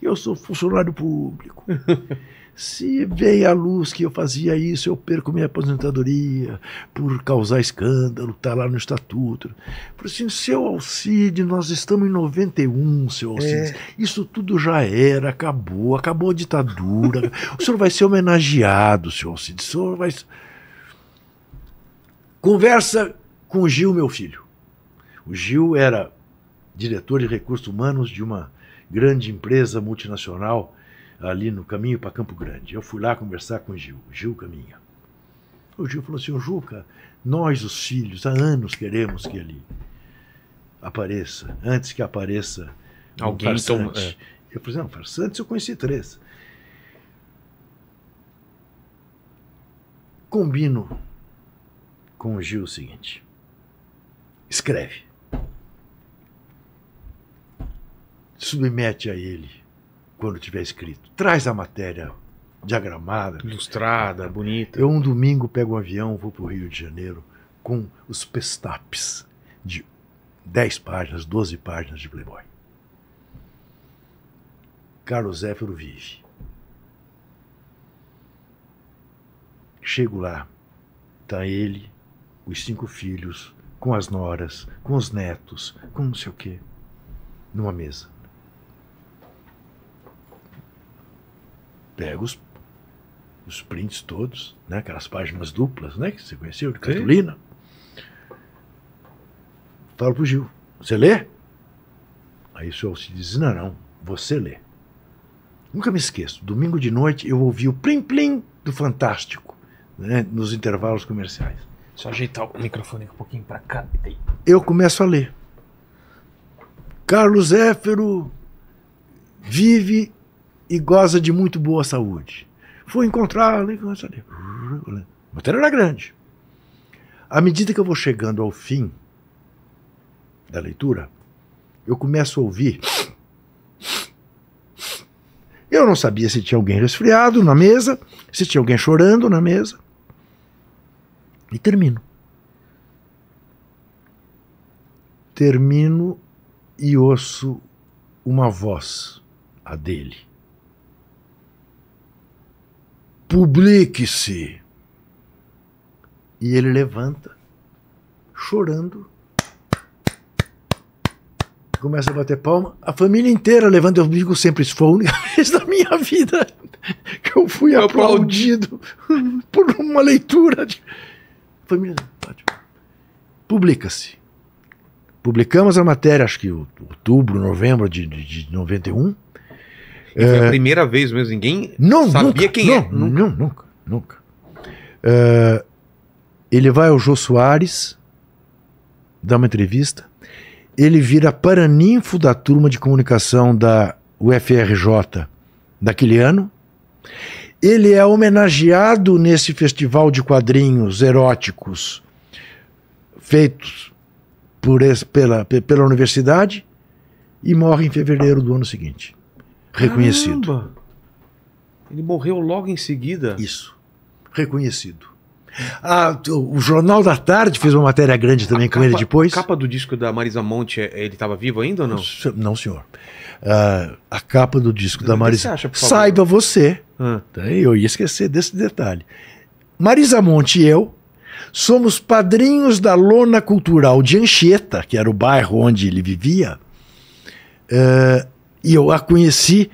Eu sou funcionário público. (laughs) Se veio à luz que eu fazia isso, eu perco minha aposentadoria por causar escândalo, está lá no estatuto. Falei assim, seu Alcide, nós estamos em 91, seu Alcide. É. Isso tudo já era, acabou, acabou a ditadura. (laughs) o senhor vai ser homenageado, seu Alcide. O senhor vai. Conversa com o Gil, meu filho. O Gil era diretor de recursos humanos de uma grande empresa multinacional ali no caminho para Campo Grande. Eu fui lá conversar com o Gil, Gil Caminha. O Gil falou assim: Juca, nós, os filhos, há anos queremos que ele apareça, antes que apareça alguém um farsante. Tão, é. Eu falei, assim, não, farsantes eu conheci três. Combino com o Gil o seguinte: escreve, submete a ele quando tiver escrito. Traz a matéria diagramada. Ilustrada, né? bonita. Eu um domingo pego um avião, vou para o Rio de Janeiro com os pestapes de 10 páginas, 12 páginas de Playboy. Carlos Zéfiro vive. Chego lá, tá ele, os cinco filhos, com as noras, com os netos, com não sei o quê, numa mesa. pega os, os prints todos, né? aquelas páginas duplas né? que você conheceu, de cartolina. Falo pro Gil, você lê? Aí o senhor se diz, não, não, você lê. Nunca me esqueço, domingo de noite eu ouvi o plim-plim do Fantástico, né? nos intervalos comerciais. Só ajeitar o microfone um pouquinho para cá. Eu começo a ler. Carlos Éfero vive e goza de muito boa saúde. Fui encontrar lo né, e o era grande. À medida que eu vou chegando ao fim da leitura, eu começo a ouvir. Eu não sabia se tinha alguém resfriado na mesa, se tinha alguém chorando na mesa. E termino. Termino e ouço uma voz, a dele publique-se. E ele levanta, chorando, começa a bater palma, a família inteira levanta. Eu digo sempre: isso foi a única (laughs) vez da minha vida que eu fui aplaudido (laughs) por uma leitura. De... Família, publica-se. Publicamos a matéria, acho que outubro, novembro de, de, de 91. É foi a é. primeira vez mesmo, ninguém não, sabia nunca, quem não, é. Não, nunca, nunca. É, ele vai ao Jô Soares, dá uma entrevista, ele vira paraninfo da turma de comunicação da UFRJ daquele ano. Ele é homenageado nesse festival de quadrinhos eróticos feitos por, pela, pela universidade e morre em fevereiro do ano seguinte reconhecido. Caramba! Ele morreu logo em seguida. Isso, reconhecido. Ah, o Jornal da Tarde fez uma matéria grande também a com capa, ele depois. A capa do disco da Marisa Monte, é, ele estava vivo ainda ou não? Não, senhor. Ah, a capa do disco da Marisa. Você acha, Saiba você. Ah. Eu ia esquecer desse detalhe. Marisa Monte e eu somos padrinhos da lona cultural de Anchieta, que era o bairro onde ele vivia. Ah, e eu a conheci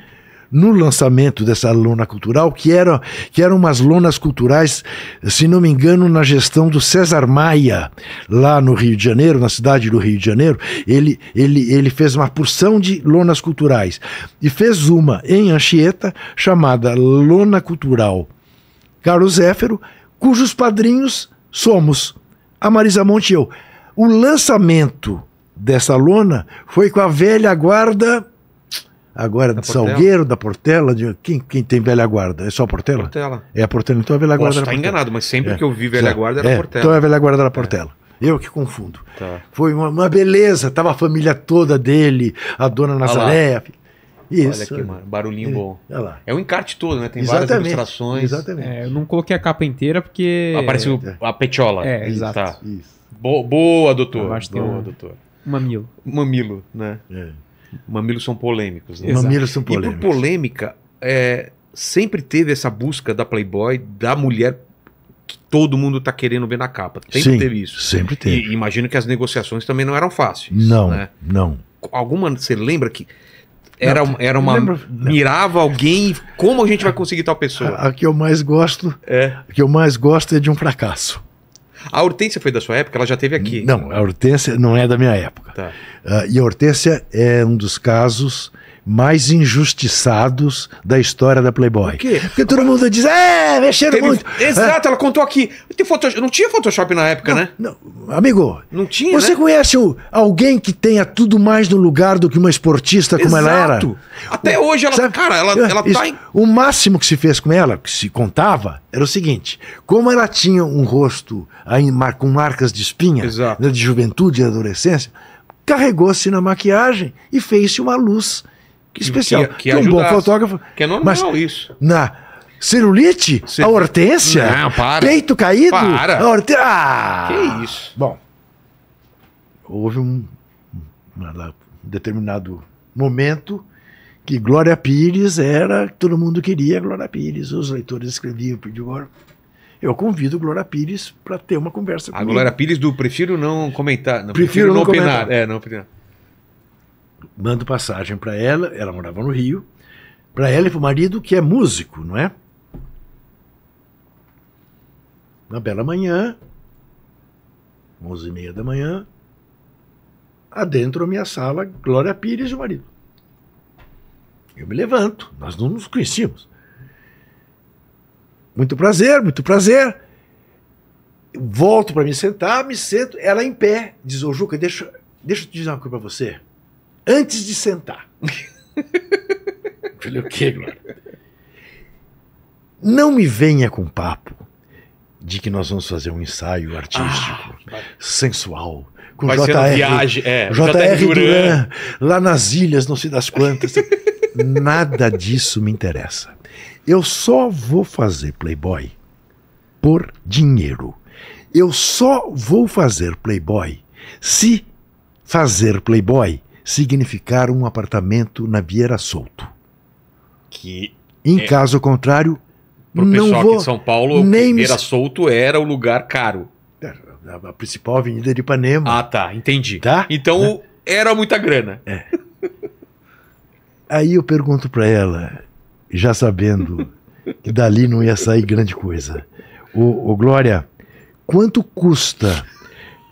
no lançamento dessa lona cultural, que, eram que eram umas lonas culturais, se não me engano, na gestão do César Maia, lá no Rio de Janeiro, na cidade do Rio de Janeiro. Ele, ele, ele fez uma porção de lonas culturais e fez uma em Anchieta chamada Lona Cultural Carlos Éfero, cujos padrinhos somos a Marisa Monte e eu. O lançamento dessa lona foi com a velha guarda agora da de Portela. Salgueiro, da Portela, de quem, quem tem velha guarda? É só a Portela? Portela. É a Portela, então a velha guarda. Tá Posso estar enganado, mas sempre é. que eu vi velha guarda era é. Portela. Então é a velha guarda da é. Portela. É. Eu que confundo. Tá. Foi uma, uma, beleza, tava a família toda dele, a dona Nazaré. Isso. Olha aqui, mano, barulhinho é, bom. É um encarte todo, né? Tem exatamente, várias ilustrações. Exatamente. É, eu não coloquei a capa inteira porque. Apareceu é. a petiola. É, exato. Tá. Boa, doutor. Boa, é doutor. Mamilo. Mamilo, né? É. Mamilos são polêmicos. Né? Mamilos são polêmicos. E por polêmica, é, sempre teve essa busca da Playboy, da mulher que todo mundo está querendo ver na capa. Sempre Sim, teve isso. Sempre teve. E imagino que as negociações também não eram fáceis. Não, né? não. Alguma, você lembra que era, não, era uma. Lembro, mirava alguém. Como a gente vai conseguir tal pessoa? A, a que eu mais gosto. É. que eu mais gosto é de um fracasso. A Hortência foi da sua época? Ela já teve aqui? Não, a Hortência não é da minha época. Tá. Uh, e a Hortência é um dos casos mais injustiçados da história da Playboy. Por quê? Porque todo mundo diz, é, mexeram Teve... muito. Exato, é. ela contou aqui. Não tinha Photoshop na época, não, né? Não. Amigo, não tinha, você né? conhece alguém que tenha tudo mais no lugar do que uma esportista como Exato. ela era? Até o... hoje ela, Sabe? cara, ela, é, ela tá Isso. tá... Em... O máximo que se fez com ela, que se contava, era o seguinte, como ela tinha um rosto com marcas de espinha, Exato. Né, de juventude e adolescência, carregou-se na maquiagem e fez-se uma luz que especial. Que, que, que um bom fotógrafo. Que é normal mas isso. Na celulite? A hortência? Não, para. Peito caído? Para. A hortê... Ah! Que isso. Bom, houve um, um determinado momento que Glória Pires era, todo mundo queria Glória Pires, os leitores escreviam, pediam. Eu convido Glória Pires para ter uma conversa a comigo. A Glória Pires do prefiro não comentar, não, prefiro, prefiro, não, não opinar. É, não opinar mando passagem para ela, ela morava no Rio, para ela e para o marido, que é músico, não é? Uma bela manhã, 11 e meia da manhã, adentro a minha sala, Glória Pires e o marido. Eu me levanto, nós não nos conhecíamos. Muito prazer, muito prazer. Volto para me sentar, me sento, ela em pé, diz: Ô Juca, deixa, deixa eu te dizer uma coisa para você antes de sentar. Eu falei, o quê, Glória? Não me venha com papo de que nós vamos fazer um ensaio artístico, ah, sensual, com Vai JR, viagem, é, JR, JR Duran, Duran, lá nas ilhas, não sei das quantas. (laughs) Nada disso me interessa. Eu só vou fazer Playboy por dinheiro. Eu só vou fazer Playboy se fazer Playboy significar um apartamento na Vieira Solto. Que em é... caso contrário, Pro não pessoal vou... aqui de São Paulo, nem Vieira me... Solto era o lugar caro. É, a principal avenida de Ipanema. Ah, tá, entendi. Tá? Então é. era muita grana. É. Aí eu pergunto para ela, já sabendo (laughs) que dali não ia sair grande coisa. Ô, ô Glória, quanto custa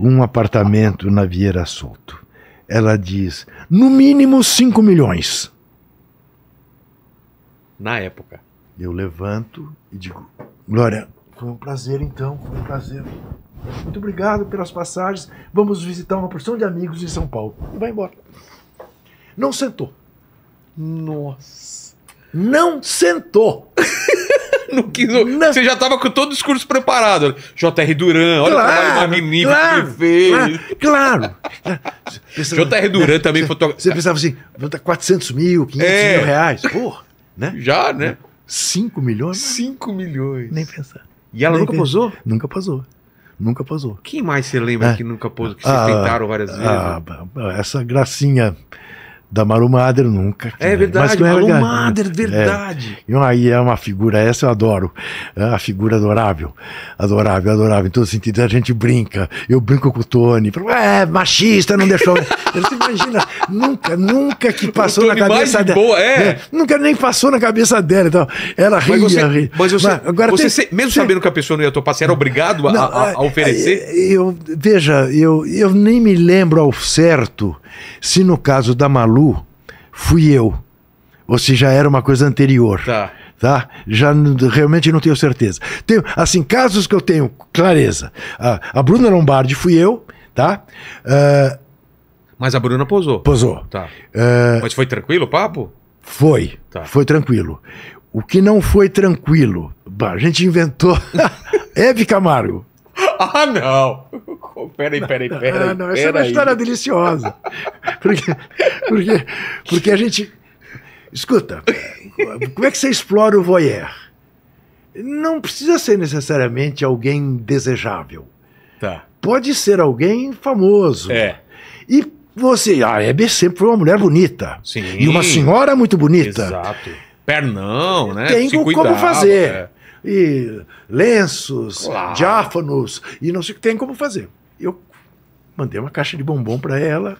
um apartamento na Vieira Solto? ela diz: no mínimo 5 milhões. Na época. Eu levanto e digo: Glória, foi um prazer então, foi um prazer. Muito obrigado pelas passagens. Vamos visitar uma porção de amigos em São Paulo. E vai embora. Não sentou. Nossa. Não sentou não quis. Não. Você já tava com todo o discurso preparado. JR Duran, olha claro, o é menino claro, que fez. Claro. claro. Pensava, (laughs) JR Duran também fotografou. Você pensava assim, 400 mil, 500 é. mil reais. Porra, né? Já, né? 5 milhões? 5 milhões. Nem pensar. E ela Nem nunca pensei. posou? Nunca posou. Nunca posou. Quem mais você lembra ah, que nunca posou, que ah, vocês tentaram várias ah, vezes? Ah, essa gracinha da Maru Mader nunca. é verdade, né? Maru Mader, é. verdade. É, aí é uma figura, essa eu adoro. É a figura adorável. Adorável, adorável. Em todo sentido, a gente brinca. Eu brinco com o Tony. é, machista, não deixou. Você (laughs) imagina, nunca, nunca que passou na cabeça dela. Boa, é. é. Nunca nem passou na cabeça dela. Então, ela ria, mas você, ria. Mas você, mas agora você tem, mesmo você... sabendo que a pessoa não ia topar, você era obrigado não, a, a, é, oferecer? É, eu, veja, eu, eu nem me lembro ao certo se no caso da Malu Peru fui eu. Ou se já era uma coisa anterior. Tá. Tá? Já realmente não tenho certeza. Tem assim, casos que eu tenho clareza. A, a Bruna Lombardi fui eu, tá? Uh, Mas a Bruna posou. Posou. Tá. Uh, Mas foi tranquilo o papo? Foi. Tá. Foi tranquilo. O que não foi tranquilo, a gente inventou. (laughs) (laughs) Eve Camargo. (laughs) Ah, não! (laughs) Peraí, peraí, peraí. ah, não, essa peraí. é uma história deliciosa. Porque, porque, porque a gente. Escuta, como é que você explora o voyeur? Não precisa ser necessariamente alguém desejável. Tá. Pode ser alguém famoso. É. E você, a Hebe sempre foi uma mulher bonita. Sim. E uma senhora muito bonita. Exato. Pernão, né? Tem Se como cuidava, fazer. É e lenços, claro. diáfanos, e não sei o que tem como fazer. Eu mandei uma caixa de bombom para ela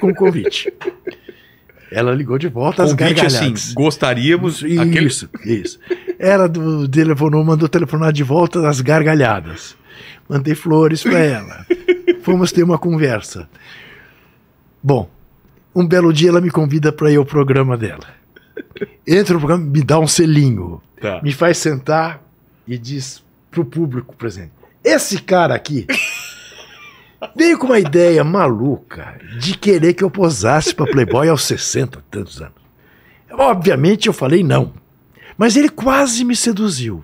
com convite. Ela ligou de volta às assim, gargalhadas assim, gostaríamos... Isso, aquele... isso. Ela do, telefonou, mandou telefonar de volta às gargalhadas. Mandei flores para ela. Fomos ter uma conversa. Bom, um belo dia ela me convida para ir ao programa dela. Entra no programa, me dá um selinho. Tá. Me faz sentar e diz pro público presente: Esse cara aqui veio com uma ideia maluca de querer que eu posasse para Playboy aos 60 tantos anos. Obviamente eu falei não, mas ele quase me seduziu.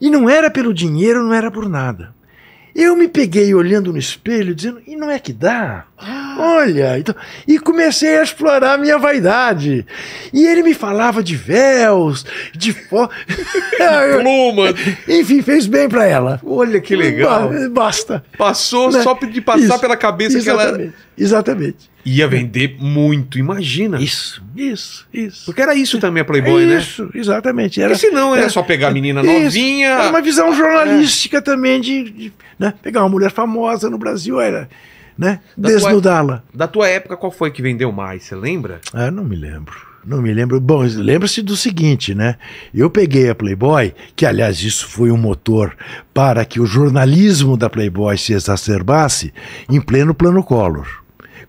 E não era pelo dinheiro, não era por nada. Eu me peguei olhando no espelho, dizendo: e não é que dá? Ah, Olha, então, e comecei a explorar a minha vaidade. E ele me falava de véus, de fo... (laughs) pluma. (laughs) Enfim, fez bem para ela. Olha que legal. Basta. Passou né? só de passar isso. pela cabeça Exatamente. que ela Exatamente. Ia vender muito, imagina. Isso, isso, isso. Porque era isso também a Playboy, isso, né? Isso, exatamente. Era, Porque senão era, era só pegar a menina isso, novinha. Era uma visão é. jornalística é. também de, de né? pegar uma mulher famosa no Brasil, era né? Desnudá-la. Da tua época, qual foi que vendeu mais? Você lembra? Ah, não me lembro. Não me lembro. Bom, lembra-se do seguinte, né? Eu peguei a Playboy, que aliás isso foi um motor para que o jornalismo da Playboy se exacerbasse em pleno plano Collor,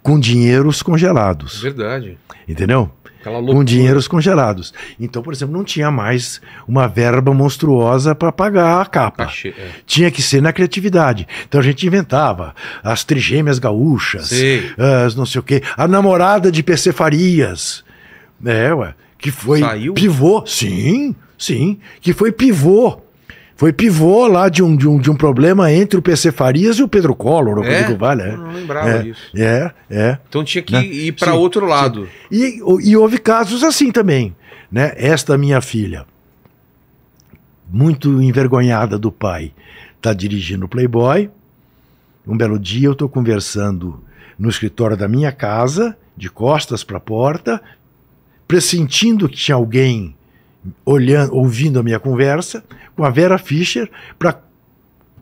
com dinheiros congelados. Verdade. Entendeu? com dinheiros congelados. Então, por exemplo, não tinha mais uma verba monstruosa para pagar a capa. Achei, é. Tinha que ser na criatividade. Então a gente inventava as trigêmeas gaúchas, as não sei o quê, a namorada de PC Farias, né, ué, que foi Saiu? pivô. Sim, sim, que foi pivô foi pivô lá de um, de um, de um problema entre o PC Farias e o Pedro Collor, o é? Rodrigo Vale. É. Eu não lembrava é, disso. É, é. Então tinha que né? ir para outro lado. E, e houve casos assim também. Né? Esta minha filha, muito envergonhada do pai, está dirigindo o Playboy. Um belo dia eu estou conversando no escritório da minha casa, de costas para a porta, pressentindo que tinha alguém olhando, ouvindo a minha conversa com a Vera Fischer para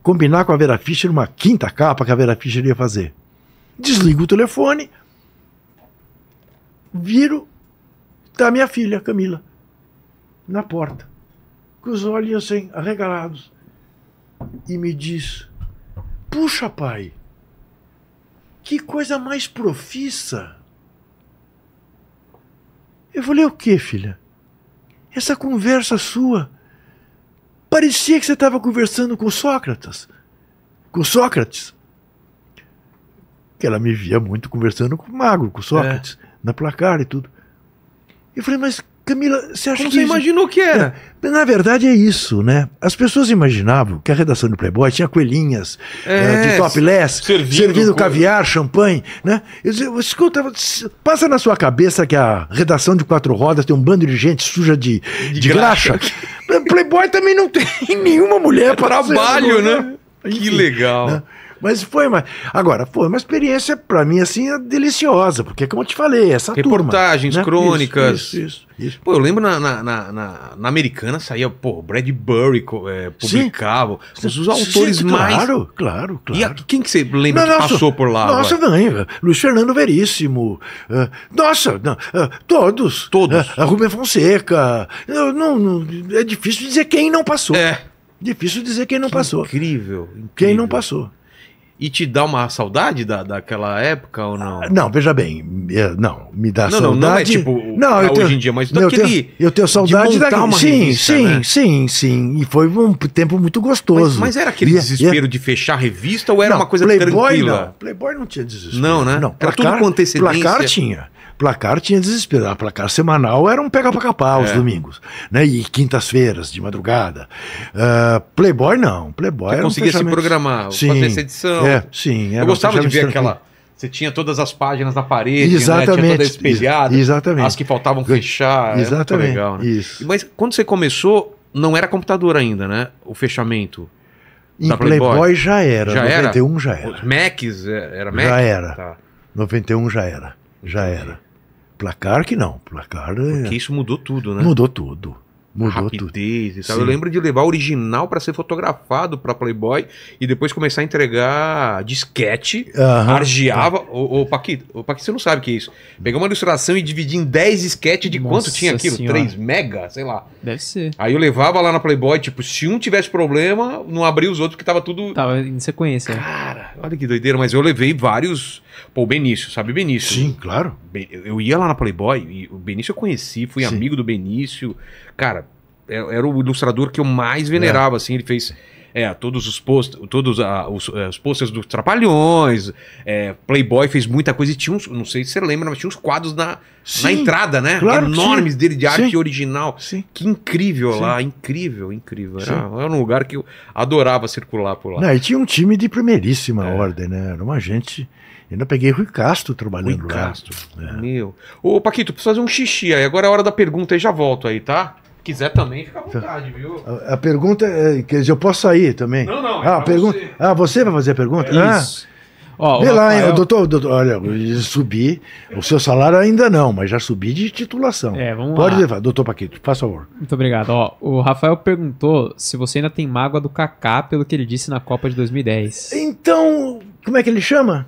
combinar com a Vera Fischer uma quinta capa que a Vera Fischer ia fazer. Desligo o telefone, viro, tá minha filha, Camila, na porta, com os olhos assim, arregalados, e me diz: Puxa, pai, que coisa mais profissa. Eu falei: O que, filha? Essa conversa sua Parecia que você estava conversando com Sócrates. Com Sócrates. Que ela me via muito conversando com o Magro, com Sócrates, é. na placar e tudo. Eu falei, mas Camila, você acha Como que. Você imaginou imaginou que era? É. Na verdade é isso, né? As pessoas imaginavam que a redação do Playboy tinha coelhinhas é, eh, de topless, servindo, servindo caviar, champanhe, né? Eu dizia, escuta, passa na sua cabeça que a redação de quatro rodas tem um bando de gente suja de, de, de graxa. graxa. Playboy também não tem (laughs) nenhuma mulher. É para trabalho, né? Que legal. Né? Mas foi uma. Agora, foi uma experiência, para mim, assim, é deliciosa, porque, como eu te falei, essa Reportagens, turma, né? crônicas. Isso, isso, isso, isso, Pô, eu lembro na, na, na, na americana saía, pô, Brad Burry é, publicava. Sim, os autores sim, mais. Claro, claro, claro. E a, quem que você lembra não, que nossa, passou por lá? Nossa, não, Luiz Fernando Veríssimo. Uh, nossa, não, uh, todos. Todos. Uh, Rubem Fonseca. Uh, não, não, é difícil dizer quem não passou. É. Difícil dizer quem não que passou. Incrível, incrível, Quem não passou. E te dá uma saudade da, daquela época ou não? Ah, não, veja bem, é, não, me dá não, saudade. Não, não é tipo não, eu tenho, hoje em dia, mas eu tenho, eu tenho saudade daquela uma sim, revista, sim, né? sim, sim, e foi um tempo muito gostoso. Mas, mas era aquele e, é, é desespero e... de fechar a revista ou era não, uma coisa Playboy, tranquila? Não, Playboy não tinha desespero. Não, né? Não, placar, tudo com antecedência. Placar tinha. Placar tinha desespero. A ah, placar semanal era um pega para capar os é. domingos. Né? E quintas-feiras, de madrugada. Uh, Playboy, não. Playboy Você conseguia um se programar, sim, fazer essa edição. É, sim. Eu gostava um de ver aquela... Você tinha todas as páginas na parede, exatamente, né? tinha toda espelhada. exatamente. As que faltavam fechar. Exatamente. Legal, né? Isso. Mas quando você começou, não era computador ainda, né? O fechamento. Em Playboy. Playboy, já era. Já 91 era? já era. Os Macs é, era Mac? Já era. Tá. 91 já era. Já era. Placar que não, placar. Porque é isso mudou tudo, né? Mudou tudo. Mudou rapidez tudo. e tal. Sim. Eu lembro de levar original para ser fotografado para Playboy e depois começar a entregar disquete, uhum. argeava. Tá. Ô, o Paquito, Paquito, você não sabe o que é isso. Pegar uma ilustração e dividir em 10 disquete de Nossa quanto tinha aquilo? Senhora. 3 mega, sei lá. Deve ser. Aí eu levava lá na Playboy, tipo, se um tivesse problema, não abria os outros, porque tava tudo. Tava em sequência. Cara, olha que doideira, mas eu levei vários. Pô, o Benício, sabe o Benício? Sim, claro. Eu ia lá na Playboy, e o Benício eu conheci, fui Sim. amigo do Benício. Cara, é, era o ilustrador que eu mais é. venerava, é. assim, ele fez é, todos os posts, todos a, os, é, os posters dos Trapalhões, é, Playboy fez muita coisa e tinha uns, não sei se você lembra, mas tinha uns quadros na, sim, na entrada, né? Claro Enormes dele de arte sim. original. Sim. Que incrível lá, incrível, incrível. Era, era, um lugar que eu adorava circular por lá. Não, e tinha um time de primeiríssima é. ordem, né? Era uma gente... Ainda peguei Rui Castro trabalhando Rui Castro. lá. Castro, é. meu. Ô, Paquito, preciso fazer um xixi aí. Agora é a hora da pergunta e já volto aí, tá? quiser também, fica à vontade, viu? A, a pergunta é. Quer dizer, eu posso sair também? Não, não. É ah, pergunta, você. ah, você vai fazer a pergunta? É ah. isso. Ah. Ó, Vê lá, Rafael... hein, doutor, doutor, olha, subi, o seu salário ainda não, mas já subi de titulação. É, vamos Pode lá. levar, doutor Paquito, faz favor. Muito obrigado. Ó, o Rafael perguntou se você ainda tem mágoa do Kaká pelo que ele disse na Copa de 2010. Então, como é que ele chama?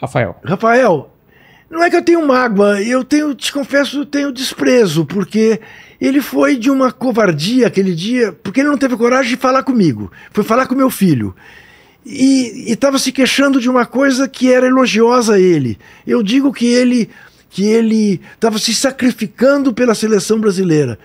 Rafael. Rafael, não é que eu tenho mágoa, eu tenho, te confesso, tenho desprezo, porque ele foi de uma covardia aquele dia, porque ele não teve coragem de falar comigo. Foi falar com meu filho. E estava se queixando de uma coisa que era elogiosa a ele. Eu digo que ele que ele estava se sacrificando pela seleção brasileira.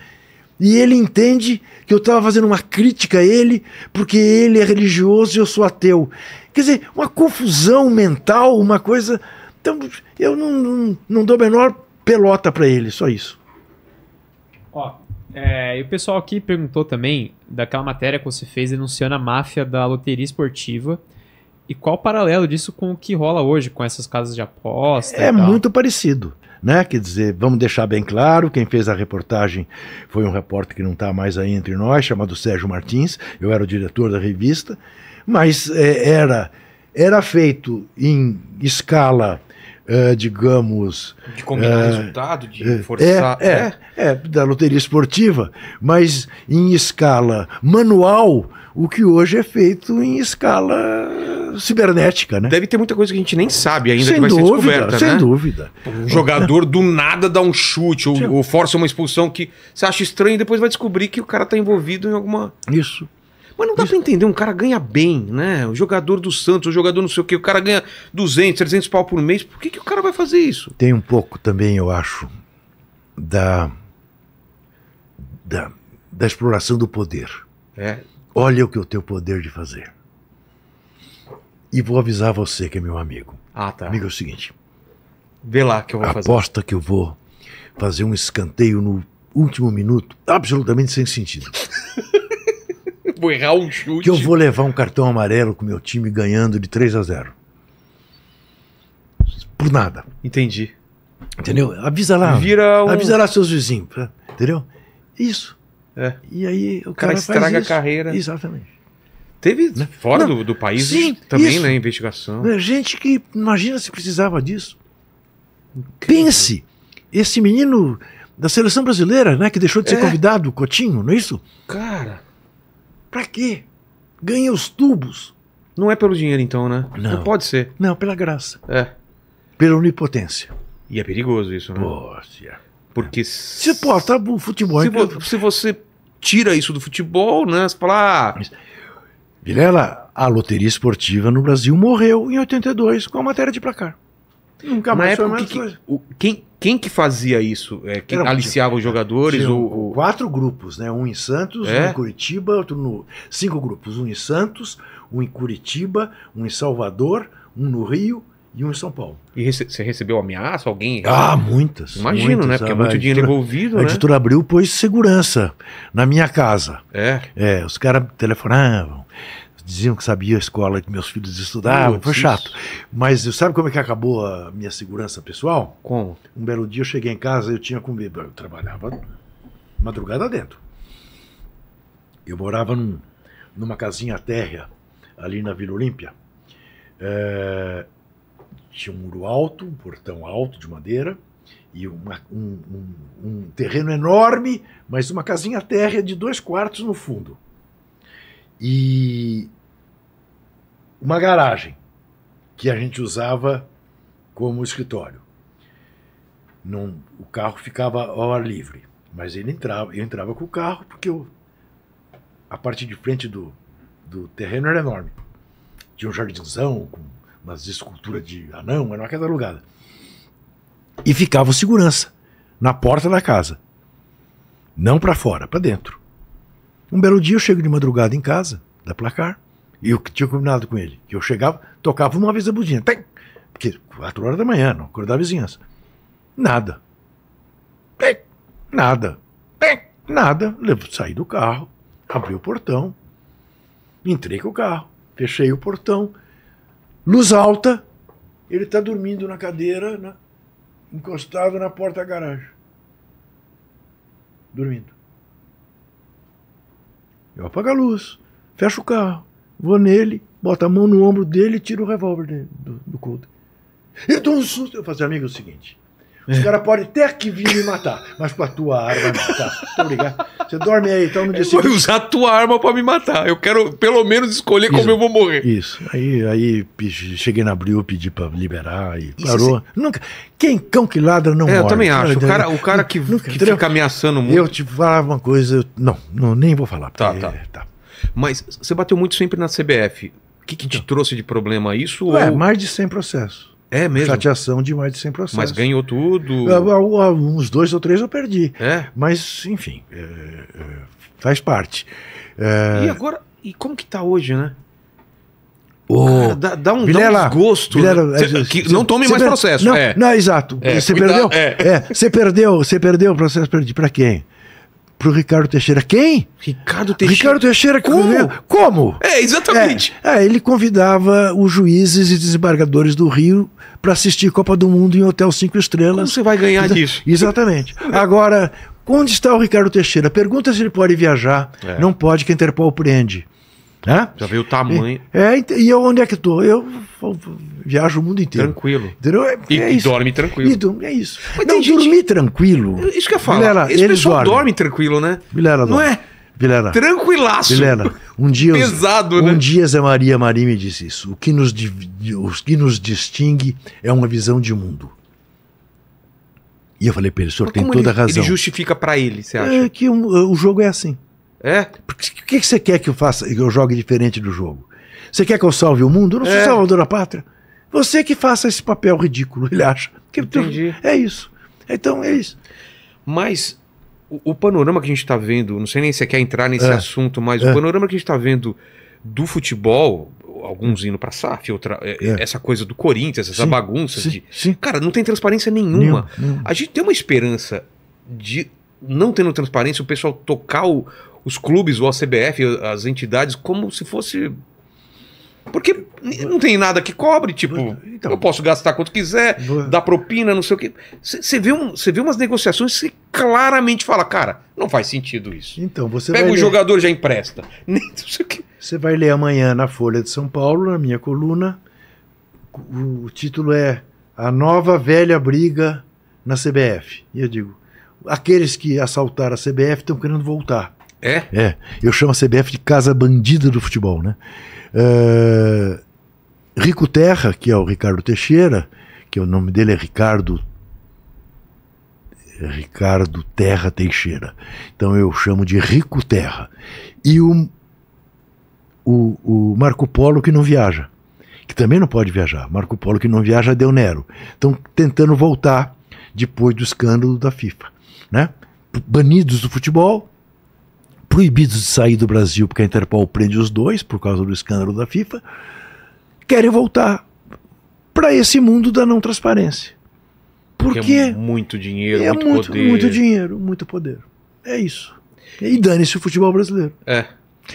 E ele entende que eu estava fazendo uma crítica a ele, porque ele é religioso e eu sou ateu. Quer dizer, uma confusão mental, uma coisa. Então, eu não, não, não dou a menor pelota para ele, só isso. Ó, é, e o pessoal aqui perguntou também daquela matéria que você fez denunciando a máfia da loteria esportiva. E qual o paralelo disso com o que rola hoje, com essas casas de aposta? É muito parecido. Né? Quer dizer, vamos deixar bem claro, quem fez a reportagem foi um repórter que não está mais aí entre nós, chamado Sérgio Martins, eu era o diretor da revista, mas é, era, era feito em escala é, digamos. De combinar é, resultado, de é, forçar. É, né? é, é, da loteria esportiva, mas em escala manual, o que hoje é feito em escala cibernética, né? Deve ter muita coisa que a gente nem sabe ainda sem que vai dúvida, ser descoberta, Sem né? dúvida. Um jogador do nada dá um chute ou, ou, força uma expulsão que você acha estranho e depois vai descobrir que o cara está envolvido em alguma. Isso. Mas não dá para entender, um cara ganha bem, né? O jogador do Santos, o jogador não sei o quê, o cara ganha 200, 300 pau por mês, por que, que o cara vai fazer isso? Tem um pouco também, eu acho, da, da, da exploração do poder. É. Olha o que eu tenho poder de fazer. E vou avisar você, que é meu amigo. Ah, tá. Amigo, é o seguinte. Vê lá que eu vou fazer. Aposta que eu vou fazer um escanteio no último minuto, absolutamente sem sentido. (laughs) vou errar um chute. Que eu vou levar um cartão amarelo com meu time ganhando de 3 a 0. Por nada. Entendi. Entendeu? Avisa lá. Vira um... Avisa lá seus vizinhos. Entendeu? Isso. É. E aí o, cara, cara estraga a carreira. Exatamente. Teve né? fora do, do, país sim, também, isso. né? Investigação. É gente que imagina se precisava disso. Incrível. Pense, esse menino da seleção brasileira, né? Que deixou de ser é. convidado, Cotinho, não é isso? Cara. Pra quê? Ganha os tubos. Não é pelo dinheiro, então, né? Não. Não pode ser. Não, pela graça. É. Pela onipotência. E é perigoso isso, né? Poxa. Porque. Se porta tá o futebol. Se, vo se você tira isso do futebol, né? Você fala. Ah, Vilela, a loteria esportiva no Brasil morreu em 82 com a matéria de placar. Nunca Na mais época, que, mais... o, quem, quem que fazia isso? É, quem Era, aliciava os jogadores? Tinha, o, o... Quatro grupos, né? Um em Santos, é? um em Curitiba, outro no. Cinco grupos, um em Santos, um em Curitiba, um em Salvador, um no Rio e um em São Paulo. E rece você recebeu ameaça? Alguém? Ah, muitas. Imagino, muitas, né? Porque é ah, muito dinheiro envolvido. A né? editora abriu, pôs segurança na minha casa. É. É, os caras telefonavam diziam que sabia a escola que meus filhos estudavam, foi chato. Mas sabe como é que acabou a minha segurança pessoal? Como? Um belo dia eu cheguei em casa, eu tinha comido, eu trabalhava madrugada dentro. Eu morava num, numa casinha térrea ali na Vila Olímpia. É, tinha um muro alto, um portão alto de madeira e uma, um, um, um, terreno enorme, mas uma casinha térrea de dois quartos no fundo. E uma garagem que a gente usava como escritório. Num, o carro ficava ao ar livre, mas ele entrava, eu entrava com o carro porque eu, a parte de frente do, do terreno era enorme. Tinha um jardinzão com umas esculturas de anão, era uma casa alugada. E ficava o segurança na porta da casa. Não para fora, para dentro. Um belo dia eu chego de madrugada em casa, da placar. E que tinha combinado com ele, que eu chegava, tocava uma vez a buzina. Tem! Porque quatro horas da manhã, não acordar a vizinhança. Nada. Tem! Nada. Tem! Nada. Levo, saí do carro, abri o portão, entrei com o carro, fechei o portão, luz alta, ele está dormindo na cadeira, né, encostado na porta da garagem. Dormindo. Eu apago a luz, fecho o carro. Vou nele, boto a mão no ombro dele e tiro o revólver dele, do, do Eu dou um susto. Eu falei, assim, amigo, é o seguinte. Os é. caras podem até que vir me matar, mas com a tua arma matar. Tá Você dorme aí, então no dia seguinte. usar a tua arma para me matar. Eu quero pelo menos escolher isso, como eu vou morrer. Isso. Aí, aí cheguei na abril, pedi para liberar e isso parou. Assim. Nunca. Quem cão que ladra não é, morre. Eu também acho. O cara, o cara que, nunca, que fica ameaçando muito. Eu te falava uma coisa. Eu, não, não, nem vou falar. Tá, tá. É, tá. Mas você bateu muito sempre na CBF. O que, que te então. trouxe de problema isso? É ou... mais de 100 processos. É mesmo? Chateação de mais de 100 processos. Mas ganhou tudo? É, uns dois ou três eu perdi. É? Mas, enfim, é, é, faz parte. É, e agora, e como que tá hoje, né? O Cara, dá, dá, um, Vilela, dá um desgosto. Vilela, né? é, cê, que cê, não tome mais per... processo. Não, é. não, exato. Você perdeu? Você perdeu, você perdeu o processo, perdi. Para quem? pro Ricardo Teixeira. Quem? Ricardo Teixeira. Ricardo Teixeira Como? Como? É, exatamente. É, é, ele convidava os juízes e desembargadores do Rio para assistir Copa do Mundo em Hotel Cinco Estrelas. Como você vai ganhar Exa disso? Exatamente. Agora, onde está o Ricardo Teixeira? Pergunta se ele pode viajar. É. Não pode, que a Interpol prende. Né? Já veio o tamanho. é, é e eu onde é que estou? Eu, eu, viajo o mundo inteiro. Tranquilo. Entendeu? É, e, é e dorme tranquilo. E, é isso. Mas não, gente... dormir tranquilo. É isso que eu falo. Vilela, Esse pessoal dorme. dorme tranquilo, né? Vilela, não dorme. é? Vilela. Tranquilaço. Vilela. Um dia, Pesado, um né? Um dia Zé Maria Marim me disse isso. O que, nos, o que nos distingue é uma visão de mundo. E eu falei para ele, o senhor tem toda ele, a razão. Ele justifica para ele, você é acha? É que o jogo é assim. É? Porque o que, que você quer que eu faça, que eu jogue diferente do jogo? Você quer que eu salve o mundo? Eu não sou é. salvador da pátria. Você que faça esse papel ridículo, (laughs) ele acha. Que Entendi. Tu, é isso. Então é isso. Mas o, o panorama que a gente está vendo, não sei nem se você quer entrar nesse é. assunto, mas é. o panorama que a gente está vendo do futebol, alguns indo para SAF, outra, é, é. essa coisa do Corinthians, essa sim, bagunça. Sim, de, sim. Cara, não tem transparência nenhuma. nenhuma. A gente tem uma esperança de, não tendo transparência, o pessoal tocar o, os clubes, o ACBF, as entidades, como se fosse. Porque não tem nada que cobre, tipo, então, eu posso gastar quanto quiser, dar propina, não sei o quê. Você vê, um, vê umas negociações que claramente fala, cara, não faz sentido isso. Então, você Pega um ler... jogador já empresta. (laughs) Nem não sei o Você vai ler amanhã na Folha de São Paulo, na minha coluna. O título é A Nova Velha Briga na CBF. E eu digo, aqueles que assaltaram a CBF estão querendo voltar. É? É. Eu chamo a CBF de casa bandida do futebol, né? Eh, Rico Terra, que é o Ricardo Teixeira, que é o nome dele é Ricardo é Ricardo Terra Teixeira. Então eu chamo de Rico Terra. E o, o, o, Marco Polo que não viaja, que também não pode viajar. Marco Polo que não viaja deu Nero. Estão tentando voltar depois do escândalo da FIFA. Né? Banidos do futebol, proibidos de sair do Brasil porque a Interpol prende os dois por causa do escândalo da FIFA, querem voltar para esse mundo da não transparência. Porque, porque é muito dinheiro, é muito, muito poder. Muito dinheiro, muito poder. É isso. E dane-se o futebol brasileiro. É.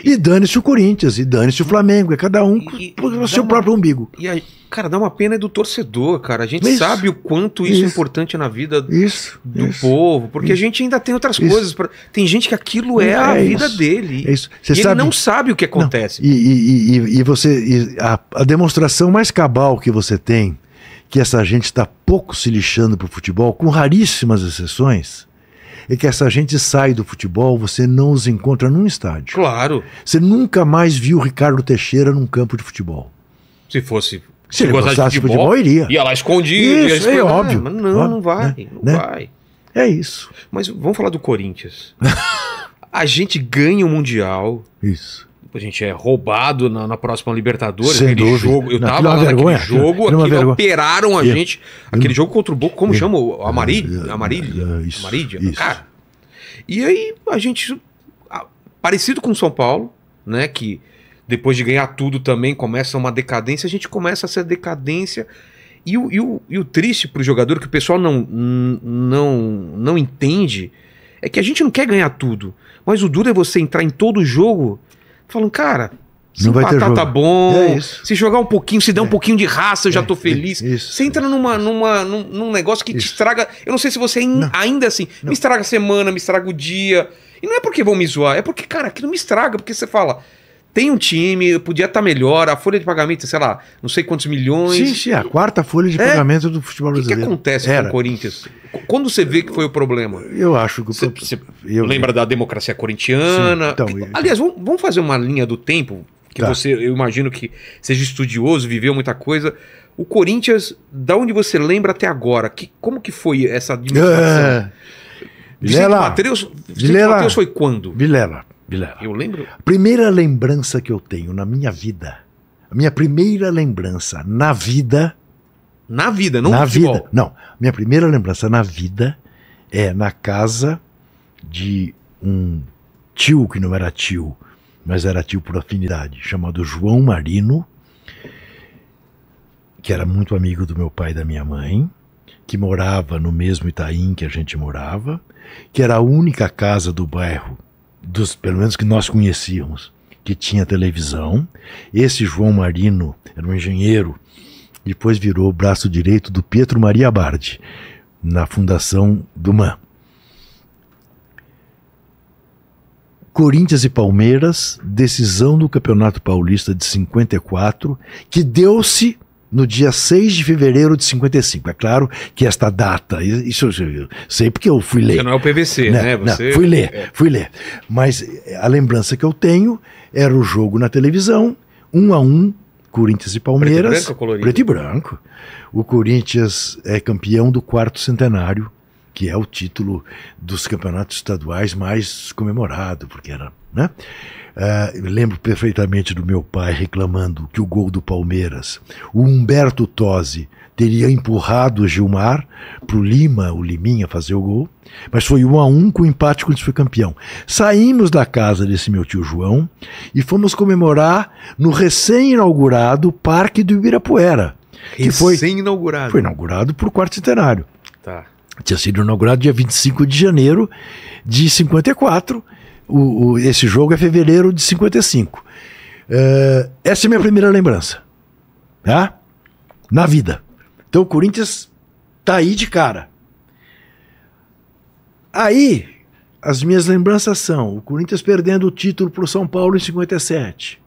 E dane-se o Corinthians, e dane-se o Flamengo, é cada um e, com o seu uma, próprio umbigo. E aí, cara, dá uma pena é do torcedor, cara. A gente isso, sabe o quanto isso, é isso, é importante na vida isso, do povo, porque a gente ainda tem outras coisas. Pra... Tem gente que aquilo é, é a vida dele. É isso. e sabe, ele não sabe o que acontece. Não, e, e, e, você. A, a demonstração mais cabal que você tem, que essa gente está pouco se lixando pro futebol, com raríssimas exceções é que essa gente sai do futebol, você não os encontra num estádio. Claro. Você nunca mais viu Ricardo Teixeira num campo de futebol. Se fosse se, se ele gostasse de futebol, futebol, iria. Ia lá escondido. Isso, ia é óbvio. Mas não, óbvio, não vai, né? não né? vai. É isso. Mas vamos falar do Corinthians. (laughs) a gente ganha o Mundial. Isso a gente é roubado na, na próxima Libertadores. Sem aquele dúvida. jogo. Eu não, tava é lá vergonha, naquele jogo, aquilo é operaram a gente. Aquele jogo contra o Boca, como chama? Amarília. Amarília. Isso, Amarília. Cara. E aí a gente. Parecido com o São Paulo, né? Que depois de ganhar tudo também começa uma decadência, a gente começa essa decadência. E o, e o, e o triste para o jogador, que o pessoal não, não, não entende, é que a gente não quer ganhar tudo. Mas o duro é você entrar em todo jogo Falando, cara, se não vai ter tá jogo. tá bom, é se jogar um pouquinho, se der é. um pouquinho de raça, eu já é, tô é, feliz. Isso. Você entra numa, numa, num, num negócio que isso. te estraga. Eu não sei se você in, ainda assim, não. me estraga a semana, me estraga o dia. E não é porque vão me zoar, é porque, cara, aquilo me estraga, porque você fala tem um time, podia estar tá melhor, a folha de pagamento, sei lá, não sei quantos milhões. Sim, sim, a quarta folha de é. pagamento do futebol brasileiro. O que, que acontece Era. com o Corinthians? Quando você vê que foi o problema? Eu acho que... Cê, Cê eu... lembra da democracia corintiana? Sim, então, eu... Aliás, vamos fazer uma linha do tempo, que tá. você, eu imagino que seja estudioso, viveu muita coisa. O Corinthians, da onde você lembra até agora? Que, como que foi essa administração? É. Vilela, Vilela, foi quando? Vilela, Vilela. Eu lembro. Primeira lembrança que eu tenho na minha vida, a minha primeira lembrança na vida. Na vida, não na vida. Não, minha primeira lembrança na vida é na casa de um tio que não era tio, mas era tio por afinidade, chamado João Marino, que era muito amigo do meu pai e da minha mãe, que morava no mesmo Itaim que a gente morava, que era a única casa do bairro dos pelo menos que nós conhecíamos, que tinha televisão. Esse João Marino era um engenheiro, depois virou o braço direito do Pietro Maria Bardi, na fundação do MAN. Corinthians e Palmeiras, decisão do Campeonato Paulista de 54, que deu-se no dia 6 de fevereiro de 55. É claro que esta data, isso eu sei porque eu fui ler. Você não é o PVC, né, né? né? Você... Não, fui ler, é. fui ler. Mas eh, a lembrança que eu tenho era o jogo na televisão, um a um, Corinthians e Palmeiras. Preto e branco, preto e branco. O Corinthians é campeão do quarto centenário, que é o título dos campeonatos estaduais mais comemorado, porque era né? Uh, lembro perfeitamente do meu pai reclamando que o gol do Palmeiras, o Humberto Tosi, teria empurrado o Gilmar para o Lima, o Liminha, fazer o gol, mas foi um a um com o empate quando foi campeão. Saímos da casa desse meu tio João e fomos comemorar no recém-inaugurado Parque do Ibirapuera. Que recém-inaugurado? Foi, foi inaugurado por quarto centenário. Tá tinha sido inaugurado dia 25 de janeiro de 54 o, o, esse jogo é fevereiro de 55. É, essa é a minha primeira lembrança. Tá? Na vida. Então o Corinthians tá aí de cara. Aí, as minhas lembranças são o Corinthians perdendo o título para o São Paulo em 57.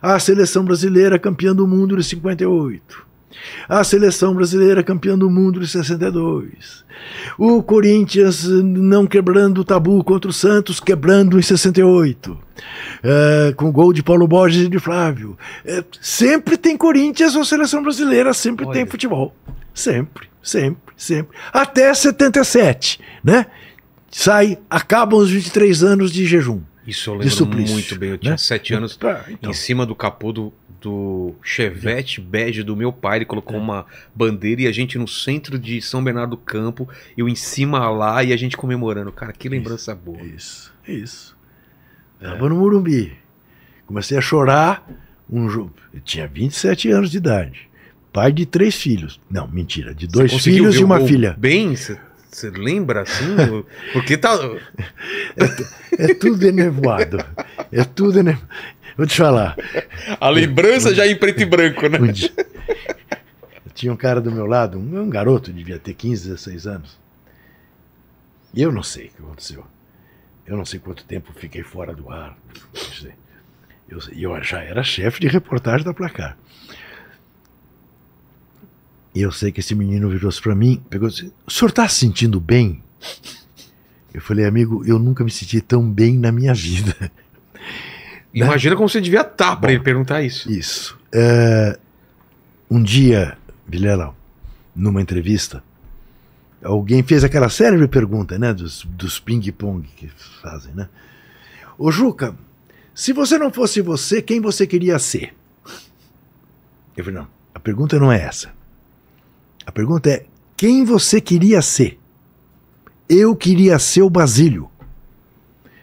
A seleção brasileira campeã do mundo em 58. A seleção brasileira campeã do mundo de 62. O Corinthians não quebrando o tabu contra o Santos, quebrando em 68. É, com gol de Paulo Borges e de Flávio. É, sempre tem Corinthians ou seleção brasileira, sempre Olha. tem futebol. Sempre, sempre, sempre. Até 77, né? Sai, acabam os 23 anos de jejum. Isso eu lembro suplício, muito bem. Eu tinha né? sete anos então. em cima do capô do do Chevette bege do meu pai. Ele colocou é. uma bandeira e a gente no centro de São Bernardo do Campo, eu em cima lá e a gente comemorando. Cara, que lembrança isso, boa. Isso, isso. É. no Murumbi Comecei a chorar. Um jo... Eu tinha 27 anos de idade. Pai de três filhos. Não, mentira, de dois filhos e uma filha. Bem, você você lembra assim? (laughs) Porque tá. é, é, tudo enevoado. É tudo enevoado. Vou te falar. A lembrança eu, já é em preto e branco, né? Tinha um cara do meu lado, um, um garoto, devia ter 15, 16 anos. E eu não sei o que aconteceu. Eu não sei quanto tempo fiquei fora do ar. Eu, eu já era chefe de reportagem da Placar. E eu sei que esse menino virou-se para mim, pegou e disse: O senhor está se sentindo bem? Eu falei, amigo, eu nunca me senti tão bem na minha vida. Né? Imagina como você devia estar tá para ele perguntar isso. Isso. É, um dia, Vilela, numa entrevista, alguém fez aquela célebre pergunta, né? Dos, dos ping-pong que fazem, né? Ô Juca, se você não fosse você, quem você queria ser? Eu falei, não, a pergunta não é essa. A pergunta é quem você queria ser? Eu queria ser o Basílio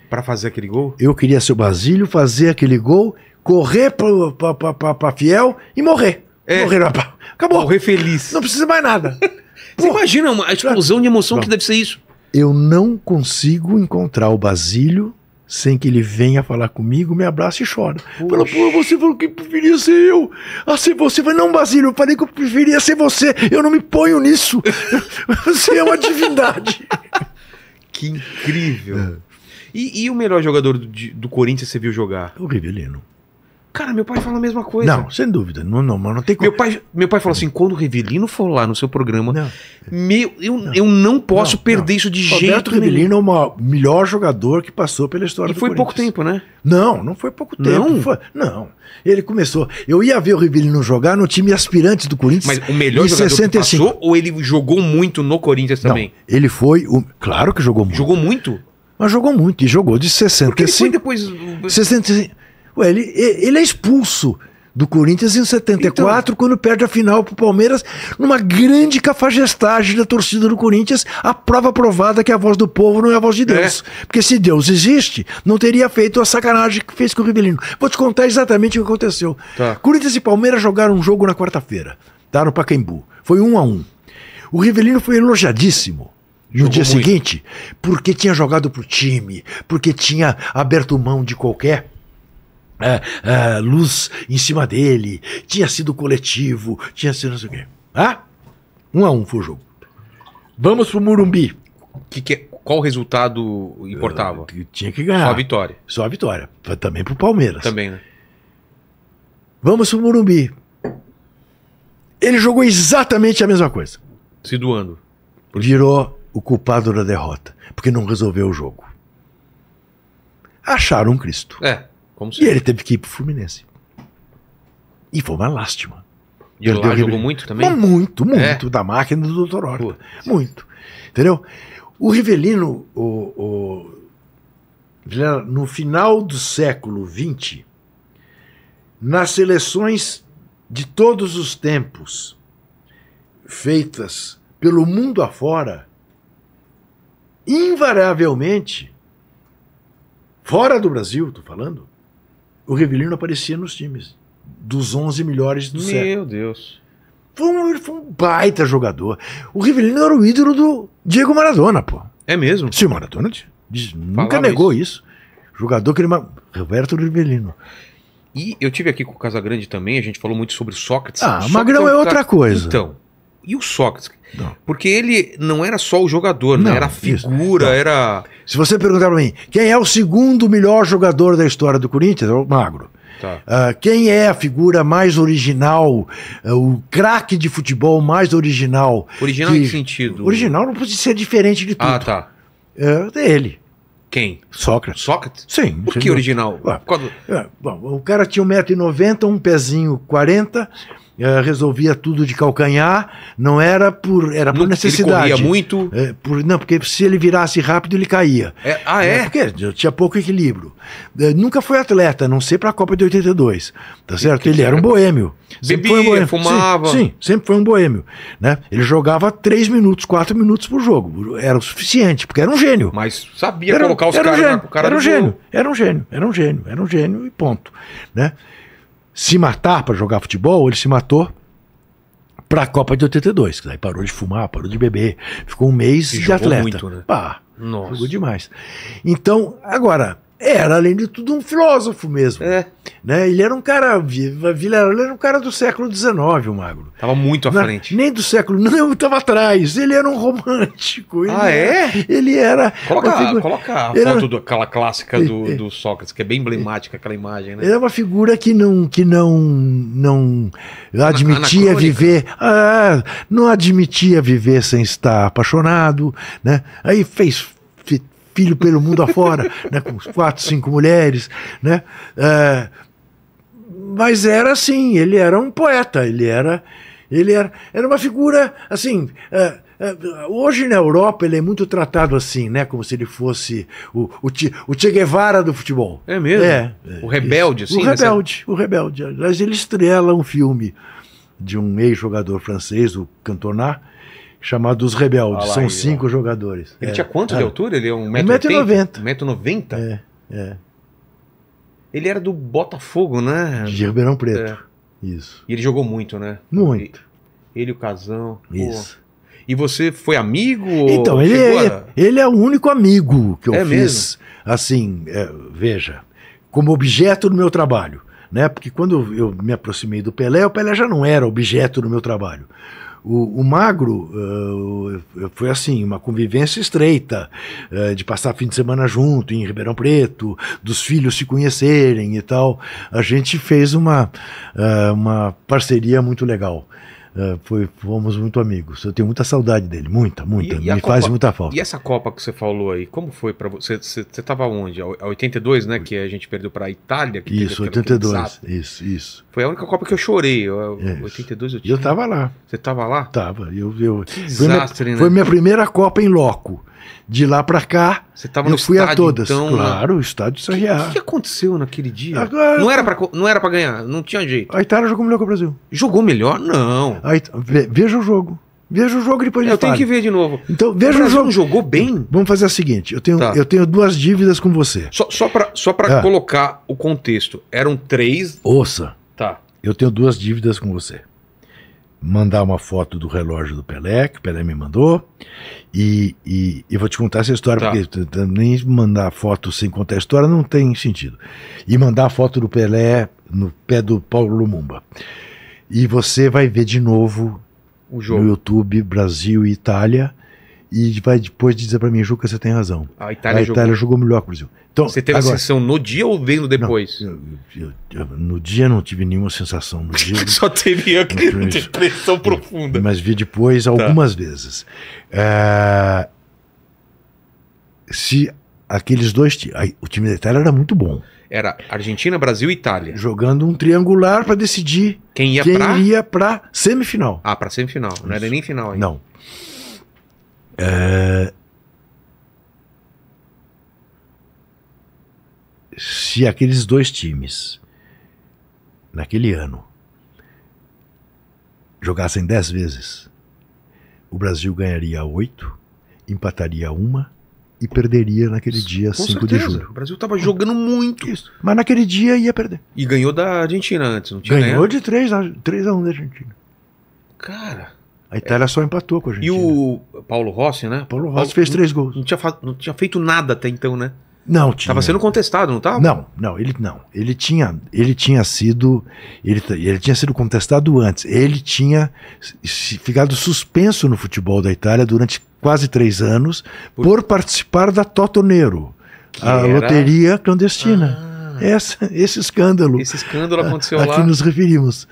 para fazer aquele gol? Eu queria ser o Basílio, fazer aquele gol, correr para Fiel e morrer. É. Morrer, rapaz. Acabou. Morrer feliz. Não precisa mais nada. (laughs) Você imagina a explosão de emoção que deve ser isso? Eu não consigo encontrar o Basílio sem que ele venha falar comigo, me abraça e chora. Fala, pô, você falou que preferia ser eu. Ah, ser você. Falei, não, Basílio, eu falei que eu preferia ser você. Eu não me ponho nisso. (laughs) você é uma divindade. (laughs) que incrível. É. E, e o melhor jogador do, do Corinthians você viu jogar? O Rivelino. Cara, meu pai fala a mesma coisa. Não, sem dúvida. Não, não, mas não tem como. Meu pai, meu pai falou assim: quando o Rivelino for lá no seu programa, não, meu, eu, não, eu não posso não, perder isso de Roberto jeito Roberto Revelino é o melhor jogador que passou pela história e do foi pouco tempo, né? Não, não foi pouco tempo. Não. Foi, não. Ele começou. Eu ia ver o Rivelino jogar no time aspirante do Corinthians. Mas o melhor jogador 65. que passou ou ele jogou muito no Corinthians também? Não. ele foi. O, claro que jogou muito. Jogou muito? Mas jogou muito, e jogou de 65. ele foi depois. 65. Ué, ele, ele é expulso do Corinthians em 74, então... quando perde a final para o Palmeiras, numa grande cafajestagem da torcida do Corinthians, a prova provada que a voz do povo não é a voz de é. Deus. É. Porque se Deus existe, não teria feito a sacanagem que fez com o Rivelino. Vou te contar exatamente o que aconteceu. Tá. Corinthians e Palmeiras jogaram um jogo na quarta-feira, tá? No Pacaembu. Foi um a um. O Rivelino foi elogiadíssimo no dia muito. seguinte, porque tinha jogado pro time, porque tinha aberto mão de qualquer é, é, luz em cima dele, tinha sido coletivo, tinha sido não sei o quê. Ah? Um a um foi o jogo. Vamos pro Murumbi. Que que, é, qual resultado importava? Eu, tinha que ganhar. Só a vitória. Só a vitória. Também pro Palmeiras. Também, né? Vamos pro Murumbi. Ele jogou exatamente a mesma coisa. Se doando. Virou o culpado da derrota, porque não resolveu o jogo. Acharam Cristo. É, como se. E ele teve que ir pro Fluminense. E foi uma lástima. E deu lá jogou muito também? Muito, muito, é. da máquina do Dr. Horta. Muito. Entendeu? O Rivelino, o, o, no final do século XX, nas seleções de todos os tempos feitas pelo mundo afora, invariavelmente, fora do Brasil, tô falando, o Rivelino aparecia nos times dos 11 melhores do Meu século. Meu Deus. Foi um, foi um, baita jogador. O Rivelino era o ídolo do Diego Maradona, pô. É mesmo? Sim, Maradona diz, nunca negou isso. isso. Jogador que ele. Roberto Rivelino. E eu tive aqui com o Casagrande também, a gente falou muito sobre o Sócrates. Ah, o Magrão é outra coisa. Então, e o Sócrates? Porque ele não era só o jogador, né? não, né? era a figura, era. Se você perguntar para mim, quem é o segundo melhor jogador da história do Corinthians? É o Magro. Tá. Uh, quem é a figura mais original, uh, o craque de futebol mais original? Original que... em que sentido? Original não pode ser diferente de ah, tudo. Ah, tá. É, é ele. Quem? Sócrates. Sócrates? Sim. Por que original? Ué, Quando... é, bom, o cara tinha 1,90m, um pezinho 40 Uh, resolvia tudo de calcanhar, não era por era por não, necessidade. Ele corria muito? É, por, não, porque se ele virasse rápido, ele caía. É, ah, é? é? Porque tinha pouco equilíbrio. É, nunca foi atleta, não sei para a Copa de 82, tá certo? Que ele que era, era um boêmio. Bebia, um boêmio. fumava. Sim, sim, sempre foi um boêmio. Né? Ele jogava 3 minutos, 4 minutos por jogo. Era o suficiente, porque era um gênio. Mas sabia era, colocar os caras um cara Era um gênio, era um gênio, era um gênio, era um gênio, e ponto. Né? se matar para jogar futebol, ele se matou para a Copa de 82, que daí parou de fumar, parou de beber, ficou um mês e de atleta. Muito, né? Pá, Nossa. jogou demais. Então, agora, era, além de tudo, um filósofo mesmo. É. Né? Ele era um cara. Vilela era um cara do século XIX, o Magro. Tava muito à Na, frente. Nem do século. (laughs) Não, estava atrás. Ele era um romântico. ah, é? ele era. Coloca, figura, coloca a foto era, clássica é, do, é. do, Sócrates, que é bem emblemática aquela imagem, né? Ele era uma figura que não, que não, não admitia viver. Ah, não admitia viver sem estar apaixonado. Né? Aí fez filho pelo mundo afora, (laughs) né, com quatro, cinco mulheres, né? É, mas era assim, ele era um poeta, ele era, ele era, era uma figura assim. É, é, Hoje na Europa ele é muito tratado assim, né? Como se ele fosse o, o, che, o che Guevara do futebol. É mesmo? É, o é, rebelde, assim. O rebelde, nessa... o rebelde. Aliás, ele estrela um filme de um ex-jogador francês, o Cantona, chamado Os Rebeldes. Lá, São aí, cinco ó. jogadores. Ele é. tinha quanto de ah, altura? Ele é 1,90m? 1,90m? É, é. Ele era do Botafogo, né? De Ribeirão Preto. É. Isso. E ele jogou muito, né? Muito. Ele, e o Casão. Isso. Pô. E você foi amigo? Então, ele é, ele é o único amigo que eu é fiz. Mesmo? Assim, é, veja, como objeto do meu trabalho. Né? Porque quando eu me aproximei do Pelé, o Pelé já não era objeto do meu trabalho. O, o magro uh, foi assim, uma convivência estreita, uh, de passar fim de semana junto em Ribeirão Preto, dos filhos se conhecerem e tal. A gente fez uma, uh, uma parceria muito legal. É, foi, fomos muito amigos. Eu tenho muita saudade dele, muita, muita. E, e me faz Copa, muita falta. E essa Copa que você falou aí, como foi para você? Você estava onde? A 82, né? Que a gente perdeu para a Itália. isso, 82. Isso, isso. Foi a única Copa que eu chorei. Eu, 82 eu tinha. Eu estava lá. Você estava lá? Tava. Eu, eu... Que desastre, foi minha, né? Foi minha primeira Copa em loco. De lá para cá, eu fui estádio, a todas. Então, né? claro, o estádio do O que, que, aconteceu naquele dia? Agora, não, era pra, não era pra ganhar, não tinha jeito. A Itália jogou melhor que o Brasil. Jogou melhor? Não. It... veja o jogo. Veja o jogo depois de Eu tenho que ver de novo. Então, veja o, o jogo. jogou bem? Vamos fazer o seguinte: eu tenho, tá. eu tenho duas dívidas com você. Só, só para só pra ah. colocar o contexto: eram três. Ouça. Tá. Eu tenho duas dívidas com você mandar uma foto do relógio do Pelé, que o Pelé me mandou, e, e eu vou te contar essa história, tá. porque nem mandar foto sem contar a história não tem sentido. E mandar a foto do Pelé no pé do Paulo Lumumba. E você vai ver de novo jogo no YouTube Brasil e Itália, e vai depois dizer para mim, Juca, você tem razão. A Itália, a jogou. Itália jogou melhor que o Brasil. Então, você teve agora, a sensação no dia ou vendo depois? Não, eu, eu, eu, no dia não tive nenhuma sensação. No dia, (laughs) Só teve a depressão profunda. Mas vi depois tá. algumas tá. vezes. É, se aqueles dois... O time da Itália era muito bom. Era Argentina, Brasil e Itália. Jogando um triangular para decidir quem ia para semifinal. Ah, para semifinal. Não era nem final ainda. Não. Ah, se aqueles dois times, naquele ano, jogassem dez vezes, o Brasil ganharia oito, empataria uma e perderia naquele dia Com 5 certeza. de julho. O Brasil estava jogando muito. Isso. Mas naquele dia ia perder. E ganhou da Argentina antes, não tinha? Ganhou ganhado? de a, 3 a 1 da Argentina. Cara. A Itália é. só empatou com a gente. E o Paulo Rossi, né? Paulo Rossi Paulo, fez três gols. Não, tinha, não tinha feito nada até então, né? Não tinha. Tava sendo contestado, não estava? Não, não, ele não. Ele tinha, ele tinha sido, ele, ele tinha sido contestado antes. Ele tinha ficado suspenso no futebol da Itália durante quase três anos por, por participar da Totoneiro, que a era... loteria clandestina. Ah. Né? Essa, esse escândalo. Esse escândalo aconteceu a, a lá. que nos referimos.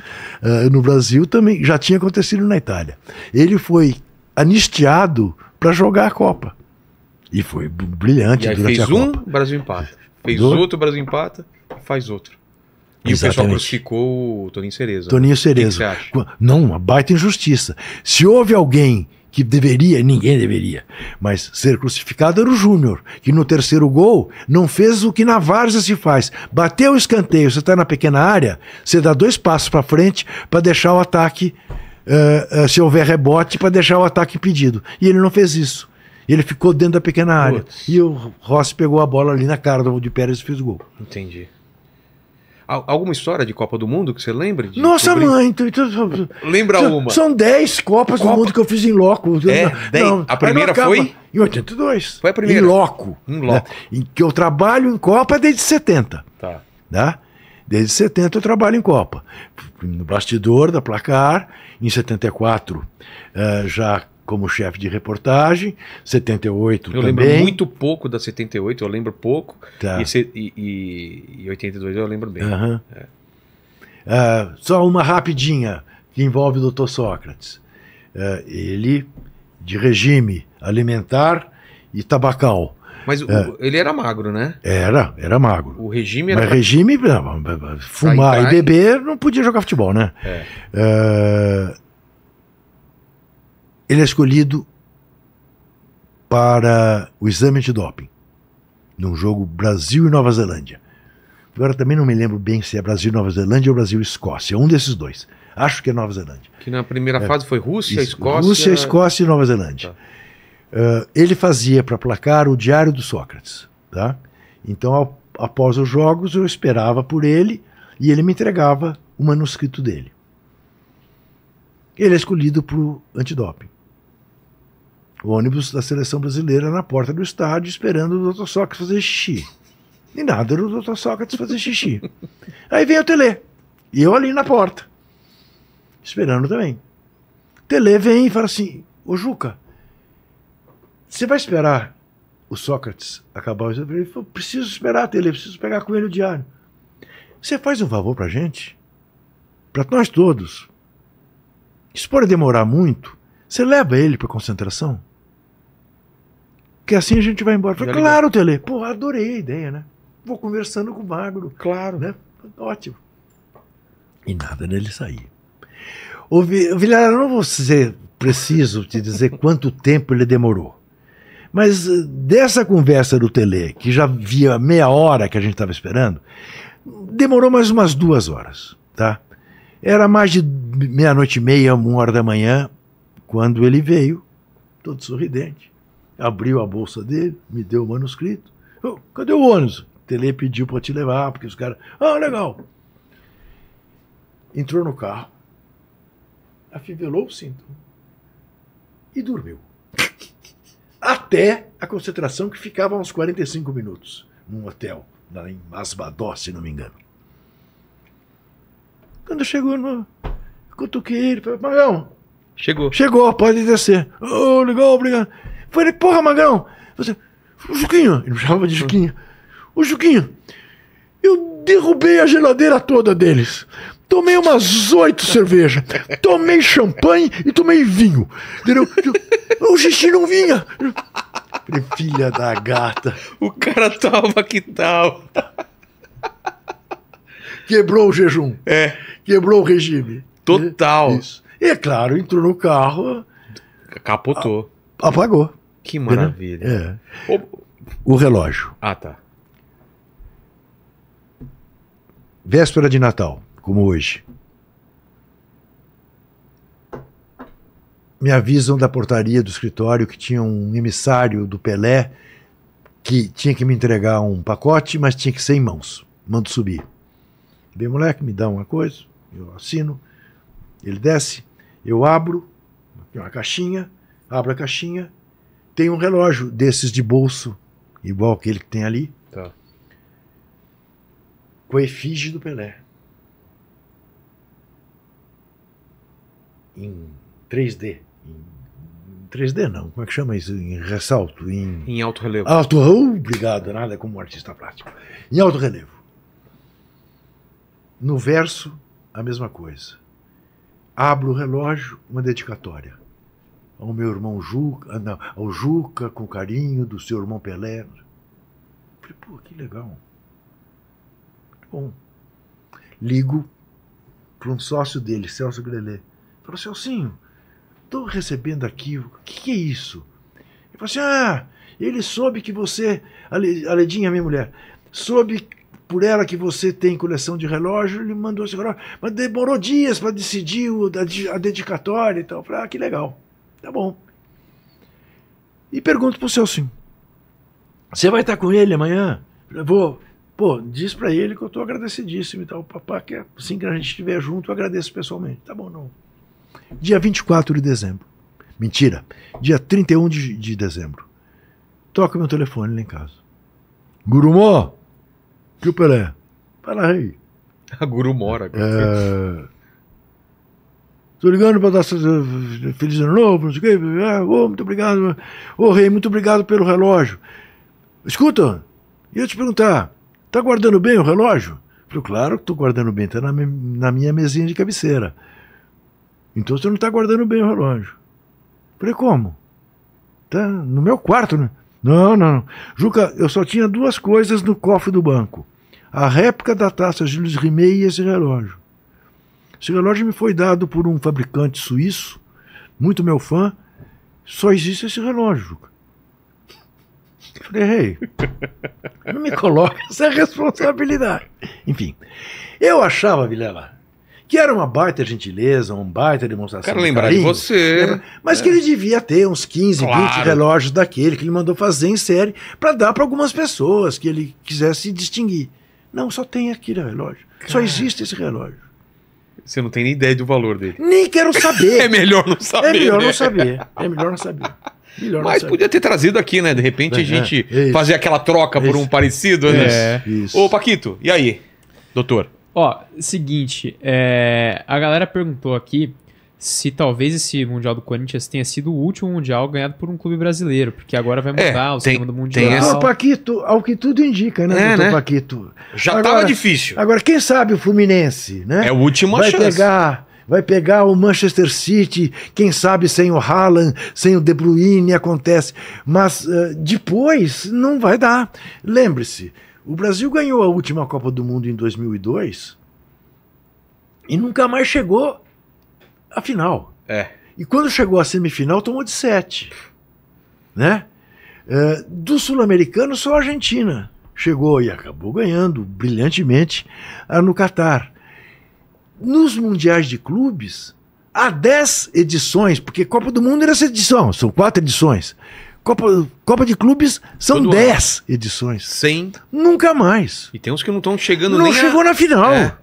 Uh, no Brasil também já tinha acontecido na Itália. Ele foi anistiado para jogar a Copa. E foi brilhante e durante fez um, Brasil empata. Fez Do... outro, Brasil empata, faz outro. E Exatamente. o pessoal crucificou o Toninho Cereza. Toninho né? Cereza. Não, uma baita injustiça. Se houve alguém que deveria, ninguém deveria, mas ser crucificado era o Júnior, que no terceiro gol não fez o que na várzea se faz. Bateu o escanteio, você está na pequena área, você dá dois passos para frente para deixar o ataque, uh, uh, se houver rebote, para deixar o ataque impedido. E ele não fez isso. Ele ficou dentro da pequena área. E o Rossi pegou a bola ali na cara do de Pérez e fez o gol. Entendi. Alguma história de Copa do Mundo que você lembre? Nossa mãe! Lembra são, uma. São 10 Copas Copa... do Mundo que eu fiz em loco. É, dez... Não, a primeira foi? Em 82. Foi a primeira? Em loco. Em loco. Né? Em que eu trabalho em Copa é desde 70. Tá. Né? Desde 70 eu trabalho em Copa. No bastidor da Placar, em 74 eh, já como chefe de reportagem, 78 eu também. Eu lembro muito pouco da 78, eu lembro pouco, tá. e, e, e 82 eu lembro bem. Uhum. É. Uh, só uma rapidinha, que envolve o doutor Sócrates. Uh, ele, de regime alimentar e tabacal. Mas ah. ele era magro, né? Era, era magro. O regime era. Mas regime, fumar e beber não podia jogar futebol, né? É. Uh, ele é escolhido para o exame de doping num jogo Brasil e Nova Zelândia. Agora também não me lembro bem se é Brasil e Nova Zelândia ou Brasil e Escócia, é um desses dois. Acho que é Nova Zelândia. Que na primeira é, fase foi Rússia, Escócia. Rússia, Escócia e Nova Zelândia. Tá. Uh, ele fazia para placar o Diário do Sócrates, tá? Então ao, após os jogos eu esperava por ele e ele me entregava o manuscrito dele. Ele é escolhido para o antidoping o ônibus da seleção brasileira na porta do estádio esperando o Dr. Sócrates fazer xixi. E nada era o Dr. Sócrates fazer xixi. Aí vem o Tele. E eu ali na porta. Esperando também. Tele vem e fala assim: Ô Juca, você vai esperar o Sócrates acabar o exame? Ele falou: preciso esperar, Tele, preciso pegar com ele o diário. Você faz um favor pra gente? Pra nós todos. Isso pode demorar muito. Você leva ele pra concentração? que assim a gente vai embora. Falei, claro, Tele, pô, adorei a ideia, né? Vou conversando com o Magro. Claro. Né? Ótimo. E nada dele né? sair. o Vilhara, não vou ser preciso te dizer (laughs) quanto tempo ele demorou. Mas eh, dessa conversa do Tele, que já via meia hora que a gente estava esperando, demorou mais umas duas horas, tá? Era mais de meia-noite e meia, uma hora da manhã, quando ele veio, todo sorridente abriu a bolsa dele, me deu o manuscrito. Oh, cadê o ônibus? Tele pediu para te levar, porque os caras. Ah, legal! Entrou no carro, afivelou o cinto e dormiu. (laughs) Até a concentração que ficava uns 45 minutos num hotel, lá em Masbadó, se não me engano. Quando chegou no. Cutuquei ele, falei, Magão. Chegou. Chegou, pode descer. Oh, legal, obrigado. Falei, porra, Magrão! Você, o Juquinho, ele me chamava de Juquinho. O Juquinho, eu derrubei a geladeira toda deles. Tomei umas oito cervejas. Tomei champanhe e tomei vinho. Entendeu? O xixi não vinha. Filha da gata. O cara tava que tal. Quebrou o jejum. É. Quebrou o regime. Total. Isso. E é claro, entrou no carro. Capotou. A, apagou. Que maravilha. É. O... o relógio. Ah, tá. Véspera de Natal, como hoje. Me avisam da portaria do escritório que tinha um emissário do Pelé que tinha que me entregar um pacote, mas tinha que ser em mãos. Mando subir. Bem, moleque, me dá uma coisa, eu assino, ele desce, eu abro, tem uma caixinha, abro a caixinha, tem um relógio desses de bolso, igual aquele que tem ali. Tá. Com a efígie do Pelé. Em 3D. Em 3D não, como é que chama isso? Em ressalto. Em, em alto relevo. Alto, oh, obrigado, nada como um artista plástico. Em alto relevo. No verso, a mesma coisa. Abro o relógio, uma dedicatória ao meu irmão Juca, ah, não, ao Juca com carinho do seu irmão Pelé. falei, pô, que legal. Muito bom. Ligo para um sócio dele, Celso Grelê. Falei, assim, Celcinho, estou recebendo aqui, o que, que é isso? Ele falou assim, ah, ele soube que você, a Ledinha, minha mulher, soube por ela que você tem coleção de relógio, ele mandou esse relógio, mas demorou dias para decidir a dedicatória e tal. falei, ah, que legal. Tá bom. E pergunto pro Celso: Você vai estar com ele amanhã? vou. Pô, diz para ele que eu tô agradecidíssimo e tal. O papá que é assim que a gente estiver junto, eu agradeço pessoalmente. Tá bom, não. Dia 24 de dezembro. Mentira. Dia 31 de, de dezembro. Toca meu telefone lá em casa. Gurumó! Que o Pelé? Fala aí. A (laughs) Guru mora. Né? É... Estou ligando para dar eh, feliz ano novo, não sei o quê. Ah, oh, muito obrigado. Ô, oh, rei, muito obrigado pelo relógio. Escuta, ia te perguntar, tá guardando bem o relógio? Falei, claro que estou guardando bem, Está na, na minha mesinha de cabeceira. Então você não está guardando bem o relógio. Falei, como? Tá no meu quarto, né? Não, não, não. Juca, eu só tinha duas coisas no cofre do banco. A réplica da taça Jules Rimei e esse relógio. Esse relógio me foi dado por um fabricante suíço, muito meu fã. Só existe esse relógio, Eu falei, hey, não me coloque essa responsabilidade. Enfim, eu achava, Vilela, que era uma baita gentileza, uma baita demonstração. Quero de lembrar carinho, de você. Mas é. que ele devia ter uns 15, claro. 20 relógios daquele que ele mandou fazer em série para dar para algumas pessoas que ele quisesse distinguir. Não, só tem aquele relógio. Cara. Só existe esse relógio. Você não tem nem ideia do valor dele. Nem quero saber. (laughs) é melhor não saber. É melhor né? não saber. É melhor não saber. Melhor Mas não podia ter trazido aqui, né? De repente é, a gente é, fazer aquela troca isso. por um parecido, né? É. Isso. Ô, Paquito, e aí, doutor? Ó, seguinte, é, a galera perguntou aqui se talvez esse Mundial do Corinthians tenha sido o último Mundial ganhado por um clube brasileiro, porque agora vai é, mudar é, o segundo do Mundial. Tem esse... Ah, Paquito, ao que tudo indica, né, é, né? Paquito? Já estava difícil. Agora, quem sabe o Fluminense, né? É o último vai chance. Pegar, vai pegar o Manchester City, quem sabe sem o Haaland, sem o De Bruyne, acontece. Mas uh, depois não vai dar. Lembre-se, o Brasil ganhou a última Copa do Mundo em 2002 e nunca mais chegou a final. É. E quando chegou à semifinal, tomou de 7. Né? É, do sul-americano, só a Argentina chegou e acabou ganhando brilhantemente ah, no Catar. Nos mundiais de clubes, há 10 edições, porque Copa do Mundo era essa edição, são quatro edições. Copa, Copa de Clubes são 10 edições. Sim. Nunca mais. E tem uns que não estão chegando não nem Não chegou a... na final. É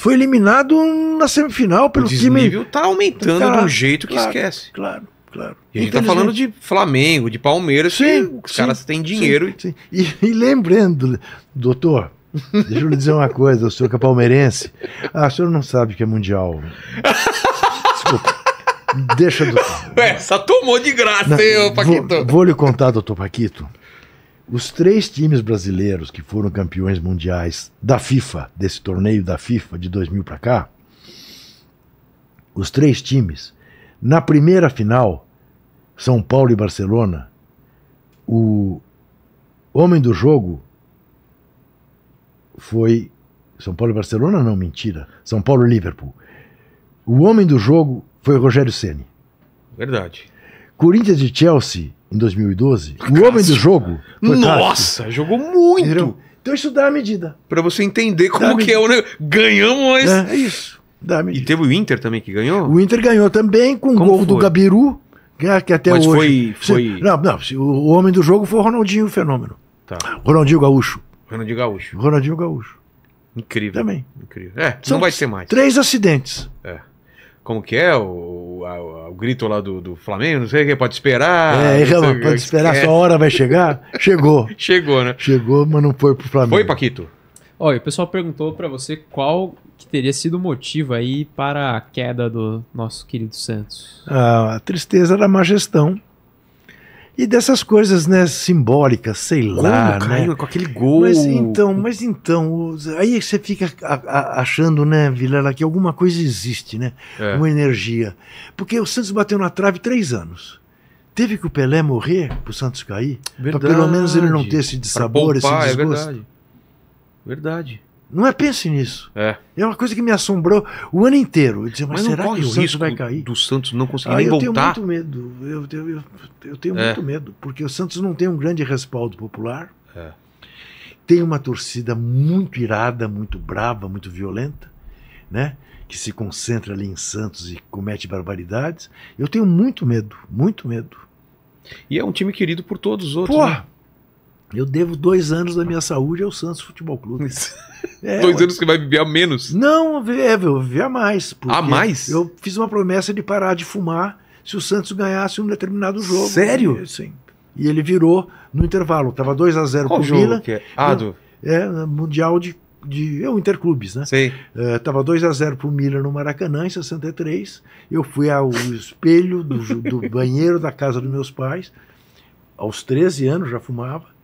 foi eliminado na semifinal pelo o time. O nível tá aumentando claro, de um tá, jeito que claro, esquece. Claro, claro. E a gente tá falando de Flamengo, de Palmeiras, sim, que os sim, caras têm dinheiro. Sim, e... Sim. E, e lembrando, doutor, deixa eu lhe dizer uma coisa, o senhor que é palmeirense, ah, o senhor não sabe que é mundial. Desculpa. Deixa, doutor. Essa tomou de graça, hein, Paquito? Vou, vou lhe contar, doutor Paquito os três times brasileiros que foram campeões mundiais da FIFA, desse torneio da FIFA de 2000 para cá, os três times, na primeira final, São Paulo e Barcelona, o homem do jogo foi São Paulo e Barcelona, não, mentira. São Paulo e Liverpool. O homem do jogo foi Rogério Ceni. Verdade. Corinthians e Chelsea em 2012. O homem do jogo. Nossa, jogou muito. Entendeu? Então isso dá a medida. Para você entender como que é o Ganhamos. É, é isso. Dá a medida. E teve o Inter também que ganhou? O Inter ganhou também com o gol foi? do Gabiru, que é, é até Mas hoje. Foi, foi... Não, não, o homem do jogo foi o Ronaldinho Fenômeno. Tá. Ronaldinho Gaúcho. Ronaldinho Gaúcho. Ronaldinho Gaúcho. Incrível. Também. Incrível. É, São não vai ser mais. Três acidentes. É como que é o, a, o grito lá do, do, Flamengo, não sei o que, pode esperar. É, pode esperar, é. sua hora vai chegar. Chegou. (laughs) Chegou, né? Chegou, mas não foi pro Flamengo. Foi, Paquito? Olha, o pessoal perguntou para você qual que teria sido o motivo aí para a queda do nosso querido Santos. Ah, a tristeza da má gestão e dessas coisas, né, simbólicas, sei Como lá, caiu, né? Com aquele gol. Mas então, mas então, aí você fica achando, né, Vilela, que alguma coisa existe, né? É. Uma energia. Porque o Santos bateu na trave três anos. Teve que o Pelé morrer pro Santos cair? Verdade. Pra pelo menos ele não ter esse dissabor, poupar, esse é desgosto. É verdade. Verdade. Não é, pense nisso. É. É uma coisa que me assombrou o ano inteiro. Eu dizia, mas, mas será que o Santos vai cair? Do Santos não conseguir ah, nem eu voltar. Eu tenho muito medo. Eu, eu, eu, eu tenho é. muito medo. Porque o Santos não tem um grande respaldo popular. É. Tem uma torcida muito irada, muito brava, muito violenta, né? Que se concentra ali em Santos e comete barbaridades. Eu tenho muito medo, muito medo. E é um time querido por todos os outros. Porra! Né? Eu devo dois anos da minha saúde ao Santos Futebol Clube. (laughs) É, dois ué. anos que vai viver a menos? Não, é, eu vivi a mais. A mais? Eu fiz uma promessa de parar de fumar se o Santos ganhasse um determinado jogo. Sério? É, sim. E ele virou no intervalo. Tava 2 a 0 pro Milan. Que é? Ah, do... é, Mundial de de eu é Interclubes, né? Sim. Uh, tava 2 a 0 pro Miller no Maracanã em 63. Eu fui ao espelho do, do, banheiro da casa dos meus pais. Aos 13 anos já fumava.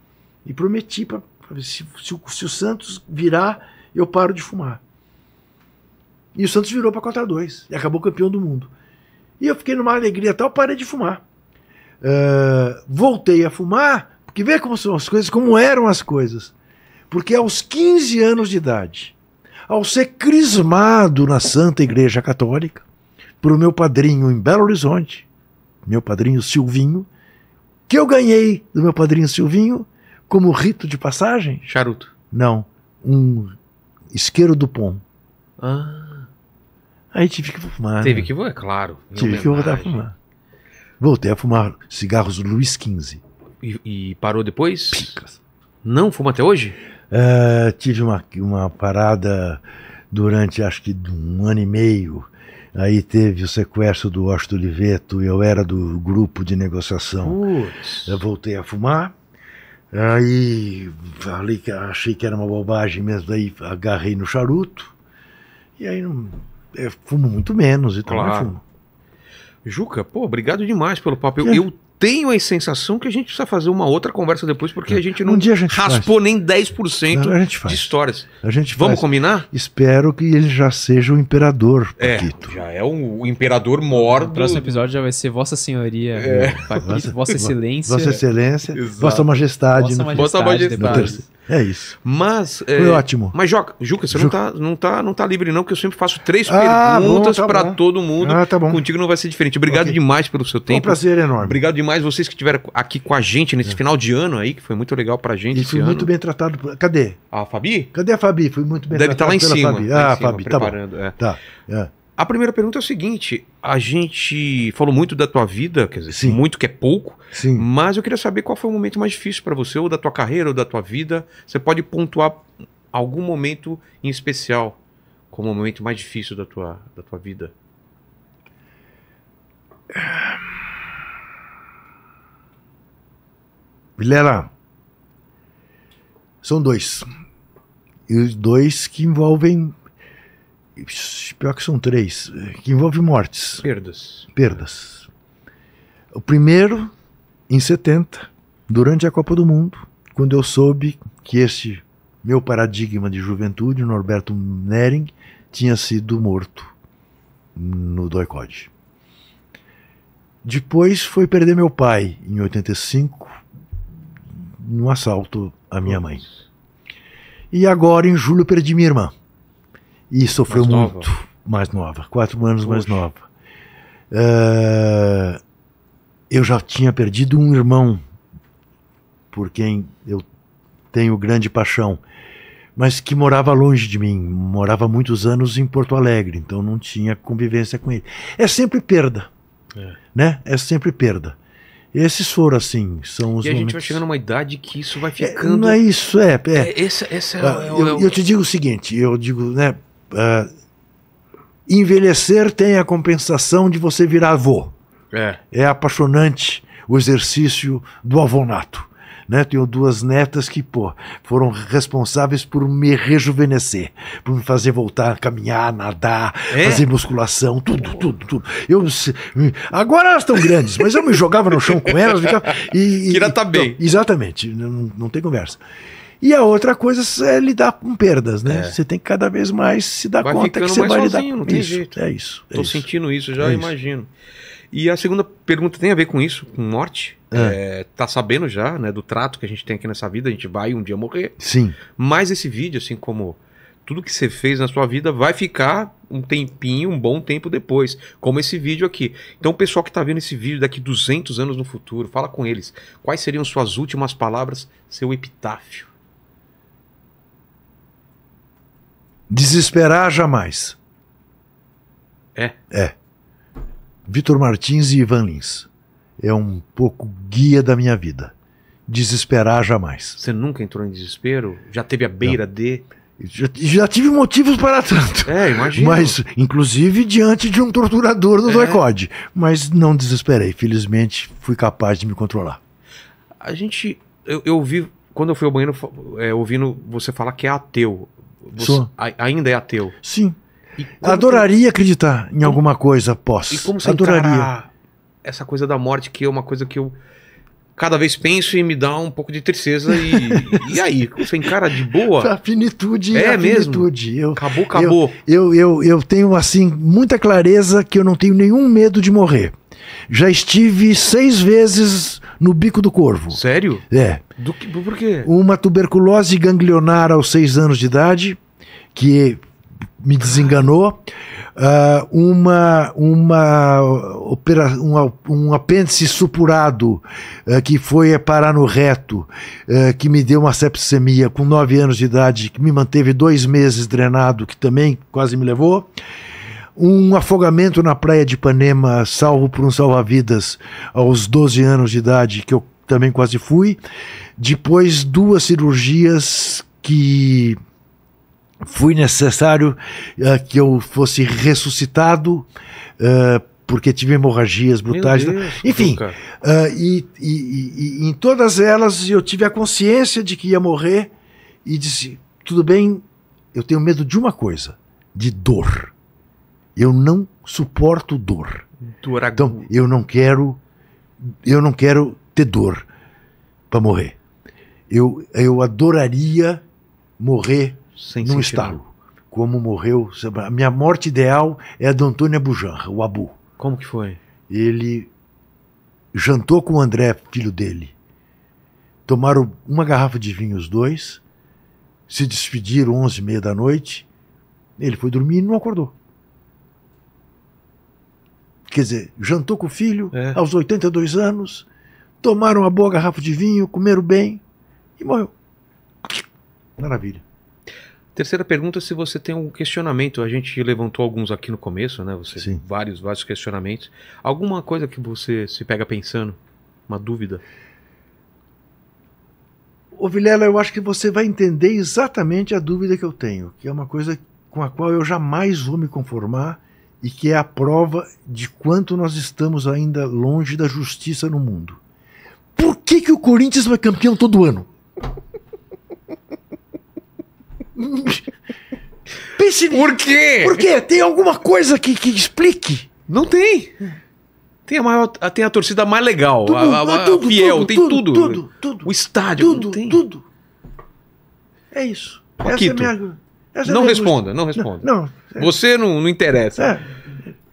E prometi para se, se, se, o Santos virar, eu paro de fumar. E o Santos virou para 4 a 2 e acabou campeão do mundo. E eu fiquei numa alegria tal, parei de fumar. Uh, voltei a fumar, porque vê como são as coisas, como eram as coisas. Porque aos 15 anos de idade, ao ser crismado na Santa Igreja Católica, para o meu padrinho em Belo Horizonte, meu padrinho Silvinho, que eu ganhei do meu padrinho Silvinho como rito de passagem? Charuto. Não, um isqueiro do pom. Ah. Aí tive que fumar. Teve né? que fumar, é claro. Tive que voltar a fumar. Voltei a fumar cigarros Luiz XV. E, e parou depois? Picas. Não fuma até hoje? Uh, tive uma, uma parada durante acho que um ano e meio. Aí teve o sequestro do Osto Oliveto, eu era do grupo de negociação. Putz. Eu voltei a fumar. Aí falei que achei que era uma bobagem mesmo, daí agarrei no charuto. E aí não, é, fumo muito menos e então claro. também fumo. Juca, pô, obrigado demais pelo papo. Eu, é? eu tenho a sensação que a gente precisa fazer uma outra conversa depois, porque é. a gente não um dia a gente raspou faz. nem 10% não, a gente faz. de histórias. A gente Vamos faz. combinar? Espero que ele já seja o imperador, é, Paquito. É, já é um, o imperador morto. O próximo episódio já vai ser Vossa Senhoria, é. Paquito, Vossa, Vossa Excelência. Vossa Excelência, Vossa Majestade. Vossa Majestade, no, Majestade no, terceiro, é isso. Mas. É, foi ótimo. Mas, Joca, Juca, você Juca. Não, tá, não, tá, não tá livre, não, que eu sempre faço três ah, perguntas tá para todo mundo. Ah, tá bom. Contigo não vai ser diferente. Obrigado okay. demais pelo seu é tempo. um prazer enorme. Obrigado demais vocês que estiveram aqui com a gente nesse é. final de ano aí, que foi muito legal pra gente. E fui muito ano. bem tratado. Por... Cadê? A Fabi? Cadê a Fabi? Fui muito bem Deve tratado. Deve tá estar lá em cima. Fabi. Tá ah, em cima, Fabi, tá bom. É. Tá. É. A primeira pergunta é o seguinte: a gente falou muito da tua vida, quer dizer, Sim. muito que é pouco, Sim. mas eu queria saber qual foi o momento mais difícil para você, ou da tua carreira, ou da tua vida. Você pode pontuar algum momento em especial como o momento mais difícil da tua, da tua vida? Vilera, são dois. E os dois que envolvem pior que são três, que envolve mortes. Perdas. Perdas. O primeiro, em 70, durante a Copa do Mundo, quando eu soube que esse meu paradigma de juventude, Norberto Nering, tinha sido morto no doicode. Depois foi perder meu pai, em 85, num assalto à minha mãe. E agora, em julho, perdi minha irmã. E sofreu mais muito. Nova. Mais nova. Quatro anos Poxa. mais nova. Uh, eu já tinha perdido um irmão por quem eu tenho grande paixão, mas que morava longe de mim, morava muitos anos em Porto Alegre, então não tinha convivência com ele. É sempre perda, é. né? É sempre perda. Esses foram assim, são os. E a momentos... gente vai chegando numa idade que isso vai é, ficando. É, não é isso, é. é. é essa, essa é ah, é eu, eu, te digo o seguinte, eu digo, né? Uh, envelhecer tem a compensação de você virar avô. É. é apaixonante o exercício do avonato. Né? Tenho duas netas que pô, foram responsáveis por me rejuvenescer, por me fazer voltar a caminhar, nadar, é? fazer musculação, tudo, tudo, tudo. Eu, hum, agora elas estão grandes, mas eu me jogava no chão com elas. Ficava, e, e, tá bem. Então, exatamente, não, não tem conversa. E a outra coisa é lidar com perdas, né? É. Você tem que cada vez mais se dar vai conta que você vai lidar com não tem isso. Jeito. É isso. Estou é sentindo isso, já é imagino. Isso. E a segunda pergunta tem a ver com isso, com morte. É. é. tá sabendo já, né, do trato que a gente tem aqui nessa vida, a gente vai um dia morrer. Sim. Mas esse vídeo, assim como tudo que você fez na sua vida vai ficar um tempinho, um bom tempo depois, como esse vídeo aqui. Então, o pessoal que está vendo esse vídeo daqui 200 anos no futuro, fala com eles. Quais seriam suas últimas palavras, seu epitáfio? Desesperar jamais. É? É. Vitor Martins e Ivan Lins. É um pouco guia da minha vida. Desesperar jamais. Você nunca entrou em desespero? Já teve a beira Não. de. Já, já, tive motivos para tanto. É, imagino. Mas, inclusive, diante de um torturador do é. Mas não desesperei. Felizmente, fui capaz de me controlar. A gente. Eu, eu ouvi. Quando eu fui ao banheiro, é, ouvindo você falar que é ateu. Sou. ainda é ateu. Sim. Adoraria acreditar em como... alguma coisa pós. E como você Adoraria. essa coisa da morte, que é uma coisa que eu cada vez penso e me dá um pouco de tristeza. E, (laughs) e aí? Você encara de boa? A finitude é a finitude. mesmo. Eu, acabou, acabou. Eu, eu, eu, eu tenho, assim, muita clareza que eu não tenho nenhum medo de morrer já estive seis vezes no bico do corvo. Sério? É. Do que, por quê? Uma tuberculose ganglionar aos seis anos de idade, que me desenganou. Uh, uma, uma, opera, uma, um apêndice supurado uh, que foi parar no reto, uh, que me deu uma sepsemia com nove anos de idade, que me manteve dois meses drenado, que também quase me levou um afogamento na praia de Ipanema, salvo por um salva-vidas aos 12 anos de idade, que eu também quase fui. Depois, duas cirurgias que foi necessário uh, que eu fosse ressuscitado. Uh, porque tive hemorragias brutais. Deus, Enfim, uh, e, e, e, e, em todas elas eu tive a consciência de que ia morrer e disse: tudo bem, eu tenho medo de uma coisa, de dor eu não suporto dor. dor então, eu não quero eu não quero ter dor para morrer. Eu, eu adoraria morrer Sem num estalo, como morreu. A minha morte ideal é a do Antônio Abujanra, o Abu. Como que foi? Ele jantou com o André, filho dele. Tomaram uma garrafa de vinho os dois, se despediram 11 e meia da noite. Ele foi dormir e não acordou. Quer dizer, jantou com o filho é. aos 82 anos, tomaram uma boa garrafa de vinho, comeram bem e morreu. Maravilha. Terceira pergunta, se você tem um questionamento, a gente levantou alguns aqui no começo, né? Você Sim. vários, vários questionamentos. Alguma coisa que você se pega pensando, uma dúvida? Ô Vilela, eu acho que você vai entender exatamente a dúvida que eu tenho, que é uma coisa com a qual eu jamais vou me conformar e que é a prova de quanto nós estamos ainda longe da justiça no mundo. Por que, que o Corinthians vai campeão todo ano? (laughs) Pense Por quê? Por quê? Tem alguma coisa que, que explique? Não tem. Tem a, maior, tem a torcida mais legal, tudo, a, a, a fiel, tudo, tem tudo, tudo, tudo. O estádio, tudo, tem. tudo. É isso. Paquito, essa é minha, essa é não, é minha responda, não responda, não responda. Não, é. Você não, não interessa. É.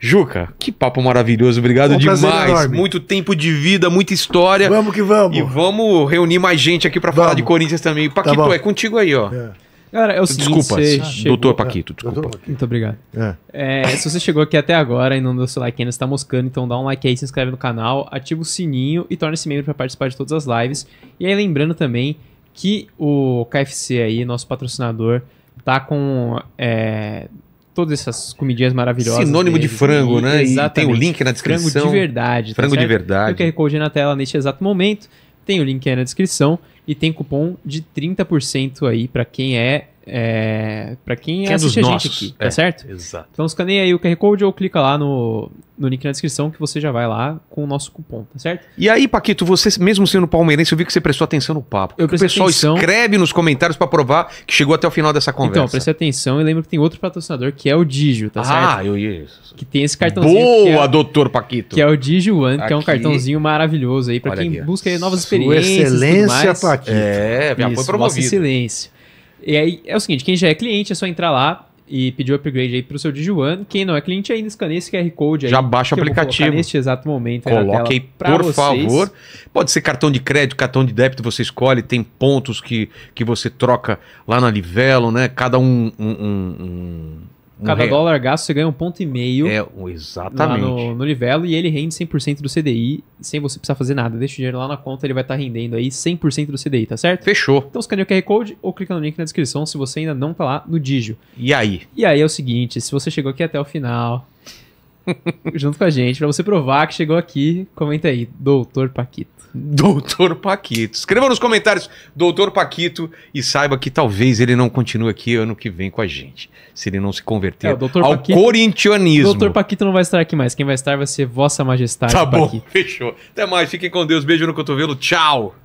Juca, que papo maravilhoso. Obrigado um demais. Muito tempo de vida, muita história. Vamos que vamos. E vamos reunir mais gente aqui para falar de Corinthians também. Tá Paquito, tá é contigo aí, ó. É. Galera, é o desculpa, seguinte, Desculpa, chegou... doutor Paquito, desculpa. Muito obrigado. É. É, se você chegou aqui até agora e não deu seu like ainda, está moscando, então dá um like aí, se inscreve no canal, ativa o sininho e torne-se membro para participar de todas as lives. E aí lembrando também que o KFC aí, nosso patrocinador, tá com é, todas essas comidinhas maravilhosas. Sinônimo de frango, e, né? Exatamente. E tem o link na descrição. Frango de verdade. Tá frango tá de verdade. Tem o QR Code na tela neste exato momento. Tem o link aí na descrição. E tem cupom de 30% aí para quem é é, para quem, quem é assiste é a gente aqui, tá é, certo? Exato. Então escaneia aí o QR Code ou clica lá no, no link na descrição que você já vai lá com o nosso cupom, tá certo? E aí, Paquito, você mesmo sendo palmeirense, eu vi que você prestou atenção no papo. Eu o pessoal atenção... escreve nos comentários para provar que chegou até o final dessa então, conversa. Então, preste atenção e lembro que tem outro patrocinador que é o Digio, tá ah, certo? Ah, eu isso. Que tem esse cartãozinho. Boa, é, doutor Paquito. Que é o Digio One, aqui. que é um cartãozinho maravilhoso aí para quem aqui. busca novas Sua experiências. Excelência, Paquito. É, já foi promovido. Vossa excelência. E aí é o seguinte, quem já é cliente é só entrar lá e pedir o upgrade aí pro seu DigiOne. Quem não é cliente ainda, escaneia esse QR Code aí. Já baixa o aplicativo. Neste exato momento. Coloque aí, por vocês. favor. Pode ser cartão de crédito, cartão de débito, você escolhe. Tem pontos que, que você troca lá na Livelo, né? Cada um, um, um, um Cada dólar gasto você ganha um ponto e meio. É, exatamente. No, no livelo e ele rende 100% do CDI sem você precisar fazer nada. Deixa o dinheiro lá na conta, ele vai estar tá rendendo aí 100% do CDI, tá certo? Fechou. Então escaneia o QR Code ou clica no link na descrição se você ainda não tá lá no Digio. E aí? E aí é o seguinte, se você chegou aqui até o final, (laughs) junto com a gente, para você provar que chegou aqui, comenta aí, Doutor Paquito. Doutor Paquito. Escreva nos comentários, Doutor Paquito, e saiba que talvez ele não continue aqui ano que vem com a gente, se ele não se converter é, ao Paquito, corintianismo. Doutor Paquito não vai estar aqui mais, quem vai estar vai ser Vossa Majestade Tá bom, Paquito. fechou. Até mais, fiquem com Deus, beijo no cotovelo, tchau.